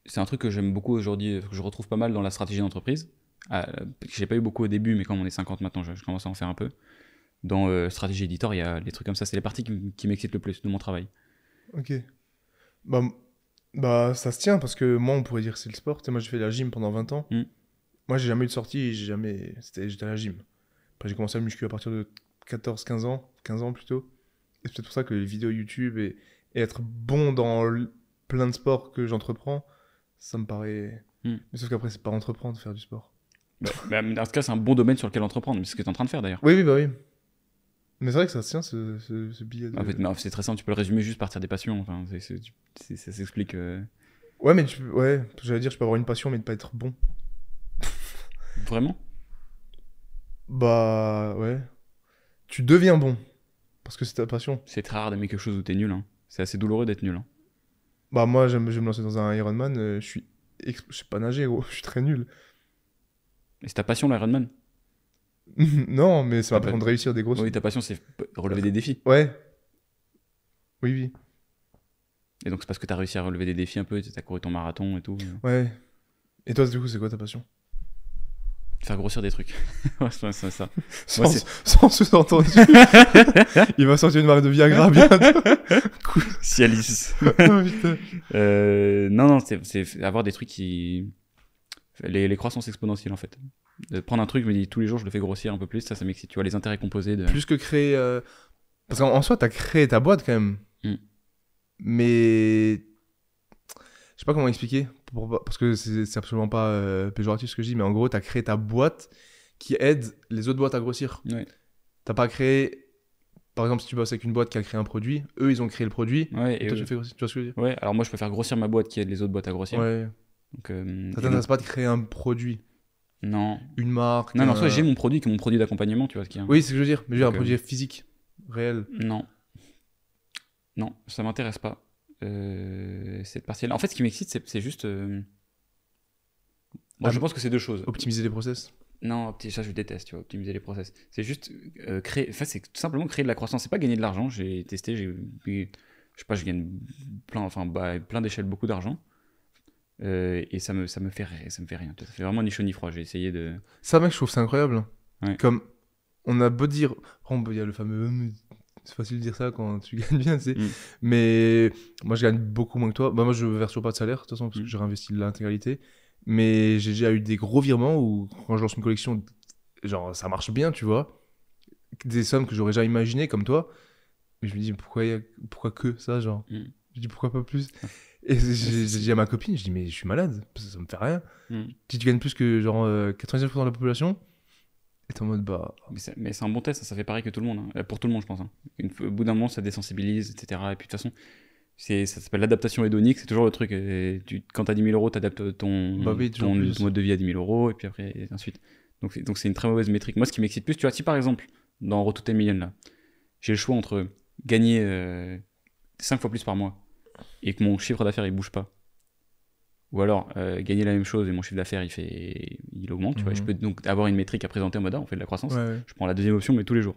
c'est un truc que j'aime beaucoup aujourd'hui, euh, que je retrouve pas mal dans la stratégie d'entreprise. que ah, euh, j'ai pas eu beaucoup au début, mais comme on est 50 maintenant, je, commence à en faire un peu. Dans stratégie éditor, il y a des trucs comme ça. C'est les parties qui, m'excitent le plus de mon travail.
Ok. Bah, bah, ça se tient parce que moi, on pourrait dire c'est le sport. et moi, j'ai fait la gym pendant 20 ans. Mm. Moi, j'ai jamais eu de sortie, j'ai jamais. J'étais à la gym. Après, j'ai commencé à musculer à partir de 14-15 ans, 15 ans plutôt. Et c'est peut-être pour ça que les vidéos YouTube et, et être bon dans plein de sports que j'entreprends, ça me paraît. Hmm. Mais sauf qu'après, c'est pas entreprendre, faire du sport.
Bah, bah, mais en dans cas, c'est un bon domaine sur lequel entreprendre, c'est ce que tu es en train de faire d'ailleurs. Oui,
oui, bah oui. Mais c'est vrai que ça tient ce, billet. En fait,
c'est très simple, tu peux le résumer juste partir des passions. Enfin, ça s'explique. Euh.
Ouais, mais tu, ouais, j'allais dire, je peux avoir une passion, mais ne pas être bon.
Vraiment
Bah ouais. Tu deviens bon parce que c'est ta passion.
C'est très rare d'aimer quelque chose où t'es nul. Hein. C'est assez douloureux d'être nul. Hein.
Bah, moi, je vais me lancer dans un Ironman. Euh, je suis. Je sais pas nager, gros. Je suis très nul. Et c'est ta passion, l'Ironman Non, mais ça va prendre de réussir des grosses. Oui, ta passion, c'est relever des défis. Ouais. Oui, oui.
Et donc, c'est parce que t'as réussi à relever des défis un peu, t'as couru ton marathon et tout. Euh.
Ouais. Et toi, du coup, c'est quoi ta passion
faire grossir des trucs. ouais, c'est ça.
Sans, sous-entendu. Il va sortir une marque de Viagra bientôt. Cialis. Oh,
euh, non, non, c'est avoir des trucs qui. Les, croissances exponentielles en fait. prendre un truc, me dis tous les jours je le fais grossir un peu plus, ça, ça m'excite. Tu vois, les intérêts composés. De... Plus
que créer. Euh, parce qu'en soi, t'as créé ta boîte quand même. Mm. Mais. Je sais pas comment expliquer parce que c'est absolument pas euh, péjoratif ce que je dis, mais en gros, tu as créé ta boîte qui aide les autres boîtes à grossir. Ouais. T'as pas créé. Par exemple, si tu bosses avec une boîte qui a créé un produit, eux, ils ont créé le produit. et toi, grossir, tu vois ce que je veux dire Ouais, alors moi, je peux faire grossir ma boîte qui aide les autres
boîtes à grossir. Ouais. Donc, euh, t'intéresse pas de créer un produit
Non. Une marque Non, non, soit j'ai
mon produit qui est mon produit d'accompagnement, tu vois ce qu'il y a. Oui, c'est ce que je veux dire. Mais j'ai un produit euh, physique, réel. Non. Non, ça m'intéresse pas. Euh, cette partie-là. En fait, ce qui m'excite, c'est juste. Moi, euh, ah, je pense que c'est deux choses. Optimiser les process Non, ça, je déteste, tu vois, optimiser les process. C'est juste euh, créer. Enfin, c'est tout simplement créer de la croissance. C'est pas gagner de l'argent. J'ai testé, j'ai. Je sais pas, je gagne plein, enfin, bah, plein d'échelles, beaucoup d'argent. et ça me, ça, me fait, ça me fait rien. Ça fait vraiment ni chaud ni froid. J'ai essayé de.
Ça, mec, je trouve c'est incroyable. Comme on a beau dire. Oh, bah, il y a le fameux c'est facile de dire ça quand tu gagnes bien, tu sais. Mm. Mais moi, je gagne beaucoup moins que toi. Bah, moi, je ne verse pas de salaire, de toute façon, parce que mm. j'ai réinvesti l'intégralité. Mais j'ai déjà eu des gros virements où, quand je lance une collection, genre, ça marche bien, tu vois. Des sommes que j'aurais jamais imaginées, comme toi. Mais je me dis, pourquoi, pourquoi que ça, genre mm. Je dis, pourquoi pas plus Et j'ai dit à ma copine, je dis, mais je suis malade, Ça ne ça me fait rien. Si tu gagnes plus que, genre, 99% euh, de la population,
en mode bas Mais c'est un bon test, ça, ça, fait pareil que tout le monde. Hein. Euh, pour tout le monde, je pense. Hein. Une, au bout d'un moment, ça désensibilise, etc. Et puis de toute façon, ça s'appelle l'adaptation hédonique, c'est toujours le truc. quand euh, tu, quand t'as 10 000 euros, t'adaptes ton, bah ton, mode de vie à 10 000 euros, et puis après, ensuite. Donc c'est une très mauvaise métrique. Moi, ce qui m'excite plus, tu vois, si par exemple, dans Retour tes millions, là, j'ai le choix entre gagner 5 euh, fois plus par mois et que mon chiffre d'affaires il bouge pas ou alors euh, gagner la même chose et mon chiffre d'affaires il fait il augmente tu vois, je mhm. peux donc avoir une métrique à présenter en mode on fait de la croissance je prends la deuxième option mais tous les jours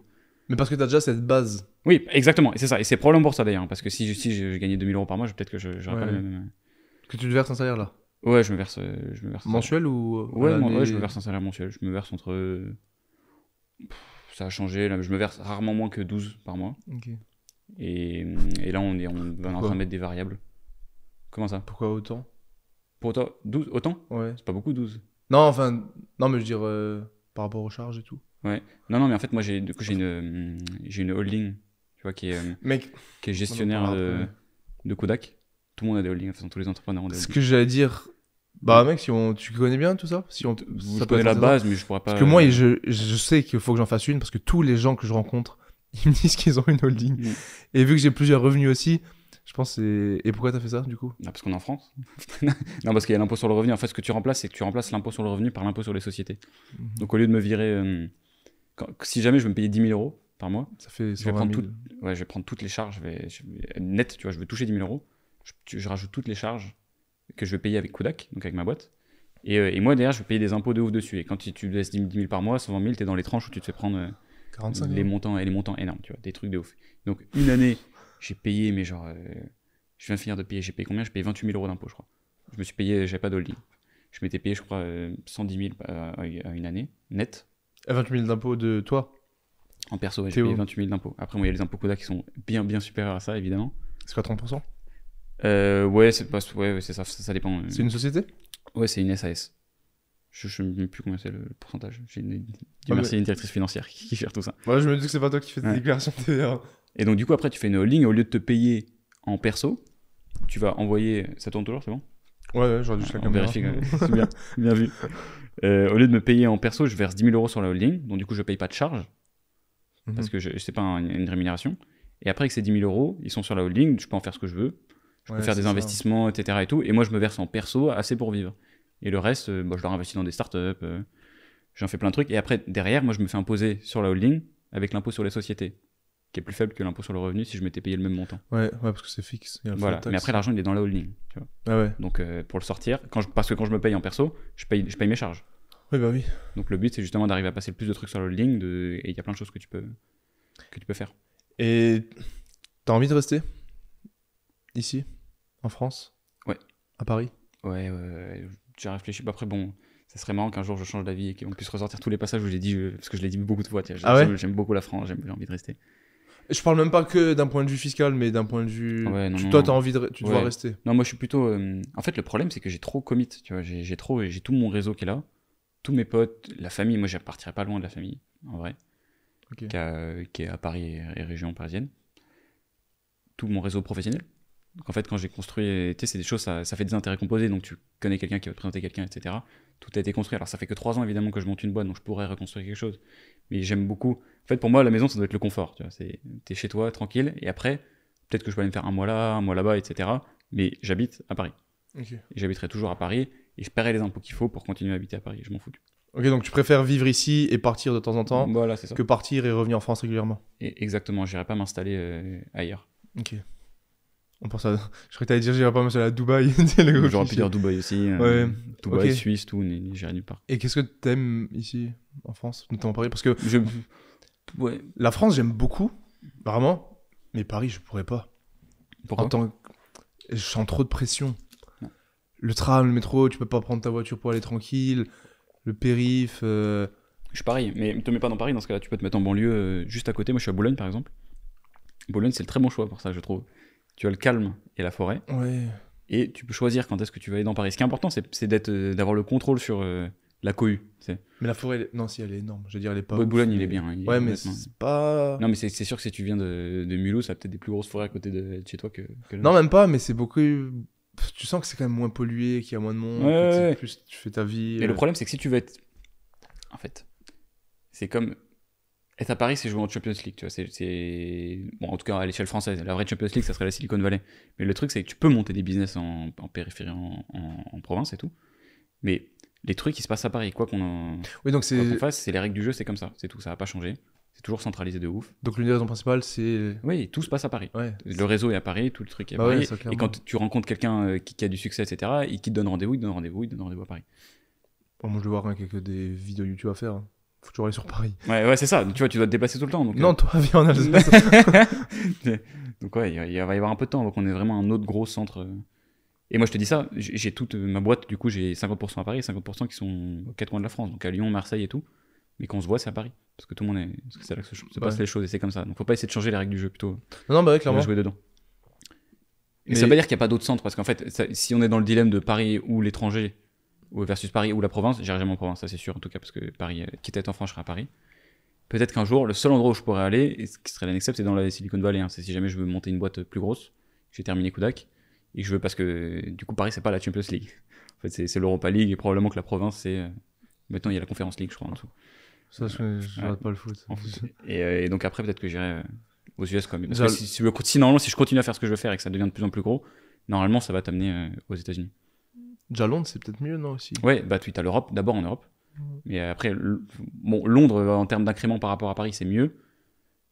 mais parce que tu as déjà cette base oui exactement et c'est ça et c'est probablement pour ça d'ailleurs hein, parce que si, si je, gagnais 2000 euros par mois peut-être que je pas même
euh. que tu te verses un salaire là
ouais je me verse euh, je me verse mensuel ou ouais, je me verse un salaire mensuel je me verse entre ça a changé là, je me verse rarement moins que 12 par mois Ok. et, et, là on est on, on est en train de mettre des variables
comment ça pourquoi autant pour 12 Autant Ouais. C'est pas beaucoup, 12 Non, enfin, non, mais je veux dire, euh, par rapport aux charges et tout.
Ouais. Non, non, mais en fait, moi, j'ai, j'ai une, euh, j'ai une holding, tu vois, qui est, euh, Mec, qui est gestionnaire de, de Kodak. Tout le monde a des holdings, tous les entrepreneurs ont des ce que j'allais
dire. Bah, mec, si on, tu connais bien tout ça si on, ça la base, mais je pourrais pas. Parce que moi, je, je sais qu'il faut que j'en fasse une parce que tous les gens que je rencontre, ils me disent qu'ils ont une holding. Mm. Et vu que j'ai plusieurs revenus aussi, je pense et, et pourquoi t'as fait ça du coup ah, Parce qu'on est en France.
non parce qu'il y a l'impôt sur le revenu. En fait ce que tu remplaces c'est que tu remplaces l'impôt sur le revenu par l'impôt sur les sociétés. Mhm. Donc au lieu de me virer, euh, si jamais je veux me payer 10 000 euros par mois, ça fait je vais prendre je vais prendre toutes les charges, je net, tu vois, je veux toucher 10 000 euros, je, rajoute toutes les charges que je vais payer avec Kodak, donc avec ma boîte. Et, euh, moi derrière je vais payer des impôts de ouf dessus. Et quand tu, te laisses 10 000 par mois, 120 000, es dans les tranches où tu te fais prendre euh, les montants les montants énormes, tu vois, des trucs de ouf. Donc une année j'ai payé, mais genre, euh, je viens de finir de payer, j'ai payé combien J'ai payé 28 000 euros d'impôts, je crois. Je me suis payé, j'avais pas d'holding. Je m'étais payé, je crois, 110 euh, 000 bah, à, une année,
net. À 28 000 d'impôts de toi En perso, j'ai payé 28 000 d'impôts.
Après, moi, il y a les impôts CODA qui sont bien, bien supérieurs à ça, évidemment. C'est quoi, 30% euh, Ouais, c'est ouais, ouais ça, ça, dépend. Euh. C'est une société Ouais, c'est une SAS. Je ne sais plus combien c'est le pourcentage. J'ai une, une, ah, directrice financière qui, gère tout ça.
Moi, je me dis que c'est pas toi qui fais tes déclarations
et donc, du coup, après, tu fais une holding, au lieu de te payer en perso, tu vas envoyer. Ça tourne toujours, c'est bon
Ouais, ouais, j'aurais dû ah,
la c'est bien, vu. Euh, au lieu de me payer en perso, je verse 10 000 euros sur la holding, donc du coup, je paye pas de charge, mhm. parce que je sais pas une rémunération. Et après, avec ces 10 000 euros, ils sont sur la holding, je peux en faire ce que je veux,
je peux faire des investissements,
etc. Et, tout, et moi, je me verse en perso assez pour vivre. Et le reste, euh, bah, je leur investis dans des startups, euh, j'en fais plein de trucs. Et après, derrière, moi, je me fais imposer sur la holding avec l'impôt sur les sociétés qui est plus faible que l'impôt sur le revenu si je m'étais payé le même montant.
Ouais, ouais parce que c'est fixe. voilà. Mais après, l'argent,
il est dans la holding. Ah ouais. Donc, euh, pour le sortir, quand parce que quand je me paye en perso, je paye, je paye mes charges. Oui, bah oui. Donc, le but, c'est justement d'arriver à passer le plus de trucs sur la holding. et il y a plein de choses que tu peux,
que tu peux faire. Et t'as envie de rester Ici En France Ouais. À Paris
Ouais, ouais. J'ai réfléchi. Bah, après, bon ça serait marrant qu'un jour je change d'avis et qu'on puisse ressortir tous les passages où j'ai dit, parce que je l'ai dit beaucoup de fois, ah j'aime beaucoup la France, j'ai envie de rester.
Je parle même pas que d'un point de vue fiscal, mais d'un point de vue. tu, toi, envie de. Tu dois rester.
Non, moi, je suis plutôt. Euh, en fait, le problème, c'est que j'ai trop commit. Tu vois, j'ai trop. J'ai tout mon réseau qui est là. Tous mes potes, la famille. Moi, je partirais pas loin de la famille, en vrai. Qui, est à Paris et, région parisienne. Tout mon réseau professionnel. Donc, en fait, quand j'ai construit. Tu sais, c'est des choses, ça, ça, fait des intérêts composés. Donc, tu connais quelqu'un qui va te présenter quelqu'un, etc tout a été construit. Alors ça fait que trois ans évidemment que je monte une boîte, donc je pourrais reconstruire quelque chose. Mais j'aime beaucoup. En fait, pour moi, la maison, ça doit être le confort. Tu vois, c'est, t'es chez toi, tranquille, et après, peut-être que je peux aller me faire un mois là, un mois là-bas, etc. Mais j'habite à Paris. Et j'habiterai toujours à Paris, et je paierai les impôts qu'il faut pour continuer à habiter à Paris. Je m'en fous.
Ok, donc tu préfères vivre ici et partir de temps en temps voilà, c'est que partir et revenir en France régulièrement. Et exactement, j'irai pas m'installer euh, ailleurs. Ok. On Je crois que t'allais dire, j'irai pas me à Dubaï. J'aurais pu dire Dubaï aussi. Euh, Dubaï, Suisse, tout, Nigeria, nulle part. Et qu'est-ce que t'aimes ici, en France, notamment Paris Parce que. La France, j'aime beaucoup, vraiment, mais Paris, je pourrais pas. Pourquoi en tant que... Je sens trop de pression. Le tram, le métro, tu peux pas prendre ta voiture pour aller tranquille. Le périph. Euh, je suis pareil, mais te mets pas dans Paris dans ce cas-là. Tu peux te mettre en banlieue euh, juste à côté. Moi, je suis à Boulogne, par exemple. Boulogne,
c'est le très bon choix pour ça, je trouve tu as le calme et la forêt. Et tu peux choisir quand est-ce que tu vas aller dans Paris. Ce qui est important, c'est euh, d'avoir le contrôle sur euh, la cohue. Mais
la forêt, non, si elle est énorme. Je veux dire, elle est de Boulogne, il est bien. Hein, ouais, mais c'est pas. Non, mais
c'est sûr que si tu viens de, de Mulhouse, ça a peut-être des plus grosses forêts à côté de, chez toi que. non, même pas,
mais c'est beaucoup tu sens que c'est quand même moins pollué, qu'il y a moins de monde, ouais,
plus tu fais ta vie. Mais le euh. problème, c'est que si tu veux être. En fait, c'est comme être à Paris, c'est jouer en Champions League, tu vois. C'est, bon, en tout cas à l'échelle française. La vraie Champions League, ça serait la Silicon Valley. Mais le truc, c'est que tu peux monter des business en, périphérie, en, province et tout. Mais les trucs, qui se passent à Paris, quoi qu'on en oui, donc c'est... fasse, c'est les règles du jeu, c'est comme ça. C'est tout, ça n'a pas changé. C'est toujours centralisé de ouf.
Donc l'une des raisons principales, c'est. Oui, tout se passe à Paris. Ouais,
le réseau est à Paris, tout le truc est à bah Paris. et quand tu rencontres quelqu'un euh, qui, a du succès, etc., il te donne rendez-vous, il te donne rendez-vous, il te donne rendez-vous à Paris. Bon, moi, je dois voir quelques des vidéos YouTube à faire. Hein
faut toujours aller sur Paris.
Ouais, c'est ça. Tu vois, tu dois te déplacer tout le temps. non, euh. toi, viens en Alsace. donc, ouais, il va y avoir un peu de temps Donc on est vraiment un autre gros centre. Euh. Et moi, je te dis ça, j'ai toute ma boîte, du coup, j'ai 50% à Paris 50% qui sont aux quatre coins de la France, donc à Lyon, Marseille et tout. Mais qu'on se voit, c'est à Paris. Parce que tout le monde est. C'est là que se, passent les choses et c'est comme ça. Donc, faut pas essayer de changer les règles du jeu plutôt. Euh, non, non bah ouais, clairement. jouer dedans. Mais... Et ça veut pas dire qu'il n'y a pas d'autres centres, parce qu'en fait, si on est dans le dilemme de Paris ou l'étranger, versus Paris ou la province, j'irai jamais en province, ça c'est sûr en tout cas, parce que Paris, euh, qui était en France, je à Paris. Peut-être qu'un jour, le seul endroit où je pourrais aller, et ce qui serait l'annexe, c'est dans la Silicon Valley. Hein. C'est si jamais je veux monter une boîte plus grosse, j'ai terminé Kudak, et je veux parce que du coup Paris c'est pas la Champions League. En fait c'est, l'Europa League et probablement que la province c'est. Euh, maintenant il y a la Conférence League je crois en dessous.
Ça je, pas le foot.
Euh, et, donc après peut-être que j'irai aux US quand même. Parce si, normalement si je continue à faire ce que je veux faire et que ça devient de plus en plus gros, normalement ça va t'amener aux États-Unis.
Déjà Londres, c'est peut-être mieux, non aussi Ouais,
bah tu as l'Europe, d'abord en Europe. Mhm. Mais après, bon, Londres, euh, en termes d'incrément par rapport à Paris, c'est mieux.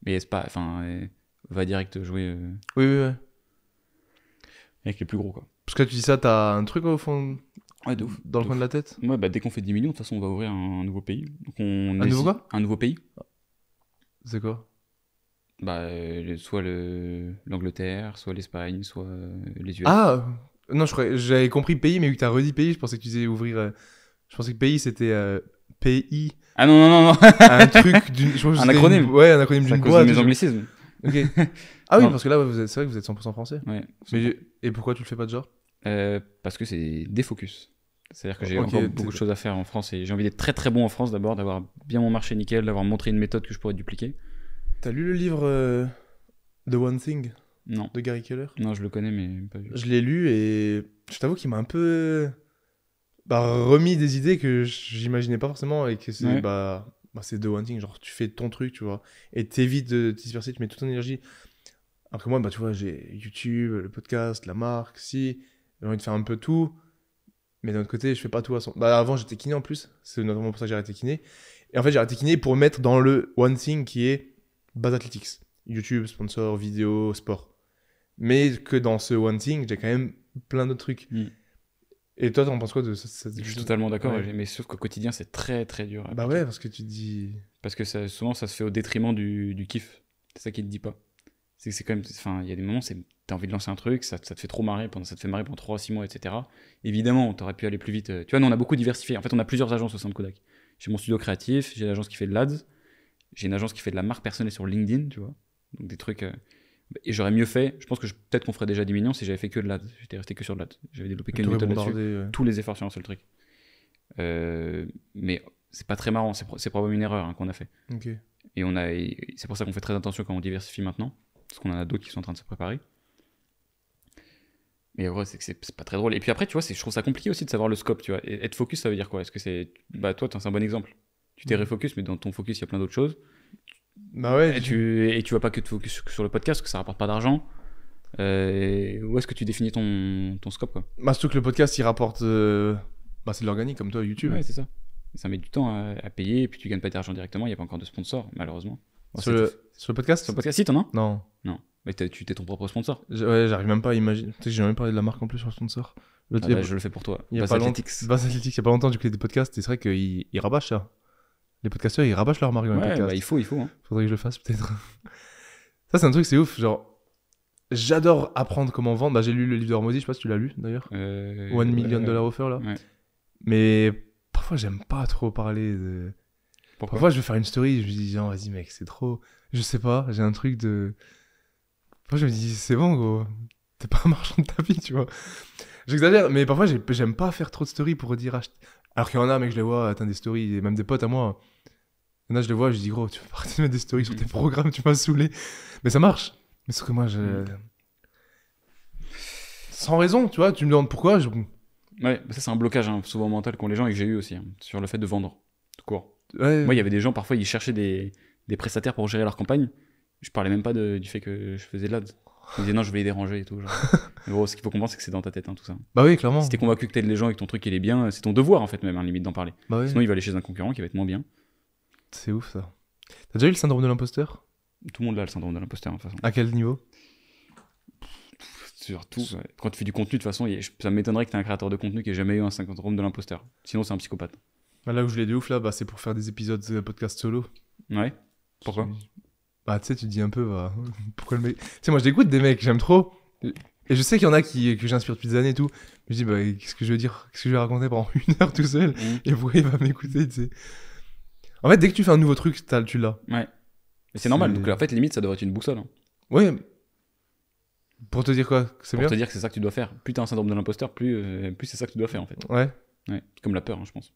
Mais c'est pas. Enfin, euh, va direct jouer. Euh, oui, Oui, oui, Avec les plus gros, quoi. Parce que tu dis ça, t'as un truc au fond. Ouais, de ouf, Dans le coin de la tête Ouais, bah dès qu'on fait 10 millions, de toute façon, on va ouvrir un, nouveau pays. on un nouveau quoi
Un nouveau pays. C'est quoi
Bah, soit l'Angleterre, soit l'Espagne, soit les USA. Ah
non, j'avais compris pays, mais vu que t'as redit pays, je pensais que tu disais ouvrir. Euh, je pensais que pays, c'était euh, Ah non, non, non, non. un truc d'une. Un acronyme. Ouais, un acronyme d'une boîte. mes anglicismes. Ok. Ah oui, parce que là, c'est vrai que vous êtes 100% français. Et pourquoi tu le fais pas de genre euh, Parce que c'est
défocus. C'est-à-dire que j'ai encore beaucoup de choses à faire en France et j'ai envie d'être très très bon en France d'abord, d'avoir bien mon marché nickel, d'avoir montré une méthode que je pourrais dupliquer.
T'as lu le livre euh, The One Thing non. De Gary Keller
Non, je le connais, mais pas vu.
Je l'ai lu et je t'avoue qu'il m'a un peu bah, remis des idées que j'imaginais pas forcément et que c'est bah, de bah, Thing genre tu fais ton truc tu vois et t'évites de te disperser tu mets toute ton énergie après moi bah tu vois j'ai YouTube le podcast la marque si j'ai envie de faire un peu tout mais d'un autre côté je fais pas tout à son bah avant j'étais kiné en plus c'est notamment pour ça que j'ai arrêté kiné et en fait j'ai arrêté kiné pour mettre dans le one thing qui est base athletics YouTube sponsor vidéo sport mais que dans ce one thing, j'ai quand même plein d'autres trucs. Hmm. Et toi, t'en penses quoi de ça, Je suis totalement d'accord, mais sauf qu'au quotidien, c'est très très dur. Bah ouais, parce que tu
dis. Parce que souvent, ça se fait au détriment du, du kiff. C'est ça qui te dit pas. C'est que c'est quand même. Enfin, il y a des moments, t'as envie de lancer un truc, ça, ça, te fait trop marrer, pendant, ça te fait marrer pendant 3 6 mois, etc. Évidemment, t'aurais pu aller plus vite. Euh, tu vois, nous, on a beaucoup diversifié. En fait, on a plusieurs agences au sein de Kodak. J'ai mon studio créatif, j'ai l'agence qui fait de l'ADS, j'ai une agence qui fait de la marque personnelle sur LinkedIn, tu vois. Donc des trucs. Euh, et j'aurais mieux fait, je pense que peut-être qu'on ferait déjà 10 millions si j'avais fait que de l'ad. J'étais resté que sur de l'ad. J'avais développé qu'une méthode Tous les efforts sur un seul truc. Euh, mais c'est pas très marrant, c'est, probablement une erreur hein, qu'on a fait. Et, on a, c'est pour ça qu'on fait très attention quand on diversifie maintenant, parce qu'on en a d'autres qui sont en train de se préparer. Mais ouais, c'est que c'est pas très drôle. Et puis après, tu vois, je trouve ça compliqué aussi de savoir le scope, tu vois. Et être focus, ça veut dire quoi Est-ce que c'est. Bah, toi, c'est un bon exemple. Tu t'es refocus, mais dans ton focus, il y a plein d'autres choses. Bah ouais. Et tu, et tu vois pas que focus sur le podcast, que ça rapporte pas d'argent. Euh, où est-ce que tu définis ton, ton scope quoi bah, Surtout que le podcast, il rapporte. Euh, bah, c'est de l'organique, comme toi, YouTube. Ouais, c'est ça. Ça met du temps à, payer, et puis tu gagnes pas d'argent directement, il y a pas encore de sponsor, malheureusement. sur, le, sur le podcast Sur le podcast, si, t'en as Non. Mais
tu t'es ton propre sponsor. Ouais, j'arrive même pas à imaginer. Tu sais, j'ai jamais parlé de la marque en plus sur le sponsor. Ah bah, je le fais pour toi. il Athletics. il y a pas longtemps, j'ai coup des podcasts, et c'est vrai qu'ils il ça. Les podcasteurs, ils rabâchent leur Mario bah, il faut, il faut. Hein. Faudrait que je le fasse peut-être. ça, c'est un truc, c'est ouf. Genre, j'adore apprendre comment vendre. Bah, j'ai lu le livre de Mozi, je sais pas si tu l'as lu d'ailleurs. Euh, One Million Dollar Offer là. Mais parfois, j'aime pas trop parler de. parfois, je vais faire une story, je me dis, genre, vas-y mec, c'est trop. Je sais pas, j'ai un truc de. Parfois, je me dis, c'est bon gros, t'es pas un marchand de tapis, tu vois. J'exagère, mais parfois, j'aime pas faire trop de stories pour dire. Alors qu'il y en a, mec, je les vois, atteindre des stories, et même des potes à moi là je le vois, je dis, gros, tu vas partir de mettre des stories sur tes programmes, tu vas saouler Mais ça marche. Mais ce que moi, je. Sans raison, tu vois, tu me demandes pourquoi. Je... Ouais,
bah, ça, c'est un blocage hein, souvent mental qu'ont les gens et que j'ai eu aussi, hein, sur le fait de vendre, tout court. Moi, il y avait des gens, parfois, ils cherchaient des, des prestataires pour gérer leur campagne. Je parlais même pas du fait que je faisais de l'ad. Ils disaient non, je vais les déranger et tout. Genre. gros, ce qu'il faut comprendre, c'est que c'est dans ta tête, hein, tout ça. Bah oui, clairement. Si t'es convaincu que t'aides les gens et que ton truc il est bien, c'est ton devoir en fait, même, hein, limite d'en parler. Bah Sinon, il va aller chez un concurrent qui va être moins bien.
C'est ouf ça. T'as déjà eu le syndrome de l'imposteur
Tout le monde a le syndrome de l'imposteur, en toute façon. À quel niveau Surtout, quand tu fais du contenu, de toute façon, ça m'étonnerait que tu un créateur de contenu qui ait jamais eu un syndrome de l'imposteur. Sinon, c'est un psychopathe.
Bah, là où je l'ai de ouf, là, bah, c'est pour faire des épisodes de euh, podcast solo. Ouais. Pourquoi Bah, tu sais, tu dis un peu, bah, pourquoi le mec. Tu sais, moi, je l'écoute des mecs, j'aime trop. Et je sais qu'il y en a qui, que j'inspire depuis des années et tout. Je me dis, bah, qu'est-ce que je veux dire Qu'est-ce que je vais raconter pendant une heure tout seul mm. Et pourquoi il va m'écouter, en fait, dès que tu fais un nouveau truc, tu l'as. Ouais. Mais c'est normal. Donc
en fait, limite, ça devrait être une boussole. Hein. Oui. Pour te dire quoi c'est bien. pour te dire que c'est ça que tu dois faire. Plus t'as un syndrome de l'imposteur, plus, euh, plus c'est ça que tu dois faire en fait. Ouais. Ouais. Comme la peur, hein, je pense.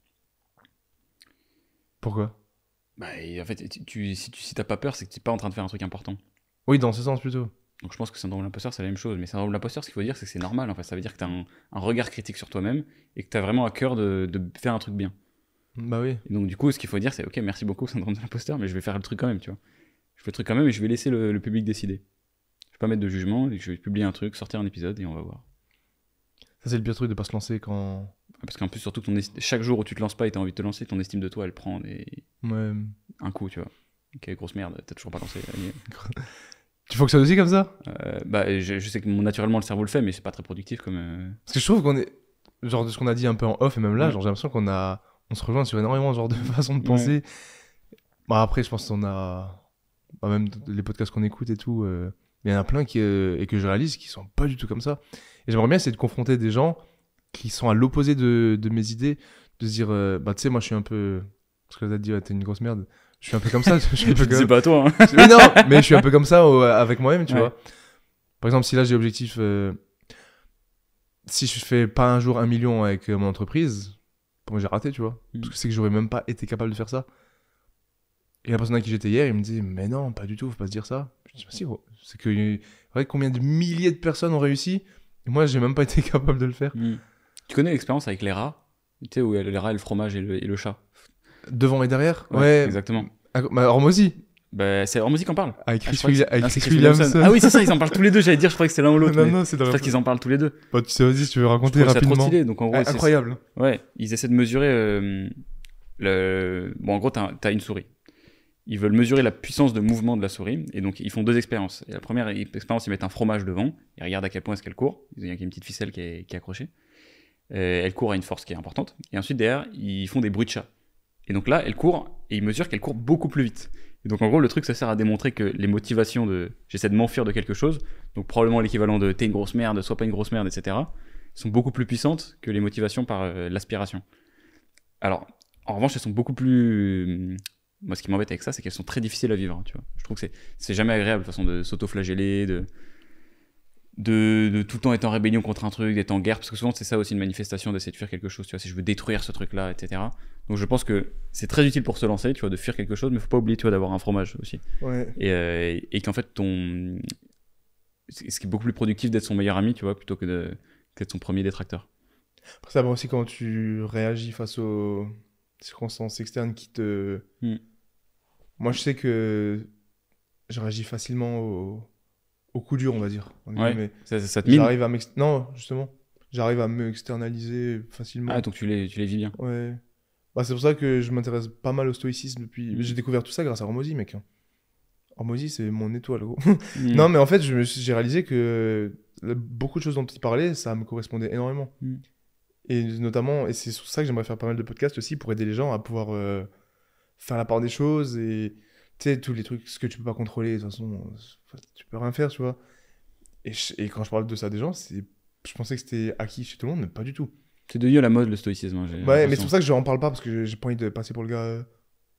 Pourquoi Bah, en fait, tu- tu, si tu si pas peur, c'est que t'es pas en train de faire un truc important.
Oui, dans ce sens plutôt.
Donc je pense que syndrome de l'imposteur, c'est la même chose. Mais syndrome de l'imposteur, ce qu'il faut dire, c'est que c'est normal. En fait, ça veut dire que t'as un, un regard critique sur toi-même et que t'as vraiment à cœur de faire un truc bien. Bah oui. donc du coup, ce qu'il faut dire, c'est ok, merci beaucoup, syndrome de l'imposteur, mais je vais faire le truc quand même, tu vois. Je fais le truc quand même et je vais laisser le, public décider. Je vais pas mettre de jugement, je vais publier un truc, sortir un épisode et on va voir.
Ça c'est le pire truc de pas se lancer quand.
Ah, parce qu'en plus, surtout ton chaque jour où tu te lances pas et t'as envie de te lancer, ton estime de toi, elle prend des...
un
coup, tu vois. quelle grosse merde, t'as toujours pas lancé.
Tu fonctionnes aussi comme ça euh,
Bah, je, sais que naturellement le cerveau le fait, mais c'est pas très productif comme. Euh,
parce que je trouve qu'on est. Genre de ce qu'on a dit un peu en off et même là, genre j'ai l'impression qu'on a on se rejoint sur énormément genre de façon de penser. Bah, après, je pense qu'on a. Bah, même les podcasts qu'on écoute et tout, euh, il y en a plein qui, euh, et que je réalise qui sont pas du tout comme ça. Et j'aimerais bien essayer de confronter des gens qui sont à l'opposé de... de, mes idées, de se dire, euh, bah, tu sais, moi, je suis un peu. Parce que as dit, tu t'es une grosse merde. Je suis un peu comme ça. Je suis pas toi. Hein. Mais non, mais je suis un peu comme ça avec moi-même, tu vois. Par exemple, si là, j'ai l'objectif. Si je fais pas un jour un million avec mon entreprise, moi, j'ai raté, tu vois. Mm. Parce que c'est que j'aurais même pas été capable de faire ça. Et la personne à qui j'étais hier, il me dit Mais non, pas du tout, faut pas se dire ça. Je dis si, C'est que vrai, combien de milliers de personnes ont réussi Et moi, j'ai même pas été capable de le faire. Mm. Tu connais
l'expérience avec les rats Tu sais, où les rats le fromage et le, chat
Devant et derrière
ouais, exactement. Ah, bah, alors, bah, c'est en musique qu'on parle. Avec ah, Chris, ah, Ah oui, c'est ça, ils en parlent tous les deux. J'allais dire, je crois que c'est l'un ou l'autre. Non, non, c'est crois qu'ils en parlent tous les deux. Bah, tu sais, vas-y, tu veux raconter rapidement. Ah, c'est trop stylé. incroyable. Ouais, ils essaient de mesurer. Euh, le... Bon, en gros, t'as une souris. Ils veulent mesurer la puissance de mouvement de la souris. Et donc, ils font deux expériences. la première expérience, ils mettent un fromage devant. Ils regardent à quel point est-ce qu'elle court. Il y a une petite ficelle qui est, accrochée. Euh, elle court à une force qui est importante. Et ensuite, derrière, ils font des bruits de chat. Et donc là, elle court et ils mesurent qu'elle court beaucoup plus vite donc en gros, le truc, ça sert à démontrer que les motivations de j'essaie de m'enfuir de quelque chose, donc probablement l'équivalent de t'es une grosse merde, sois pas une grosse merde, etc., sont beaucoup plus puissantes que les motivations par euh, l'aspiration. Alors, en revanche, elles sont beaucoup plus. Moi, ce qui m'embête avec ça, c'est qu'elles sont très difficiles à vivre. Hein, tu vois. Je trouve que c'est jamais agréable, de façon, de s'auto-flageller, de, de, tout le temps être en rébellion contre un truc, d'être en guerre, parce que souvent c'est ça aussi une manifestation d'essayer de fuir quelque chose, tu vois, si je veux détruire ce truc-là, etc. Donc je pense que c'est très utile pour se lancer, tu vois, de fuir quelque chose, mais faut pas oublier, tu vois, d'avoir un fromage aussi. Ouais. Et, euh, qu'en fait, ton. Ce qui est beaucoup plus productif d'être son meilleur ami, tu vois, plutôt que d'être son premier détracteur.
Après, ça va aussi quand tu réagis face aux circonstances externes qui te. Hmm. Moi, je sais que je réagis facilement aux au coup dur, on va dire. ouais. mais ça, ça, à Non, justement. J'arrive à me externaliser facilement. Ah, donc tu les, tu les vis bien. Ouais. Bah, c'est pour ça que je m'intéresse pas mal au stoïcisme depuis. J'ai découvert tout ça grâce à Hormozy, mec. Hein. Hormozy, c'est mon étoile, gros. Mm. non, mais en fait, j'ai réalisé que beaucoup de choses dont tu parlais ça me correspondait énormément. Mm. Et notamment, et c'est sur ça que j'aimerais faire pas mal de podcasts aussi pour aider les gens à pouvoir euh, faire la part des choses et tu sais, tous les trucs, ce que tu peux pas contrôler, de toute façon, euh, tu peux rien faire, tu vois. Et, quand je parle de ça des gens, c'est, je pensais que c'était acquis chez tout le monde, mais pas du tout. C'est devenu la mode le stoïcisme. Hein, ouais, mais c'est pour ça que je n'en parle pas parce que j'ai pas envie de passer pour le gars euh,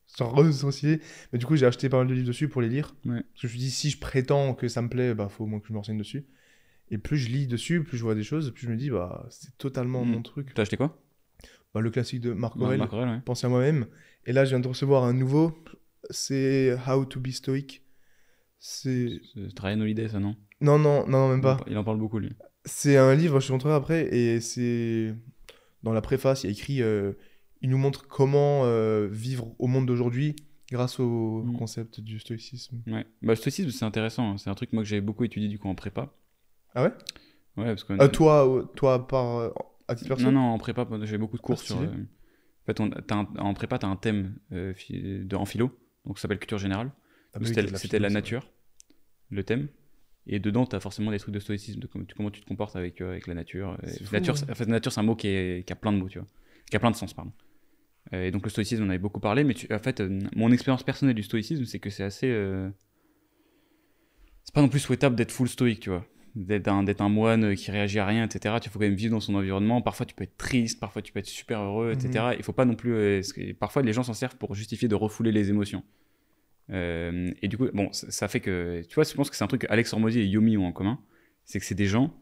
sans ressentir. Mais du coup, j'ai acheté pas mal de livres dessus pour les lire. Parce que je me suis dit, si je prétends que ça me plaît, bah faut au moins que je me dessus. Et plus je lis dessus, plus je vois des choses, plus je me dis, bah c'est totalement hmm. mon truc. T'as acheté quoi bah, Le classique de Marc Aurel, Pensez à moi-même. Et là, je viens de recevoir un nouveau c'est How to be stoic. C'est
Ryan Holiday, ça, non non, non non, même pas. Il en parle beaucoup, lui.
C'est un livre, je suis montrerai après, et c'est. Dans la préface, il y a écrit. Euh, il nous montre comment euh, vivre au monde d'aujourd'hui grâce au mm. concept du stoïcisme.
Ouais. Bah, le stoïcisme, c'est intéressant. Hein. C'est un truc moi, que j'avais beaucoup étudié du coup en prépa. Ah ouais Ouais, parce que. Euh,
toi, toi par, à titre personnel Non, non, en prépa, j'avais beaucoup de ah, cours sur.
en en prépa, t'as as un thème de, en philo donc ça s'appelle Culture Générale. Ah bah c'était la, nature, le thème. Et dedans, tu as forcément des trucs de stoïcisme, de comment tu, te comportes avec, euh, avec la nature. nature hein. en fait, nature, c'est un mot qui, a plein de mots, tu vois. Qui a plein de sens, pardon. Euh, et donc le stoïcisme, on avait beaucoup parlé, mais en fait, euh, mon expérience personnelle du stoïcisme, c'est que c'est assez. c'est pas non plus souhaitable d'être full stoïque, tu vois d'être un, moine qui réagit à rien, etc. Il faut quand même vivre dans son environnement. Parfois, tu peux être triste, parfois, tu peux être super heureux, etc. Mhm. Il faut pas non plus. Euh, parfois, les gens s'en servent pour justifier de refouler les émotions. Euh, et du coup, bon, ça, fait que. Tu vois, je pense que c'est un truc que Alex Hormozy et Yomi ont en commun. C'est que c'est des gens.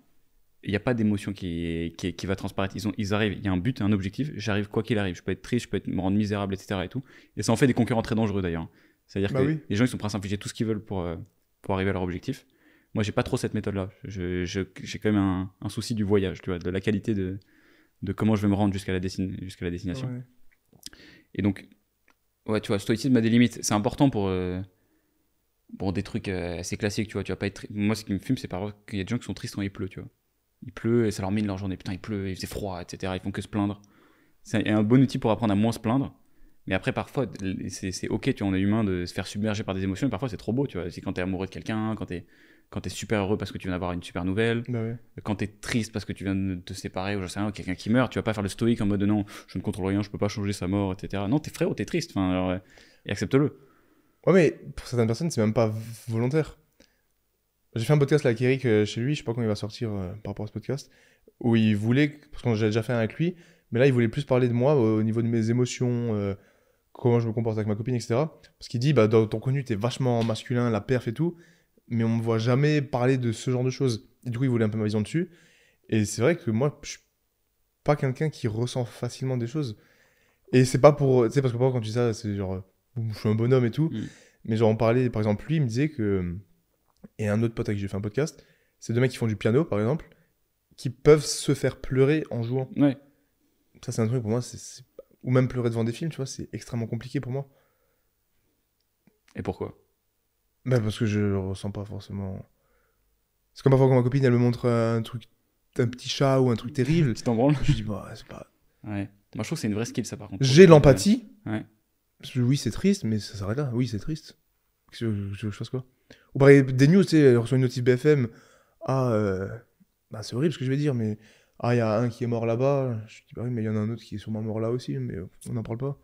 Il n'y a pas d'émotion qui, qui, va transparaître. Ils, arrivent, il y a un but, un objectif. J'arrive quoi qu'il arrive. Je peux être triste, je peux être, me rendre misérable, etc. Et, tout. et ça en fait des concurrents très dangereux d'ailleurs. C'est-à-dire bah que les gens, ils sont prêts à s'infliger tout ce qu'ils veulent pour, euh, pour arriver à leur objectif. Moi, j'ai pas trop cette méthode-là. J'ai quand même un, souci du voyage, tu vois, de la qualité de, de comment je vais me rendre jusqu'à la, jusqu'à la destination. Et donc, ouais, tu vois, stoïcisme a des limites. C'est important pour, bon euh, des trucs euh, assez classiques, tu vois. Tu vas pas être Moi, ce qui me fume, c'est parfois qu'il y a des gens qui sont tristes quand il pleut, tu vois. Il pleut et ça leur mine leur journée. Putain, il pleut, il faisait froid, etc. Ils font que se plaindre. C'est un bon outil pour apprendre à moins se plaindre. Mais après, parfois, c'est ok, tu vois, on est humain de se faire submerger par des émotions, et parfois c'est trop beau, tu vois. C'est quand t'es amoureux de quelqu'un, quand t'es quand t'es super heureux parce que tu viens d'avoir une super nouvelle, bah quand t'es triste parce que tu viens de te séparer ou je sais rien, quelqu'un qui meurt, tu vas pas faire le stoïque en mode non, je ne contrôle rien, je peux pas changer sa mort, etc. Non, t'es frérot, t'es triste, alors, et accepte-le.
Ouais, mais pour certaines personnes, c'est même pas volontaire. J'ai fait un podcast avec Eric euh, chez lui, je sais pas quand il va sortir euh, par rapport à ce podcast, où il voulait, parce que j'ai déjà fait un avec lui, mais là il voulait plus parler de moi au niveau de mes émotions, euh, comment je me comporte avec ma copine, etc. Parce qu'il dit, bah, dans ton connu, t'es vachement masculin, la perf et tout mais on me voit jamais parler de ce genre de choses. Et du coup, il voulait un peu ma vision dessus. Et c'est vrai que moi, je suis pas quelqu'un qui ressent facilement des choses. Et c'est pas pour. Tu sais, parce que parfois, quand tu dis ça, c'est genre. Euh, je suis un bonhomme et tout. Mm. Mais genre, on parlait, par exemple, lui, il me disait que. Euh, et un autre pote avec qui j'ai fait un podcast, c'est deux mecs qui font du piano, par exemple, qui peuvent se faire pleurer en jouant. Ouais. Ça, c'est un truc pour moi, c'est. Ou même pleurer devant des films, tu vois, c'est extrêmement compliqué pour moi. Et pourquoi bah, parce que je ressens pas forcément. C'est comme parfois quand ma copine elle me montre un truc, un petit chat ou un truc terrible. Je dis bah c'est pas.
Ouais. Moi je trouve que c'est une vraie skill ça par contre. J'ai l'empathie.
Euh, oui c'est triste mais ça s'arrête là. Oui c'est triste. Je, je, fasse quoi Ou des news tu sais elle reçoit une notice BFM. Ah euh, bah, c'est horrible ce que je vais dire mais ah il y a un qui est mort là-bas. Je dis bah oui mais il y en a un autre qui est sûrement mort là aussi mais on n'en parle pas.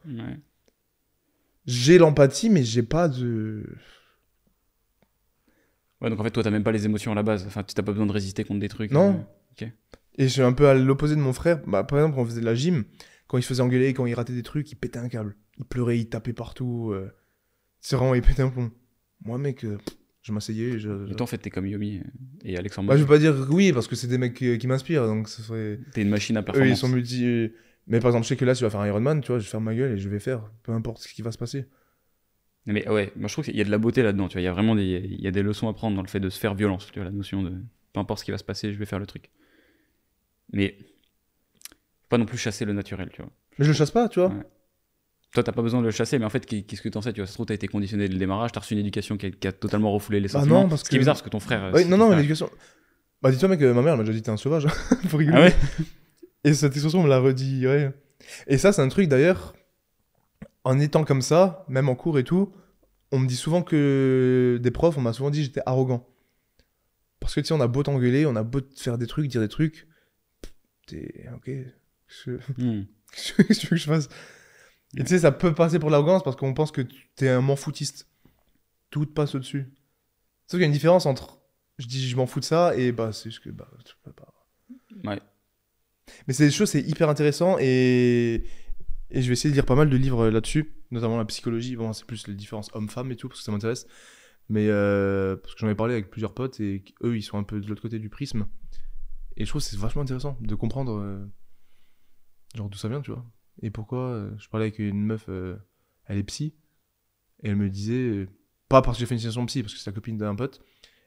J'ai l'empathie mais j'ai pas de
Ouais, donc en fait, toi, t'as même pas les émotions à la base. Enfin, tu t'as pas besoin de résister contre des trucs. Non. Euh,
et je suis un peu à l'opposé de mon frère. Bah, par exemple, on faisait de la gym. Quand il se faisait engueuler, quand il ratait des trucs, il pétait un câble. Il pleurait, il tapait partout. Euh. C'est vraiment, il pétait un pont. Moi, mec, euh, je m'asseyais. Je, Et toi, en fait, t'es comme Yomi et Alexandre. Bah, je veux pas dire oui, parce que c'est des mecs qui, m'inspirent. Donc, ce serait. T'es une machine à performance. Eux, ils sont multi. Mais par exemple, je sais que là, tu vas faire un Ironman, tu vois, je ferme ma gueule et je vais faire, peu importe ce qui va se passer.
Mais ouais, moi je trouve qu'il y a de la beauté là-dedans, tu vois. Il y a vraiment des, il y a des leçons à prendre dans le fait de se faire violence, tu vois, la notion de peu importe ce qui va se passer, je vais faire le truc. Mais pas non plus chasser le naturel, tu vois.
Mais je le chasse pas, tu vois.
Toi, t'as pas besoin de le chasser, mais en fait, qu'est-ce que t'en sais Tu vois, ça se trouve, t'as été conditionné dès le démarrage, t'as reçu une éducation qui a, totalement refoulé les bah sentiments. non, parce ce qui que... est bizarre, parce que ton frère. Euh, non non, non, l'éducation.
Bah, dis-toi, mec, euh, ma mère m'a déjà dit t'es un sauvage. Hein, ah Et cette expression, on me l'a redit, ouais. Et ça, c'est un truc d'ailleurs en étant comme ça, même en cours et tout, on me dit souvent que des profs, on m'a souvent dit j'étais arrogant. Parce que tu sais, on a beau t'engueuler, on a beau te faire des trucs, dire des trucs, t'es ok. Je... Hmm. ce que veux que je fasse Et tu sais, ça peut passer pour l'arrogance parce qu'on pense que t'es un m'en foutiste. Tout passe au-dessus. Sauf qu'il y a une différence entre je dis je m'en fous de ça et bah c'est juste que bah Ouais. Mais c'est des choses, c'est hyper intéressant et et je vais essayer de lire pas mal de livres euh, là-dessus, notamment la psychologie. Bon, c'est plus les différences hommes-femmes et tout, parce que ça m'intéresse. Mais euh, parce que j'en ai parlé avec plusieurs potes et eux, ils sont un peu de l'autre côté du prisme. Et je trouve que c'est vachement intéressant de comprendre euh, genre d'où ça vient, tu vois. Et pourquoi je parlais avec une meuf, elle est psy, et elle me disait, pas parce que j'ai fait une session psy, parce que c'est la copine d'un pote,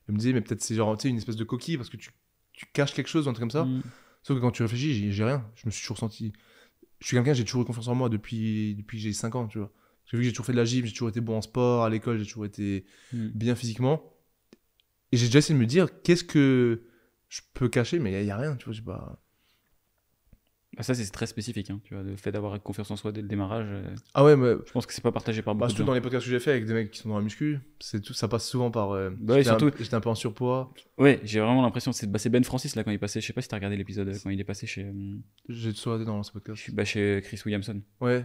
elle me disait, mais peut-être c'est genre une espèce de coquille parce que tu, tu caches quelque chose, un truc comme ça. Mm. Sauf que quand tu réfléchis, j'ai rien. Je me suis toujours senti je suis quelqu'un, j'ai toujours eu confiance en moi depuis, depuis que j'ai 5 ans, tu vois. J'ai vu que j'ai toujours fait de la gym, j'ai toujours été bon en sport, à l'école, j'ai toujours été hmm. bien physiquement. Et j'ai déjà essayé de me dire, qu'est-ce que je peux cacher, mais il n'y a, rien, tu vois. Pas... Bah, ça, c'est très
spécifique, hein, tu vois, le fait d'avoir confiance en soi dès le démarrage. Euh,
ah ouais, mais. Je pense que c'est pas partagé par bah, beaucoup. surtout dans les
podcasts que j'ai fait avec des mecs qui sont dans la muscu, tout, ça passe souvent par. Euh, bah surtout... un
peu en surpoids. Ouais,
j'ai vraiment l'impression. C'est, bah, Ben Francis, là, quand il passait. Je sais pas si as regardé l'épisode, euh, quand il est passé chez. j'ai tout dans ce podcast. bah, chez Chris Williamson. Ouais.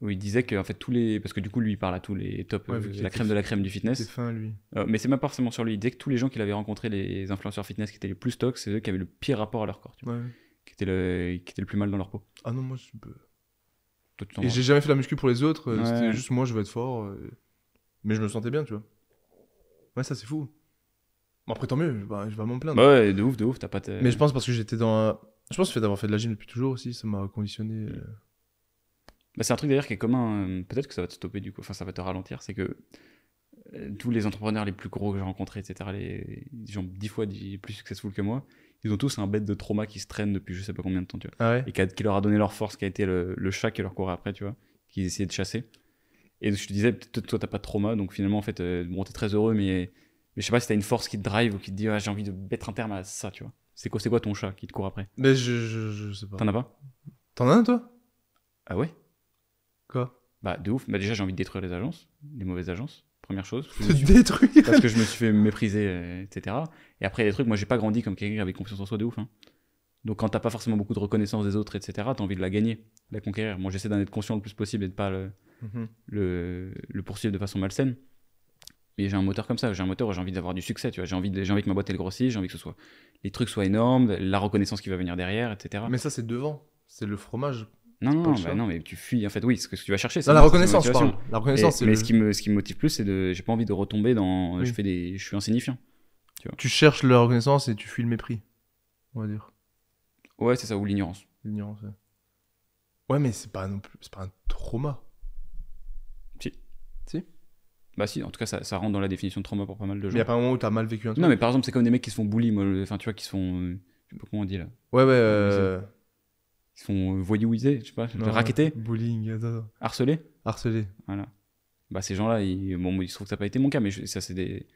Où il disait que, en fait, tous les. Parce que du coup, lui, il parle à tous les top, la crème de la crème du fitness. C'est fin, lui. mais c'est pas forcément sur lui. Il disait que tous les gens qu'il avait rencontrés, les influenceurs fitness qui étaient les plus stocks, c'est eux qui avaient le pire rapport à leur corps. Tu vois qui étaient le plus mal dans leur peau
Ah non, moi, je... Et j'ai jamais fait la muscu pour les autres. Euh, c'était juste moi, je veux être fort. Euh, mais je me sentais bien, tu vois. Ouais, ça, c'est fou. Bon, après, tant mieux, je vais m'en plaindre. Bah ouais, de ouf, de ouf, t'as pas. Mais je pense parce que j'étais dans Je pense que le fait d'avoir fait de la gym depuis toujours aussi, ça m'a conditionné. Euh. Mm.
Bah, c'est un truc d'ailleurs qui est commun. Peut-être que ça va te stopper du coup. Enfin, ça va te ralentir. C'est que tous les entrepreneurs les plus gros que j'ai rencontrés, etc., les les dix fois plus successful que moi, ils ont tous un bête de trauma qui se traîne depuis je sais pas combien de temps, tu vois. Ah Et qui, leur a donné leur force, qui a été le, chat qui leur courait après, tu vois, qu'ils essayaient de chasser. Et je te disais, peut toi, t'as pas de trauma, donc finalement, en fait, euh, bon, t'es très heureux, mais, mais je sais pas si t'as une force qui te drive ou qui te dit, j'ai envie de mettre un terme à ça, tu vois. C'est quoi, quoi ton chat qui te court après
Mais je, je, sais pas. T'en as
pas T'en as un, toi Ah ouais Quoi Bah, de ouf. Bah, déjà, j'ai envie de détruire les agences, les mauvaises agences première chose. Parce Détruire. parce que je me suis fait mépriser, euh, etc. Et après, les trucs, moi, j'ai pas grandi comme quelqu'un avec confiance en soi de ouf. Hein. Donc, quand t'as pas forcément beaucoup de reconnaissance des autres, etc., t'as envie de la gagner, la conquérir. Moi, j'essaie d'en être conscient le plus possible et de pas mhm. le, poursuivre de façon malsaine. Mais j'ai un moteur comme ça. J'ai un moteur où j'ai envie d'avoir du succès, tu vois. J'ai envie, de, envie que ma boîte, elle grossisse. J'ai envie que ce soit, les trucs soient énormes, la reconnaissance qui va venir derrière, etc. Mais
ça, c'est devant.
C'est le fromage. Non, non, bah non, mais tu fuis. En fait, oui, ce que tu vas chercher, c'est la reconnaissance. La reconnaissance. mais ce qui me, ce qui motive plus, c'est de, j'ai pas envie de retomber dans, je fais des, je suis insignifiant.
Tu, vois. tu cherches la reconnaissance et tu fuis le mépris, on va dire. Ouais, c'est ça ou l'ignorance. L'ignorance. Ouais. ouais, mais c'est pas non plus, c'est pas un trauma. Si. Si.
Bah si, en tout cas, ça, ça, rentre dans la définition de trauma pour pas mal de gens. il y a pas un moment où t'as mal vécu un truc. Non, mais par
exemple, c'est comme des mecs qui se font
bully, moi. Enfin, tu vois, qui sont, euh, je sais pas comment on dit là. Ouais, ouais. Ils sont euh,
voyouisés, je sais pas, non, bullying,
harcelés. Harcelés. Voilà. Bah, ces gens-là, ils... bon, il se trouve que ça n'a pas été mon cas, mais ça, c'est des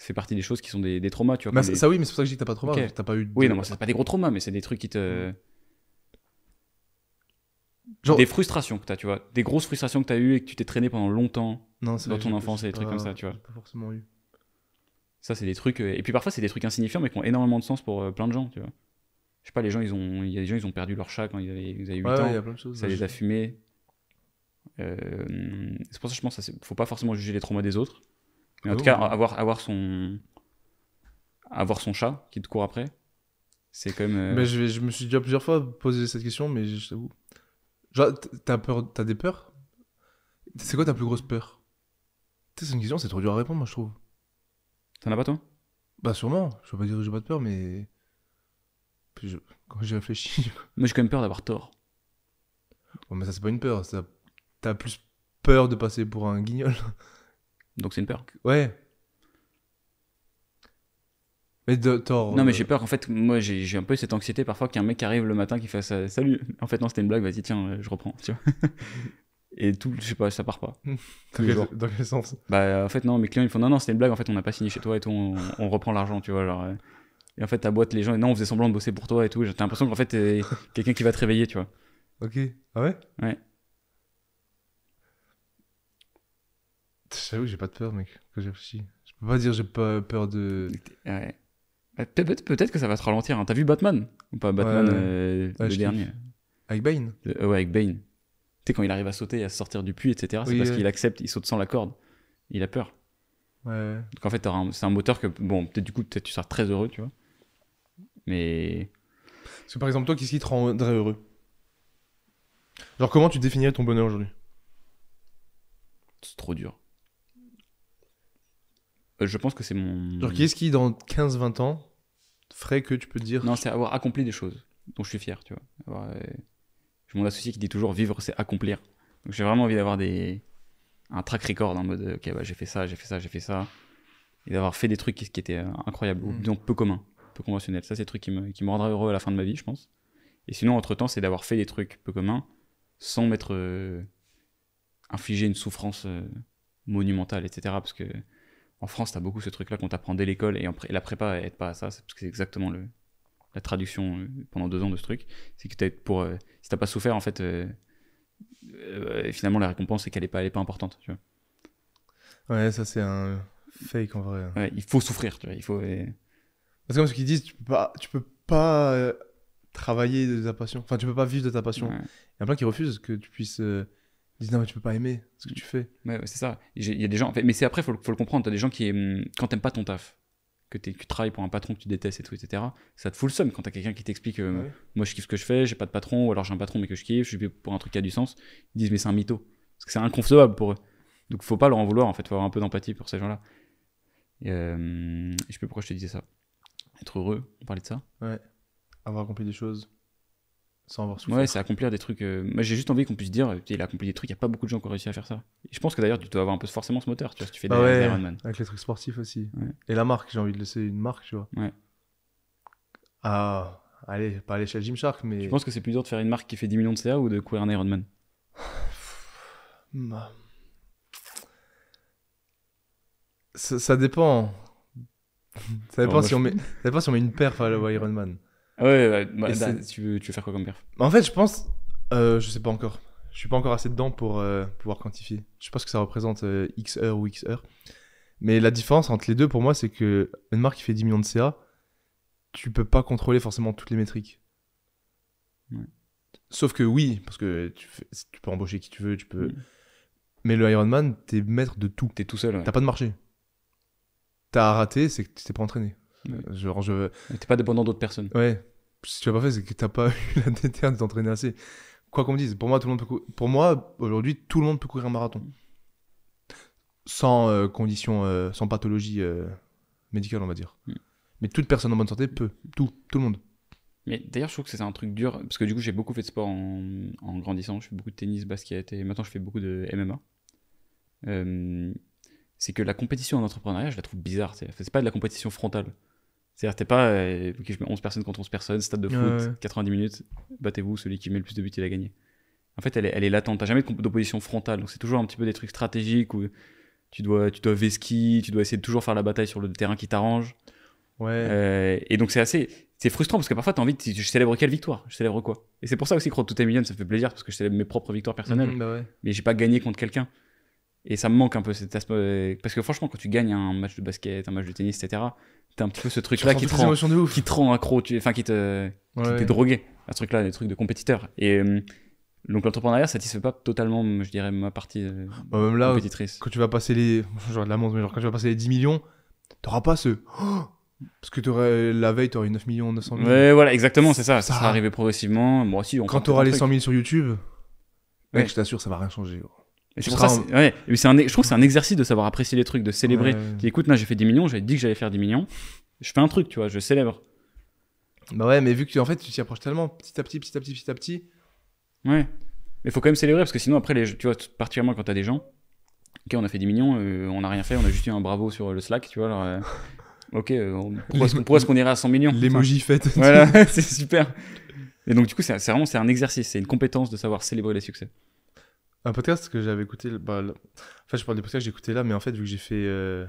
fait partie des choses qui sont des, traumas, tu vois. Bah, ça, oui, mais c'est pour ça que je dis que t'as pas trop. pas eu. Oui, non, c'est pas des gros traumas, mais c'est des trucs qui te. Genre... Des frustrations que t'as, tu vois. Des grosses frustrations que t'as eues et que tu t'es traîné pendant longtemps dans ton enfance et des trucs comme ça, tu vois.
Pas forcément eu.
Ça, c'est des trucs. Euh, et puis parfois, c'est des trucs insignifiants, mais qui ont énormément de sens pour euh, plein de gens, tu vois. Je sais pas, les gens, ils ont, il y a des gens, ils ont perdu leur chat quand ils avaient, ils avaient 8 ouais, ans. Y a plein de choses, ça les a fumés. Euh, c'est pour ça, je pense, qu'il faut pas forcément juger les traumas des autres. Mais en ah tout cas, avoir, avoir, son, avoir son chat qui te court après, c'est quand même. Euh, mais
je, me suis déjà plusieurs fois posé cette question, mais je t'avoue. Genre, as peur, des peurs C'est quoi ta plus grosse peur C'est une question, c'est trop dur à répondre, moi, je trouve. T'en as pas, toi Bah, sûrement. Je peux pas dire que j'ai pas de peur, mais quand j'y réfléchis, Moi, j'ai quand même peur d'avoir tort. bon, mais ça c'est pas une peur, ça... t'as plus peur de passer pour un guignol. Donc, c'est une peur. Ouais. Mais de
tort. Non, mais euh, j'ai peur En fait, moi, j'ai un peu cette anxiété parfois qu'il y a un mec qui arrive le matin qui fasse euh, Salut En fait, non, c'était une blague, vas-y, tiens, euh, je reprends. Et tout, je sais pas, ça part pas. Dans quel, dans sens Bah, en fait, non, mes clients, ils font Non, non, c'était une blague, en fait, on n'a pas signé chez toi et tout, on, reprend l'argent, tu vois. Genre, et en fait, ta boîte, les gens, non, on faisait semblant de bosser pour toi et tout. J'ai l'impression qu'en fait, t'es quelqu'un qui va te réveiller, tu vois.
Ok. Ah ouais Ouais.
J'avoue, j'ai pas de peur, mec, que j'ai réfléchi. Je peux pas dire j'ai pas peur de. Ouais. Bah,
peut-être que ça va te ralentir. Hein. T'as vu Batman Ou pas Batman euh, le dernier Avec Bane euh, Ouais, avec Bane. Tu sais, quand il arrive à sauter, à sortir du puits, etc., c'est parce qu'il accepte, il saute sans la corde. Il a peur. Ouais. Donc en fait, c'est un moteur que, bon, peut-être du coup, peut tu seras très heureux, tu vois.
Mais. Parce que par exemple, toi, qu'est-ce qui te rendrait heureux Genre, comment tu définirais ton bonheur aujourd'hui C'est trop dur.
Euh, je pense que c'est mon. Genre, qu'est-ce
qui, dans 15-20 ans, ferait que tu peux te dire. Non, c'est avoir accompli des choses dont je suis fier, tu vois. Avoir, euh,
J'ai mon associé qui dit toujours vivre, c'est accomplir. Donc, j'ai vraiment envie d'avoir des... un track record en mode, ok, bah, j'ai fait ça, j'ai fait ça, j'ai fait ça. Et d'avoir fait des trucs qui, étaient euh, incroyables, ou mm. donc peu communs conventionnel. Ça, c'est le truc qui me, rendra heureux à la fin de ma vie, je pense. Et sinon, entre-temps, c'est d'avoir fait des trucs peu communs sans m'être euh, infligé une souffrance euh, monumentale, etc. Parce que en France, t'as beaucoup ce truc-là qu'on t'apprend dès l'école et, la prépa aide pas à ça, parce que c'est exactement le, la traduction euh, pendant deux ans de ce truc. C'est que pour, si t'as pas souffert, en fait, finalement, la récompense, c'est qu'elle est pas, pas importante, tu
vois. Ouais, ça, c'est un fake en vrai. il faut souffrir, tu vois. Il faut. Parce comme ce qu'ils disent, tu peux pas, tu peux pas euh, travailler de ta passion. Enfin, tu peux pas vivre de ta passion. Il y en a plein qui refusent que tu puisses. ils euh, disent non, mais tu peux pas aimer ce que tu fais. Ouais, c'est ça. Il y a des
gens. mais c'est après, faut, faut le comprendre. as des gens qui. Quand t'aimes pas ton taf, que, tu travailles pour un patron que tu détestes et tout, etc., ça te fout le seum quand t'as quelqu'un qui t'explique euh, moi je kiffe ce que je fais, j'ai pas de patron, ou alors j'ai un patron mais que je kiffe, je suis pour un truc qui a du sens. Ils disent mais c'est un mytho. Parce que c'est inconcevable pour eux. Donc faut pas leur en vouloir en fait, faut avoir un peu d'empathie pour ces gens-là. Euh, je sais pas pourquoi je te disais ça. Être heureux, on parlait de ça.
Ouais. Avoir accompli des choses sans avoir souffert. Ouais, c'est
accomplir des trucs. Euh, moi, j'ai juste envie qu'on puisse dire, il a accompli des trucs, il n'y a pas beaucoup de gens qui ont réussi à faire ça. je pense que d'ailleurs, tu dois avoir un peu forcément ce moteur, tu vois, tu fais bah des, ouais,
Avec les trucs sportifs aussi. Et la marque, j'ai envie de laisser une marque, tu vois. Ouais. Ah, allez, pas aller chez Gymshark, mais. Je pense que c'est plus dur de faire une marque qui fait 10 millions de CA ou de courir un Ironman
hmm.
ça, ça, dépend. Ça dépend, si, on met, ça si on met une perf à Ouais, bah, bah, tu, veux, faire quoi comme perf bah, En fait, je pense. Euh, je sais pas encore. Je suis pas encore assez dedans pour euh, pouvoir quantifier. Je sais pas ce que ça représente euh, X heures ou X heures. Mais la différence entre les deux, pour moi, c'est que une marque qui fait 10 millions de CA, tu peux pas contrôler forcément toutes les métriques. Sauf que oui, parce que tu, fais, tu, peux embaucher qui tu veux, tu peux. Mais le Ironman, t'es maître de tout. T'es tout seul. T'as pas de marché t'as raté, c'est que tu t'es pas entraîné. Je je. T'es pas dépendant d'autres personnes. Ouais. Si tu l'as pas fait, c'est que t'as pas eu la déterre de t'entraîner assez. Quoi qu'on me dise, pour moi, tout le monde peut pour moi, aujourd'hui, tout le monde peut courir un marathon. Mm. Sans euh, condition, euh, sans pathologie euh, médicale, on va dire. Mm. Mais toute personne en bonne santé peut. Tout, tout le monde.
Mais d'ailleurs, je trouve que c'est un truc dur, parce que du coup, j'ai beaucoup fait de sport en, grandissant. Je fais beaucoup de tennis, basket, et maintenant, je fais beaucoup de MMA. Euh, c'est que la compétition en entrepreneuriat, je la trouve bizarre. C'est pas de la compétition frontale. C'est-à-dire, t'es pas euh, je mets 11 personnes contre 11 personnes, stade de foot, 90 minutes, battez-vous, celui qui met le plus de buts, il a gagné. En fait, elle est, elle est latente. T'as jamais d'opposition frontale. Donc, c'est toujours un petit peu des trucs stratégiques où tu dois, tu dois vesquiller, tu dois essayer de toujours faire la bataille sur le terrain qui t'arrange. Ouais. Euh, et donc, c'est assez. C'est frustrant parce que parfois, t'as envie de. Je célèbre quelle victoire Je célèbre quoi Et c'est pour ça aussi que tout est million, ça fait plaisir parce que je célèbre mes propres victoires personnelles. Mmh, bah Mais j'ai pas gagné contre quelqu'un. Et ça me manque un peu cet aspect. Parce que franchement, quand tu gagnes un match de basket, un match de tennis, etc., t'as un petit peu ce truc-là qui, te rend, qui te rend accro, enfin qui te. Ouais. drogué un truc-là, des trucs de compétiteur. Et. Euh, donc l'entrepreneuriat satisfait pas totalement, je dirais, ma partie euh,
bah, compétitrice. Quand tu vas passer les, genre de la quand tu vas passer les 10 millions, t'auras pas ce. parce que aurais la veille, t'aurais 9 millions 900 000. Ouais, voilà, exactement, c'est ça. ça. va sera
arrivé progressivement. Moi aussi, on. Quand t'auras les 100
000 sur YouTube, mec, je
t'assure, ça va rien changer c'est pour ça. Un... Je trouve que c'est un exercice de savoir apprécier les trucs, de célébrer. tu Qui, écoute, là, j'ai fait 10 millions, j'avais dit que j'allais faire 10 millions. Je fais un truc, tu vois, je célèbre. Bah ouais, mais vu que tu, en fait, tu t'y approches tellement petit à petit, petit à petit, petit à petit. Ouais. Mais faut quand même célébrer parce que sinon, après, les, tu vois, particulièrement quand t'as des gens, ok, on a fait 10 millions, euh, on n'a rien fait, on a juste eu un bravo sur le Slack, tu vois, alors. Euh, ok, euh, pourquoi est-ce qu'on irait à 100 millions L'émoji faite Voilà, c'est super. Et donc, du coup, c'est vraiment c'est un exercice, c'est une compétence de
savoir célébrer les succès. Un podcast que j'avais écouté. Bah, je parle des podcasts que j'ai écouté là, mais en fait, vu que j'ai fait, euh,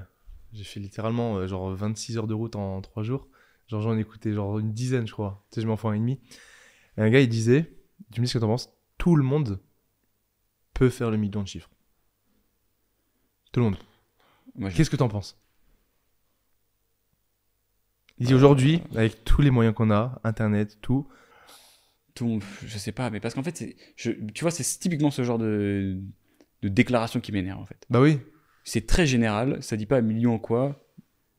j'ai fait littéralement euh, genre 26 heures de route en 3 jours, genre j'en ai écouté genre une dizaine, je crois. Tu sais, je m'en fous un et demi. Et un gars, il disait Tu me dis ce que t'en penses Tout le monde peut faire le million de chiffres. Tout le monde. Qu'est-ce que t'en penses Il dit euh, aujourd'hui, avec tous les moyens qu'on a, internet, tout,
je sais pas, mais parce qu'en fait, tu vois, c'est typiquement ce genre de, déclaration qui m'énerve en fait.
Bah oui. C'est
très général, ça dit pas un million quoi.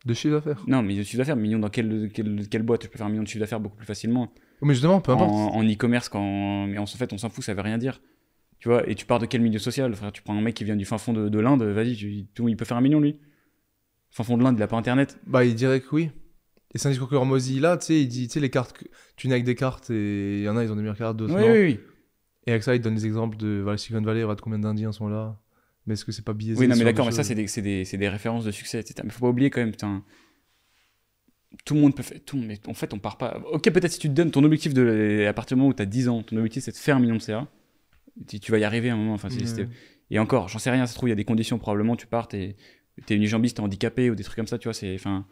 De chiffre d'affaires. Non, mais de chiffre d'affaires, million dans quelle, quelle, boîte Je peux faire un million de chiffre d'affaires beaucoup plus facilement. Oh, mais justement, peu importe. En e-commerce, quand. Mais en fait, on s'en fout, ça veut rien dire. Tu vois, et tu pars de quel milieu social Frère, tu prends un mec qui vient du fin fond de, de l'Inde, vas-y, il
peut faire un million lui. Fin fond de l'Inde, il a pas internet. Bah, il dirait que oui. Et c'est un discours que là, tu sais, il dit, tu sais, les cartes, tu n'as avec des cartes et il y en a, ils ont des meilleures cartes, d'autres oui, non. Oui, oui. Et avec ça, il donne des exemples de voilà, Silicon Valley, regarde combien d'Indiens sont là. Mais est-ce que c'est pas biaisé Oui, non, mais d'accord, mais ça, c'est
des, références de succès, etc. Mais faut pas oublier quand même, putain. Tout le monde peut faire. Tout, mais en fait, on part pas. Ok, peut-être si tu te donnes ton objectif de. Euh, à partir du moment où tu as 10 ans, ton objectif, c'est de faire un million de CA. Tu, vas y arriver à un moment. Enfin, Et encore, j'en sais rien, ça se trouve, il y a des conditions, probablement, tu pars, t'es es tu t'es handicapé ou des trucs comme ça, tu vois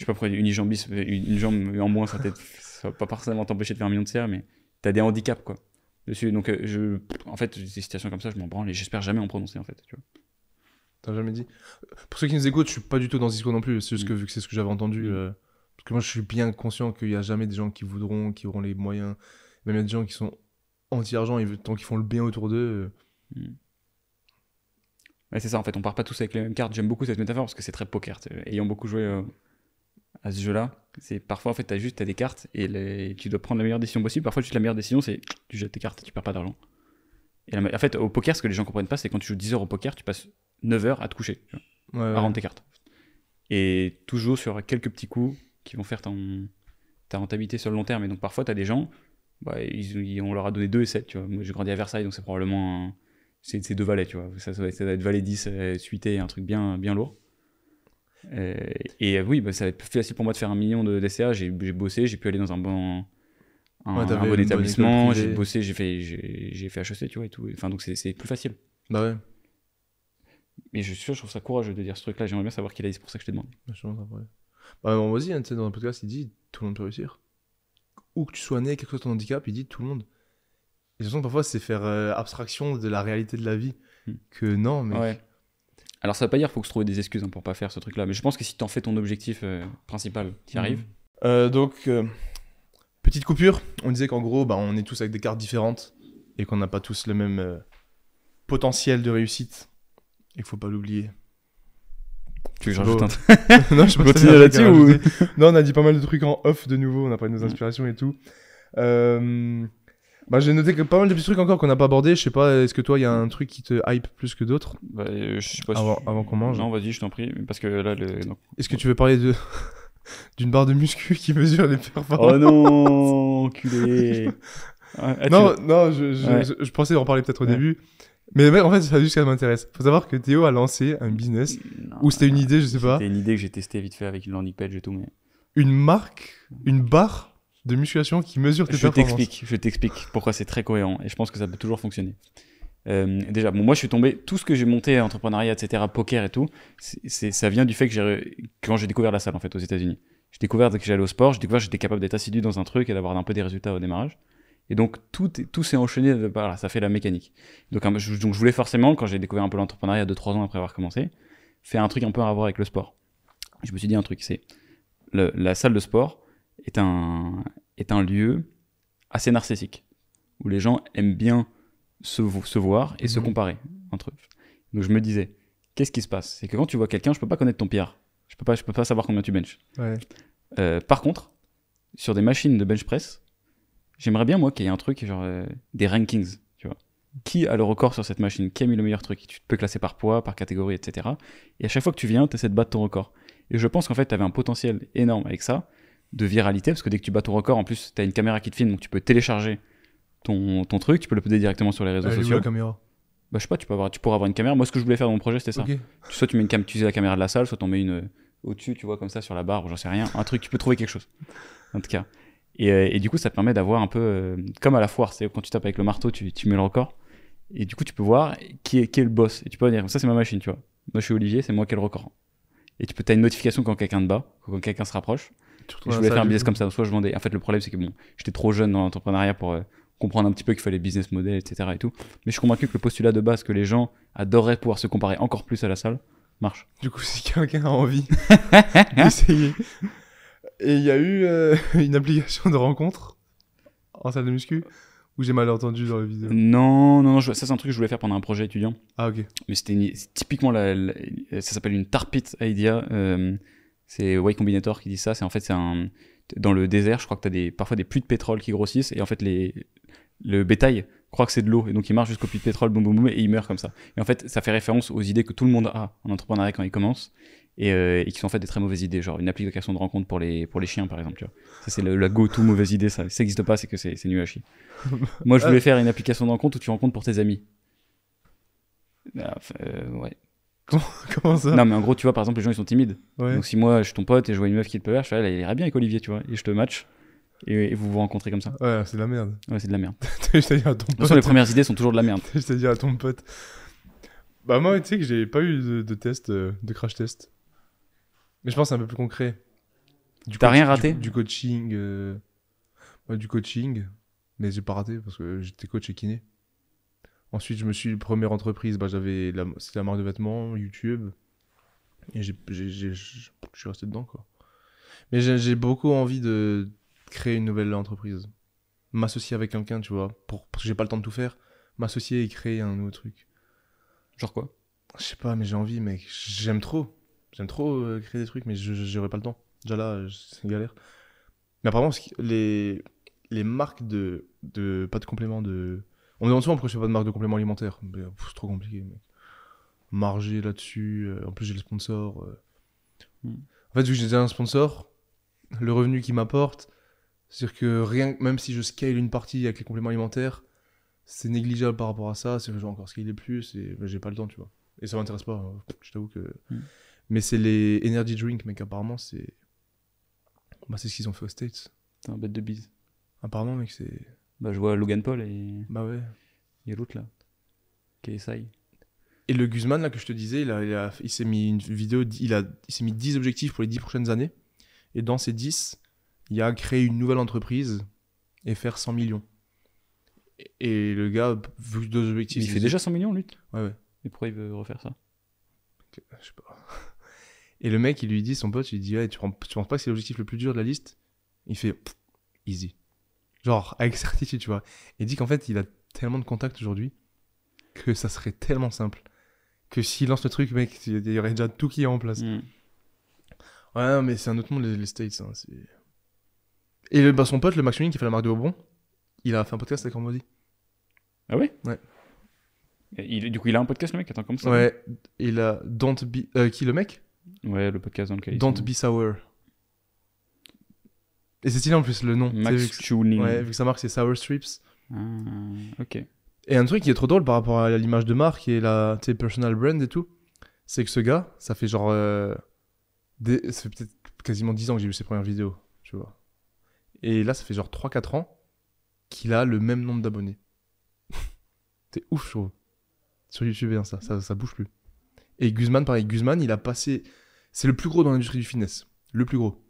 je sais pas pourquoi une jambe en moins, ça, ne va pas forcément t'empêcher de faire un million de CR, mais tu as des handicaps, quoi. Dessus. Donc, euh, je, en fait, des situations comme ça, je m'en branle et j'espère jamais en prononcer, en fait. Tu
vois. jamais dit. Pour ceux qui nous écoutent, je suis pas du tout dans ce discours non plus. C'est juste mm. que vu que c'est ce que j'avais entendu, mm. euh, parce que moi je suis bien conscient qu'il y a jamais des gens qui voudront, qui auront les moyens. Même il y a des gens qui sont anti-argent, tant qu'ils font le bien autour d'eux. Euh.
Mais mm. c'est ça, en fait, on part pas tous avec les mêmes cartes. J'aime beaucoup cette métaphore parce que c'est très poker. Ayant beaucoup joué à ce jeu-là. C'est parfois en fait, tu as juste as des cartes et tu dois prendre la meilleure décision possible. Parfois, juste la meilleure décision, c'est tu jettes tes cartes et tu perds pas d'argent. Et en fait, au poker, ce que les gens comprennent pas, c'est quand tu joues 10 heures au poker, tu passes 9 heures à te coucher, à rendre tes cartes. Et toujours sur quelques petits coups qui vont faire ta rentabilité sur le long terme. Et donc parfois, tu as des gens, bah, ils, on leur a donné 2 et 7. Tu vois. Moi, j'ai grandi à Versailles, donc c'est probablement. Un, c'est deux valets, tu vois. Ça, ça, va être valet 10 euh, suité, un truc bien, bien lourd. Euh, et euh, oui, bah, ça va être facile pour moi de faire un million de DCA. J'ai bossé, j'ai pu aller dans un bon, un, bon établissement, j'ai bossé, j'ai fait, j'ai fait HEC, tu vois, et tout. Enfin, donc c'est plus facile. Bah ouais. Mais je suis sûr, je trouve ça
courageux de dire ce truc-là. J'aimerais bien savoir qui l'a dit, c'est pour ça que je t'ai demandé. Bah, bah, bon, vas-y, hein, sais, dans un podcast, il dit tout le monde peut réussir. Où que tu sois né, quel que soit ton handicap, il dit tout le monde. Et de toute façon, parfois, c'est faire euh, abstraction de la réalité de la vie. Hmm. Que non, mais. Alors ça veut pas dire
qu'il faut que se trouver des excuses hein, pour ne pas faire ce truc-là, mais je pense que si tu en fais ton objectif euh, principal, tu y mhm. arrives. Euh,
donc, euh, petite coupure, on disait qu'en gros, bah, on est tous avec des cartes différentes et qu'on n'a pas tous le même potentiel de réussite et qu'il faut pas l'oublier. Tu veux que j'ajoute un Non, je continuer là-dessus Non, on a dit pas mal de trucs en off de nouveau, on a parlé nos mhm. inspirations et tout. Euh... Bah, j'ai noté que pas mal de petits trucs encore qu'on n'a pas abordé. Je sais pas, est-ce que toi, il y a un truc qui te hype plus que d'autres bah, euh, Je sais pas Avant, si... avant qu'on mange. Non,
vas-y, je t'en prie. Parce que là, le...
Est-ce que tu veux parler de. d'une barre de muscu qui mesure les performances. Oh non, enculé. non, non, je, je, pensais en parler peut-être au début. Mais en fait, ça juste ça m'intéresse. Faut savoir que Théo a lancé un business ou c'était une idée, je sais pas. C'était une idée que j'ai testée vite fait avec une landing page et tout, mais. Une marque, une barre de musculation qui mesure tes je T'explique,
je t'explique pourquoi c'est très cohérent et je pense que ça peut toujours fonctionner. Euh, déjà, moi je suis tombé, tout ce que j'ai monté, entrepreneuriat, etc., poker et tout, c'est, ça vient du fait que j'ai, quand j'ai découvert la salle en fait aux États-Unis. J'ai découvert que j'allais au sport, j'ai découvert que j'étais capable d'être assidu dans un truc et d'avoir un peu des résultats au démarrage. Et donc tout, tout s'est enchaîné de euh, ça fait la mécanique. Donc, je, donc je voulais forcément, quand j'ai découvert un peu l'entrepreneuriat de 3 ans après avoir commencé, faire un truc un peu à voir avec le sport. Je me suis dit un truc, c'est la salle de sport, est un, est un lieu assez narcissique, où les gens aiment bien se, voir et se mhm. comparer entre eux. Donc je me disais, qu'est-ce qui se passe C'est que quand tu vois quelqu'un, je ne peux pas connaître ton pire Je peux peux pas savoir combien tu benches. Euh, par contre, sur des machines de bench press, j'aimerais bien moi qu'il y ait un truc genre euh, des rankings, tu vois. Qui a le record sur cette machine Qui a mis le meilleur truc Tu te peux classer par poids, par catégorie, etc. Et à chaque fois que tu viens, tu essaies de battre ton record. Et je pense qu'en fait, tu avais un potentiel énorme avec ça de viralité, parce que dès que tu bats ton record, en plus, tu as une caméra qui te filme, donc tu peux télécharger ton, truc, tu peux le poser directement sur les réseaux ah, sociaux. une caméra bah, je sais pas, tu, peux avoir, tu pourras avoir une caméra. Moi, ce que je voulais faire dans mon projet, c'était ça. Soit tu mets une cam tu utilises la caméra de la salle, soit tu en mets une euh, au-dessus, tu vois, comme ça, sur la barre, j'en sais rien. Un truc, tu peux trouver quelque chose. En tout cas. Et, euh, du coup, ça te permet d'avoir un peu, euh, comme à la foire, c'est quand tu tapes avec le marteau, tu, mets le record. Et du coup, tu peux voir qui est, le boss. Et tu peux dire, ça, c'est ma machine, tu vois. Moi, je suis Olivier, c'est moi qui ai le record. Et tu peux, as une notification quand quelqu'un te bat, quand quelqu'un se rapproche je voulais faire un business comme ça. Soit je vendais. En fait, le problème, c'est que bon, j'étais trop jeune dans l'entrepreneuriat pour euh, comprendre un petit peu qu'il fallait business model, etc. Et tout. Mais je suis convaincu que le postulat de base que les gens adoraient pouvoir se comparer encore plus à la salle
marche. Du coup, si quelqu'un a envie d'essayer. Et il y a eu euh, une application de rencontre en salle de muscu où j'ai mal entendu dans la vidéo
Non, non, non, ça c'est un truc que je voulais faire pendant un projet étudiant. Ah ok. Mais c'était typiquement ça s'appelle une tarpit idea. Euh, c'est Way Combinator qui dit ça. C'est en fait, c'est un dans le désert, je crois que tu as des, parfois des puits de pétrole qui grossissent et en fait les, le bétail croit que c'est de l'eau et donc il marche jusqu'au puits de pétrole, boum boum boum, et il meurt comme ça. Et en fait, ça fait référence aux idées que tout le monde a en entrepreneuriat quand il commence et, euh, qui sont en fait des très mauvaises idées, genre une application de rencontre pour les, pour les chiens par exemple. Ça, c'est la go-to mauvaise idée, ça. n'existe pas, c'est que c'est nul à chier. Moi, je voulais ah. faire une application de rencontre où tu rencontres pour tes amis. Ah, euh, ouais. Comment, ça Non, mais en gros, tu vois, par exemple, les gens ils sont timides. Donc si moi je suis ton pote et je vois une meuf qui te peur, je là, elle irait bien avec Olivier, tu vois, et je te match. Et, vous vous rencontrez comme ça. Ouais, c'est de la merde. Ouais, c'est de la merde.
à ton façon, les premières idées sont toujours de la merde. je t'ai dit à ton pote. Bah, moi, tu sais que j'ai pas eu de, test, euh, de crash test. Mais je pense que c'est un peu plus concret. T'as rien raté Du, coaching. Euh, du coaching. Mais j'ai pas raté parce que j'étais coach et kiné. Ensuite, je me suis première entreprise, bah, j'avais la, c'était la marque de vêtements, YouTube. Et j'ai, je suis resté dedans, quoi. Mais j'ai, beaucoup envie de créer une nouvelle entreprise. M'associer avec quelqu'un, tu vois, pour, parce que j'ai pas le temps de tout faire. M'associer et créer un nouveau truc. Genre quoi Je sais pas, mais j'ai envie, mec. J'aime trop. J'aime trop euh, créer des trucs, mais je j'aurais pas le temps. Déjà là, c'est une galère. Mais apparemment, les, les marques de, de. Pas de compléments, de on me demande souvent pourquoi je fais pas de marque de compléments alimentaires. Euh, c'est trop compliqué, mec. Marger là-dessus. Euh, en plus, j'ai le sponsor. Euh. Hmm. En fait, vu que j'ai un sponsor, le revenu qu'il m'apporte, c'est-à-dire que rien, même si je scale une partie avec les compléments alimentaires, c'est négligeable par rapport à ça. C'est que je vais encore scaler plus et ben, j'ai pas le temps, tu vois. Et ça m'intéresse pas, hein. je t'avoue que. Hmm. Mais c'est les energy drink, mec, apparemment, c'est. Bah, c'est ce qu'ils ont fait aux States. C'est un bête de bise. Apparemment, mec, c'est. Bah, je vois Logan Paul et. Bah là, qui Et le Guzman là que je te disais, il, il, s'est mis une vidéo, il, a, il s'est mis 10 objectifs pour les 10 prochaines années. Et dans ces 10, il a créé une nouvelle entreprise et faire 100 millions. Et, le gars, vu deux objectifs. il fait déjà 100 millions, lutte Ouais, ouais. Et pourquoi il veut refaire ça Je
sais
pas.
Et le mec, il lui dit, son pote, il lui dit, hey, tu, penses pas que c'est l'objectif le plus dur de la liste Il fait, easy genre avec certitude, tu vois. Et dit qu'en fait, il a tellement de contacts aujourd'hui que ça serait tellement simple que s'il lance le truc, mec, il y aurait déjà tout qui est en place. Hmm. Ouais, mais c'est un autre monde, les, States. Hein, et le, bah, son pote, le Max qui fait la marque de Bourbon, il a fait un podcast avec Rambaudi. Ah ouais
Ouais. Il, du coup, il a un podcast, le mec Attends, comme ça Ouais,
il a Don't Be. Euh, qui, le mec Ouais, le podcast dans lequel il Don't Be Sour. Et c'est stylé en plus le nom. Max Ouais, vu que sa marque c'est Sour Strips. Ah, ok. Et un truc qui est trop drôle par rapport à l'image de marque et la personal brand et tout, c'est que ce gars, ça fait genre. Euh, des, ça fait peut-être quasiment 10 ans que j'ai vu ses premières vidéos, tu vois. Et là, ça fait genre 3-4 ans qu'il a le même nombre d'abonnés. c'est ouf, je Sur YouTube, hein, ça, ça, ça bouge plus. Et Guzman, pareil, Guzman, il a passé. C'est le plus gros dans l'industrie du fitness. Le plus gros.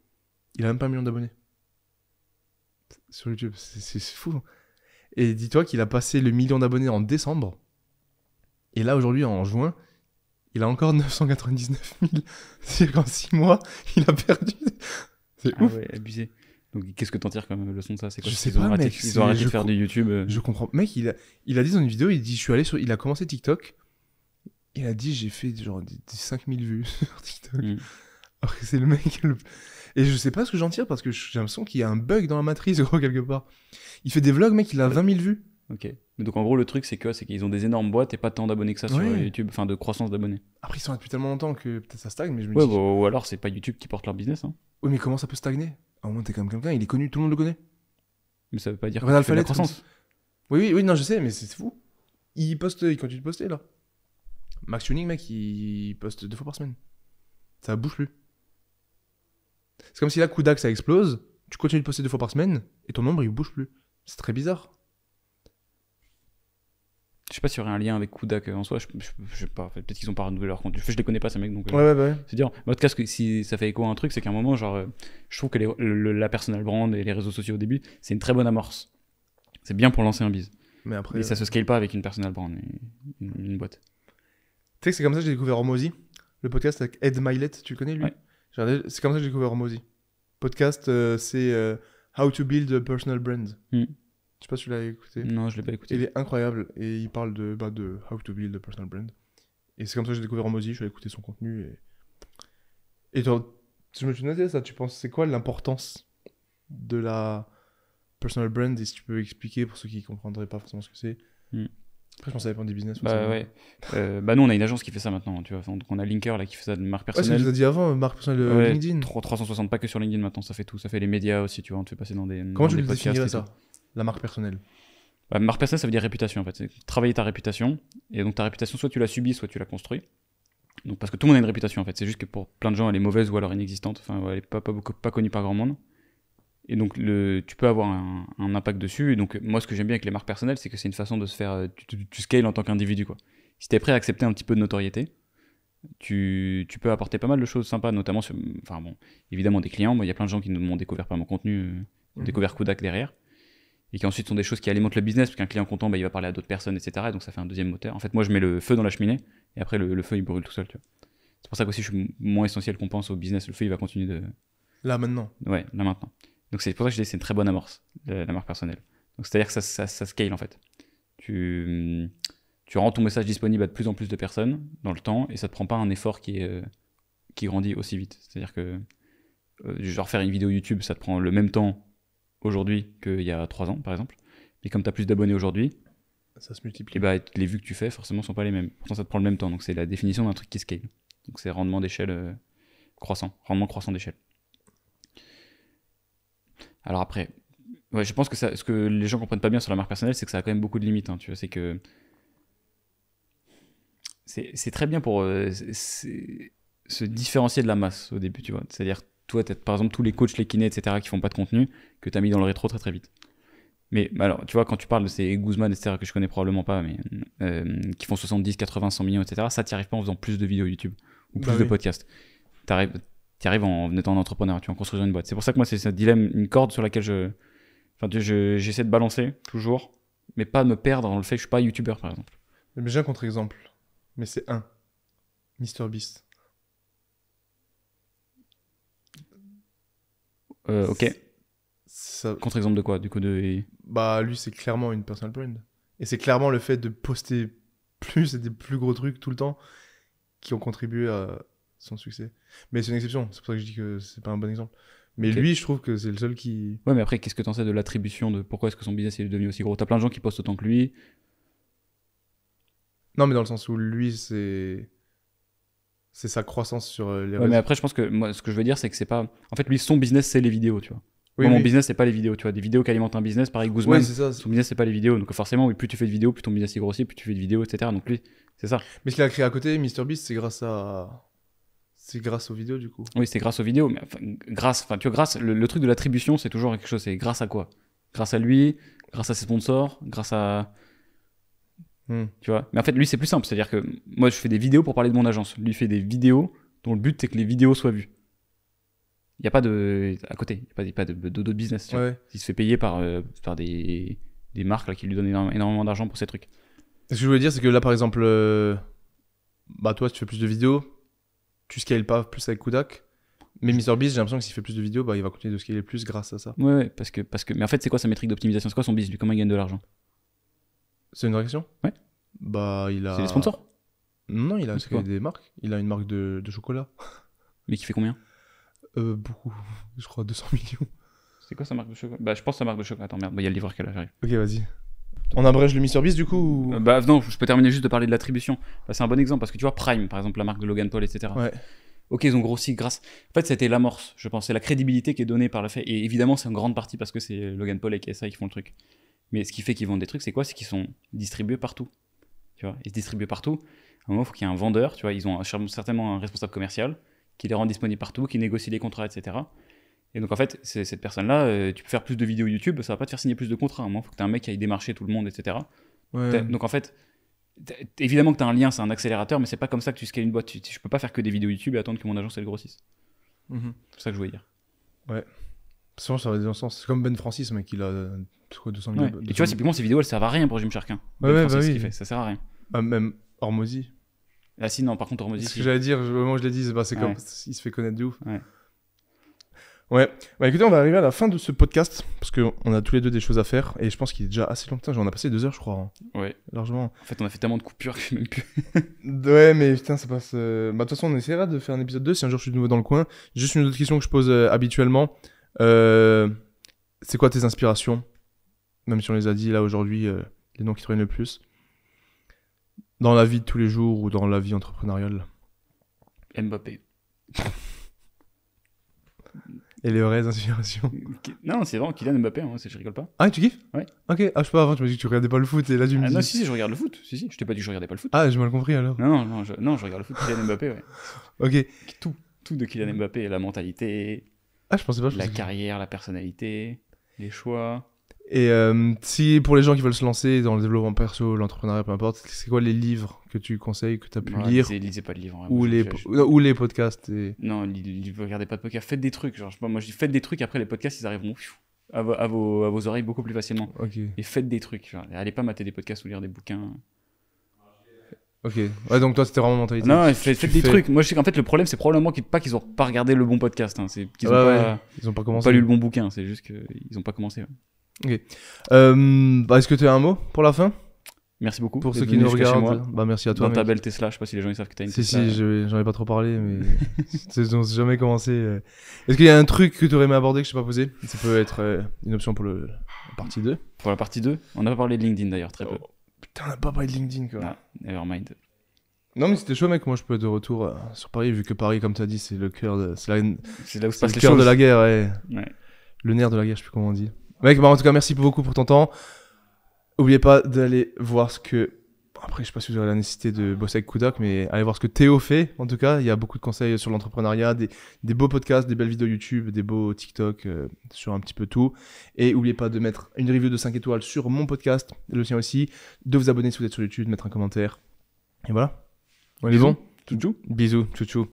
Il a même pas un million d'abonnés sur YouTube. C'est fou. Et dis-toi qu'il a passé le million d'abonnés en décembre. Et là, aujourd'hui, en juin, il a encore 999 000. C'est-à-dire qu'en 6 mois, il a perdu. C'est ah ouf. abusé. Donc, qu'est-ce que t'en tires comme leçon de ça C'est quoi Je sais pas, mec, Ils ont arrêté de faire du YouTube. Euh. Je comprends. Mec, il a, il a dit dans une vidéo, il dit, je suis allé sur... Il a commencé TikTok. Il a dit, j'ai fait genre des, 5000 vues sur TikTok. Hmm. Alors c'est le mec... Le... Et je sais pas ce que j'en tire parce que j'ai l'impression qu'il y a un bug dans la matrice, gros, quelque part. Il fait des vlogs, mec, il a 20 000 vues.
Ok. Mais donc en gros, le truc, c'est que c'est qu'ils ont des énormes boîtes et pas tant d'abonnés que ça sur YouTube, enfin de croissance d'abonnés.
Après, ils sont là depuis tellement longtemps que peut-être ça stagne, mais je me dis. Bah,
ou alors, c'est pas YouTube qui porte leur business. Hein.
Oui, mais comment ça peut stagner À un moment, t'es quand même quelqu'un, il est connu, tout le monde le connaît. Mais ça veut pas dire que c'est la croissance. Oui, oui, oui, non, je sais, mais c'est fou. Il poste, il continue de poster là. Max Tuning, mec, il poste deux fois par semaine. Ça bouge plus. C'est comme si là, coup ça explose, tu continues de poster deux fois par semaine, et ton nombre, il bouge plus. C'est très bizarre.
Je sais pas s'il y aurait un lien avec Kudak en soi, je, sais pas, peut-être qu'ils ont pas renouvelé leur compte. Je, je les connais pas, ces mecs, donc. Euh, ouais, ouais, bah ouais. C'est dire, en podcast si ça fait écho à un truc, c'est qu'à un moment, genre, euh, je trouve que la personal brand et les réseaux sociaux au début, c'est une très bonne amorce. C'est bien pour lancer un biz. Mais après. Et ça euh, se scale pas avec une personal brand, une, boîte.
Tu sais que c'est comme ça que j'ai découvert Omozi, le podcast avec Ed Milet, tu le connais lui c'est comme ça que j'ai découvert Mozi. Podcast, euh, c'est euh, How to Build a Personal Brand. Je hmm. Je sais pas si tu l'as écouté. Non, je l'ai pas écouté. Il est incroyable et il parle de, bah, de How to Build a Personal Brand. Et c'est comme ça que j'ai découvert Mozi. Je suis allé écouter son contenu et. Et toi, je me suis noté ça. Tu penses, c'est quoi l'importance de la personal brand Et si tu peux expliquer pour ceux qui comprendraient pas forcément ce que c'est, hmm. Après, je pense que ça dépend des business. Bah, ouais.
Euh, bah, nous, on a une agence qui fait ça maintenant. Tu vois. Donc, on a Linker là, qui fait ça de marque personnelle. Ouais, c'est ce dit avant,
euh, marque personnelle euh, LinkedIn.
360, pas que sur LinkedIn maintenant, ça fait tout. Ça fait les médias aussi, tu vois. On te fait passer dans des. Comment tu des le définirais ça La marque personnelle bah, Marque personnelle, ça veut dire réputation en fait. C'est travailler ta réputation. Et donc, ta réputation, soit tu l'as subie, soit tu l'as construite. Donc, parce que tout le monde a une réputation en fait. C'est juste que pour plein de gens, elle est mauvaise ou alors inexistante. Enfin, elle n'est pas, pas, pas connue par grand monde. Et donc, le, tu peux avoir un, impact dessus. Et donc, moi, ce que j'aime bien avec les marques personnelles, c'est que c'est une façon de se faire. Euh, tu, tu scales en tant qu'individu, quoi. Si tu es prêt à accepter un petit peu de notoriété, tu, tu, peux apporter pas mal de choses sympas, notamment sur. Enfin, bon, évidemment, des clients. Moi, il y a plein de gens qui m'ont découvert par mon contenu, euh, mhm. découvert Kodak derrière. Et qui ensuite sont des choses qui alimentent le business, parce qu'un client content, bah, il va parler à d'autres personnes, etc. Et donc, ça fait un deuxième moteur. En fait, moi, je mets le feu dans la cheminée, et après, le, feu, il brûle tout seul, tu vois. C'est pour ça que je suis moins essentiel qu'on pense au business. Le feu, il va continuer de. Là maintenant. Ouais, là maintenant. Donc c'est pour ça que je dis c'est une très bonne amorce, la, marque personnelle. Donc c'est-à-dire que ça, ça, scale en fait. Tu, tu rends ton message disponible à de plus en plus de personnes dans le temps et ça te prend pas un effort qui, est, euh, qui grandit aussi vite. C'est-à-dire que euh, genre faire une vidéo YouTube, ça te prend le même temps aujourd'hui qu'il y a 3 ans, par exemple. Mais comme tu as plus d'abonnés aujourd'hui, ça se multiplie. Et eh bah, ben, les vues que tu fais, forcément, sont pas les mêmes. Pourtant, ça te prend le même temps. Donc, c'est la définition d'un truc qui scale. Donc, c'est rendement d'échelle euh, croissant, rendement croissant d'échelle. Alors après, je pense que ce que les gens comprennent pas bien sur la marque personnelle, c'est que ça a quand même beaucoup de limites. Hein, tu vois, c'est que c'est très bien pour euh, se différencier de la masse au début, tu vois. C'est-à-dire, toi, par exemple, tous les coachs, les kinés, etc., qui font pas de contenu, que tu as mis dans le rétro très très vite. Mais alors, tu vois, quand tu parles de ces Guzman, etc., que je connais probablement pas, mais euh, qui font 70, 80, 100 millions, etc., ça t'y arrive pas en faisant plus de vidéos YouTube ou bah plus de podcasts tu arrives en, étant entrepreneur, tu en construisant une boîte. C'est pour ça que moi, c'est un dilemme, une corde sur laquelle je, enfin, j'essaie de balancer toujours, mais pas me perdre dans le fait que je ne suis pas YouTuber,
par exemple. J'ai un contre-exemple, mais c'est un. Mister Beast. Euh, ok. Contre-exemple de quoi Du coup de. Bah lui c'est clairement une personal brand. Et c'est clairement le fait de poster plus et des plus gros trucs tout le temps qui ont contribué à, son succès. Mais c'est une exception, c'est pour ça que je dis que c'est pas un bon exemple. Mais lui, je trouve que c'est le seul qui.
Ouais, mais après, qu'est-ce que t'en sais de l'attribution de pourquoi est-ce que son business est devenu aussi gros T'as plein de gens qui postent autant que lui.
Non, mais dans le sens où lui, c'est. C'est sa croissance sur euh, les réseaux. Ouais, mais après, je pense que moi, ce que je veux dire, c'est que c'est pas.
En fait, lui, son business, c'est les vidéos, tu vois. Oui, mon business, c'est pas les vidéos, tu vois. Des vidéos qui alimentent un business, pareil, Guzman. Ouais, ça, son business, c'est pas les vidéos. Donc, forcément, plus tu fais de vidéos, plus ton business est grossi, plus tu fais de vidéos, etc. Donc, lui, c'est ça.
Mais ce qu'il a créé à côté, MrBeast, c'est grâce à c'est grâce aux vidéos du coup. Oui,
c'est grâce aux vidéos, mais grâce, enfin tu vois, grâce, le, truc de l'attribution, c'est toujours quelque chose. C'est grâce à quoi Grâce à lui, grâce à ses sponsors, grâce à. Hmm. Tu vois. Mais en fait, lui, c'est plus simple. C'est-à-dire que moi, je fais des vidéos pour parler de mon agence. Lui fait des vidéos dont le but c'est que les vidéos soient vues. Il n'y a pas de. À côté, il n'y a pas, pas de, business. Tu vois. Il se fait payer par, euh, par des, des marques là, qui lui donnent énormément d'argent pour ces trucs.
Ce que je voulais dire, c'est que là, par exemple, euh, bah, toi, tu fais plus de vidéos, tu scales pas plus avec Kudak. Mais MrBeast, j'ai l'impression que s'il fait plus de vidéos, bah, il va continuer de scaler plus grâce à ça. Ouais,
ouais, parce que, parce que. Mais en fait, c'est quoi sa métrique d'optimisation C'est quoi son business Comment il gagne de l'argent C'est une réaction Ouais.
Bah, il a. C'est des sponsors Non, il a des marques. Il a une marque de, chocolat. Mais qui fait combien euh, Beaucoup. Je crois 200 millions. C'est quoi sa
marque de chocolat Bah, je pense sa marque de chocolat. Attends, merde, bah, il y a le livreur qui est là, j'arrive.
Ok, vas-y. On abrège le service du coup euh,
Bah non, je peux terminer juste de parler de l'attribution. Bah, c'est un bon exemple parce que tu vois Prime, par exemple, la marque de Logan Paul, etc. Ok, ils ont grossi grâce. En fait, c'était l'amorce, je pense. C'est la crédibilité qui est donnée par le fait. Et évidemment, c'est en grande partie parce que c'est Logan Paul et ça, qui font le truc. Mais ce qui fait qu'ils vendent des trucs, c'est quoi C'est qu'ils sont distribués partout. Tu vois, ils se distribuent partout. À un moment, il faut qu'il y ait un vendeur. Tu vois, ils ont certainement un responsable commercial qui les rend disponibles partout, qui négocie les contrats, etc. Et donc en fait, cette personne-là, euh, tu peux faire plus de vidéos YouTube, ça va pas te faire signer plus de contrats. Hein, moi faut que tu un mec qui aille démarcher tout le monde, etc. Donc en fait, évidemment que tu as un lien, c'est un accélérateur, mais c'est pas comme ça que tu scales une boîte. Tu, je peux pas faire que des vidéos YouTube et attendre que mon agence elle grossisse. C'est mhm. ça que je voulais dire.
Ouais. Souvent, ça va dans le sens. C'est comme Ben Francis, mec, il a 200 euh, 000. et tu vois, typiquement, ces vidéos elles servent à rien pour Jim Sharkin. Ben ouais, Francis, bah oui. fait, ça sert à rien. Bah, même Hormozy. Ah si, non, par contre, Hormozy. Ce que j'allais dire, au moment où je l'ai dit, bah, c'est comme. Il se fait connaître de ouf. Ouais. Ouais, bah écoutez, on va arriver à la fin de ce podcast parce qu'on a tous les deux des choses à faire et je pense qu'il est déjà assez longtemps. on a passé deux heures, je crois. Hein. Ouais. Largement. En fait, on a fait tellement de coupures que je même plus. ouais, mais putain, ça passe. Euh, bah, de toute façon, on essaiera de faire un épisode 2 si un jour je suis de nouveau dans le coin. Juste une autre question que je pose euh, habituellement euh, c'est quoi tes inspirations Même si on les a dit là aujourd'hui, les noms qui te le plus. Dans la vie de tous les jours ou dans la vie entrepreneuriale
Mbappé.
et les vraies d'inspiration
Non, c'est vraiment Kylian Mbappé, hein, je rigole pas.
Ah, tu kiffes Ouais. Ok, ah, je sais pas, avant tu m'as dit que tu regardais pas le foot et là tu me ah, Non, si, si, je regarde le
foot. Si, si, je t'ai pas dit que je regardais pas le foot. Ah, j'ai mal compris alors. Non, non, non, je, non, je regarde le foot, Kylian Mbappé, ouais. ok. Tout, tout de Kylian Mbappé, la mentalité. Ah, je pensais pas. la carrière, la personnalité,
les choix.
Et euh, si pour les gens qui veulent se lancer dans le développement perso, l'entrepreneuriat, peu importe, c'est quoi les livres que tu conseilles, que tu as pu lire lisez, pas de livres. ou, les ou les podcasts.
Non, ne regardez pas de podcasts. Faites des trucs. Genre, moi, je dis faites des trucs, après les podcasts, ils arriveront à, vos, oreilles beaucoup plus facilement. Et faites des trucs. allez pas mater des podcasts ou lire des bouquins.
Ok. donc toi, c'était vraiment mentalité. Non, faites, des trucs. Moi, je sais qu'en fait, le problème, c'est
probablement qu'ils, pas qu'ils ont pas regardé le bon podcast. Hein. pas, Ils ont pas commencé. lu le
bon bouquin. C'est juste qu'ils ont pas commencé. Ok. Euh, bah, est-ce que tu as un mot pour la fin Merci beaucoup. Pour ceux qui nous regardent, bah, merci à toi. Dans ta belle
Tesla, je sais pas si les gens savent que tu as une Tesla. Si, si,
j'en ai pas trop parlé, mais on s'est jamais commencé. Euh. Est-ce qu'il y a un truc que tu aurais aimé aborder que je t'ai pas posé Ça peut être euh, une option pour le... la partie 2. Pour la partie 2 On n'a pas parlé de LinkedIn d'ailleurs, très oh, peu. Putain, on n'a pas parlé de LinkedIn quoi. Ah, mind. Non mais c'était chaud mec, moi je peux être de retour sur Paris, vu que Paris, comme tu as dit, c'est le cœur de... la... de la guerre, Le nerf de la guerre, je sais plus comment on dit. Mec, bah, en tout cas, merci beaucoup pour ton temps. N'oubliez pas d'aller voir ce que. Après, je sais pas si vous aurez la nécessité de bosser avec Kudok mais allez voir ce que Théo fait. En tout cas, il y a beaucoup de conseils sur l'entrepreneuriat, des, beaux podcasts, des belles vidéos YouTube, des beaux TikTok euh, sur un petit peu tout. Et n'oubliez pas de mettre une review de 5 étoiles sur mon podcast, le sien aussi, de vous abonner si vous êtes sur YouTube, de mettre un commentaire. Et voilà. On est bon Tchou Bisous, tchou tchou.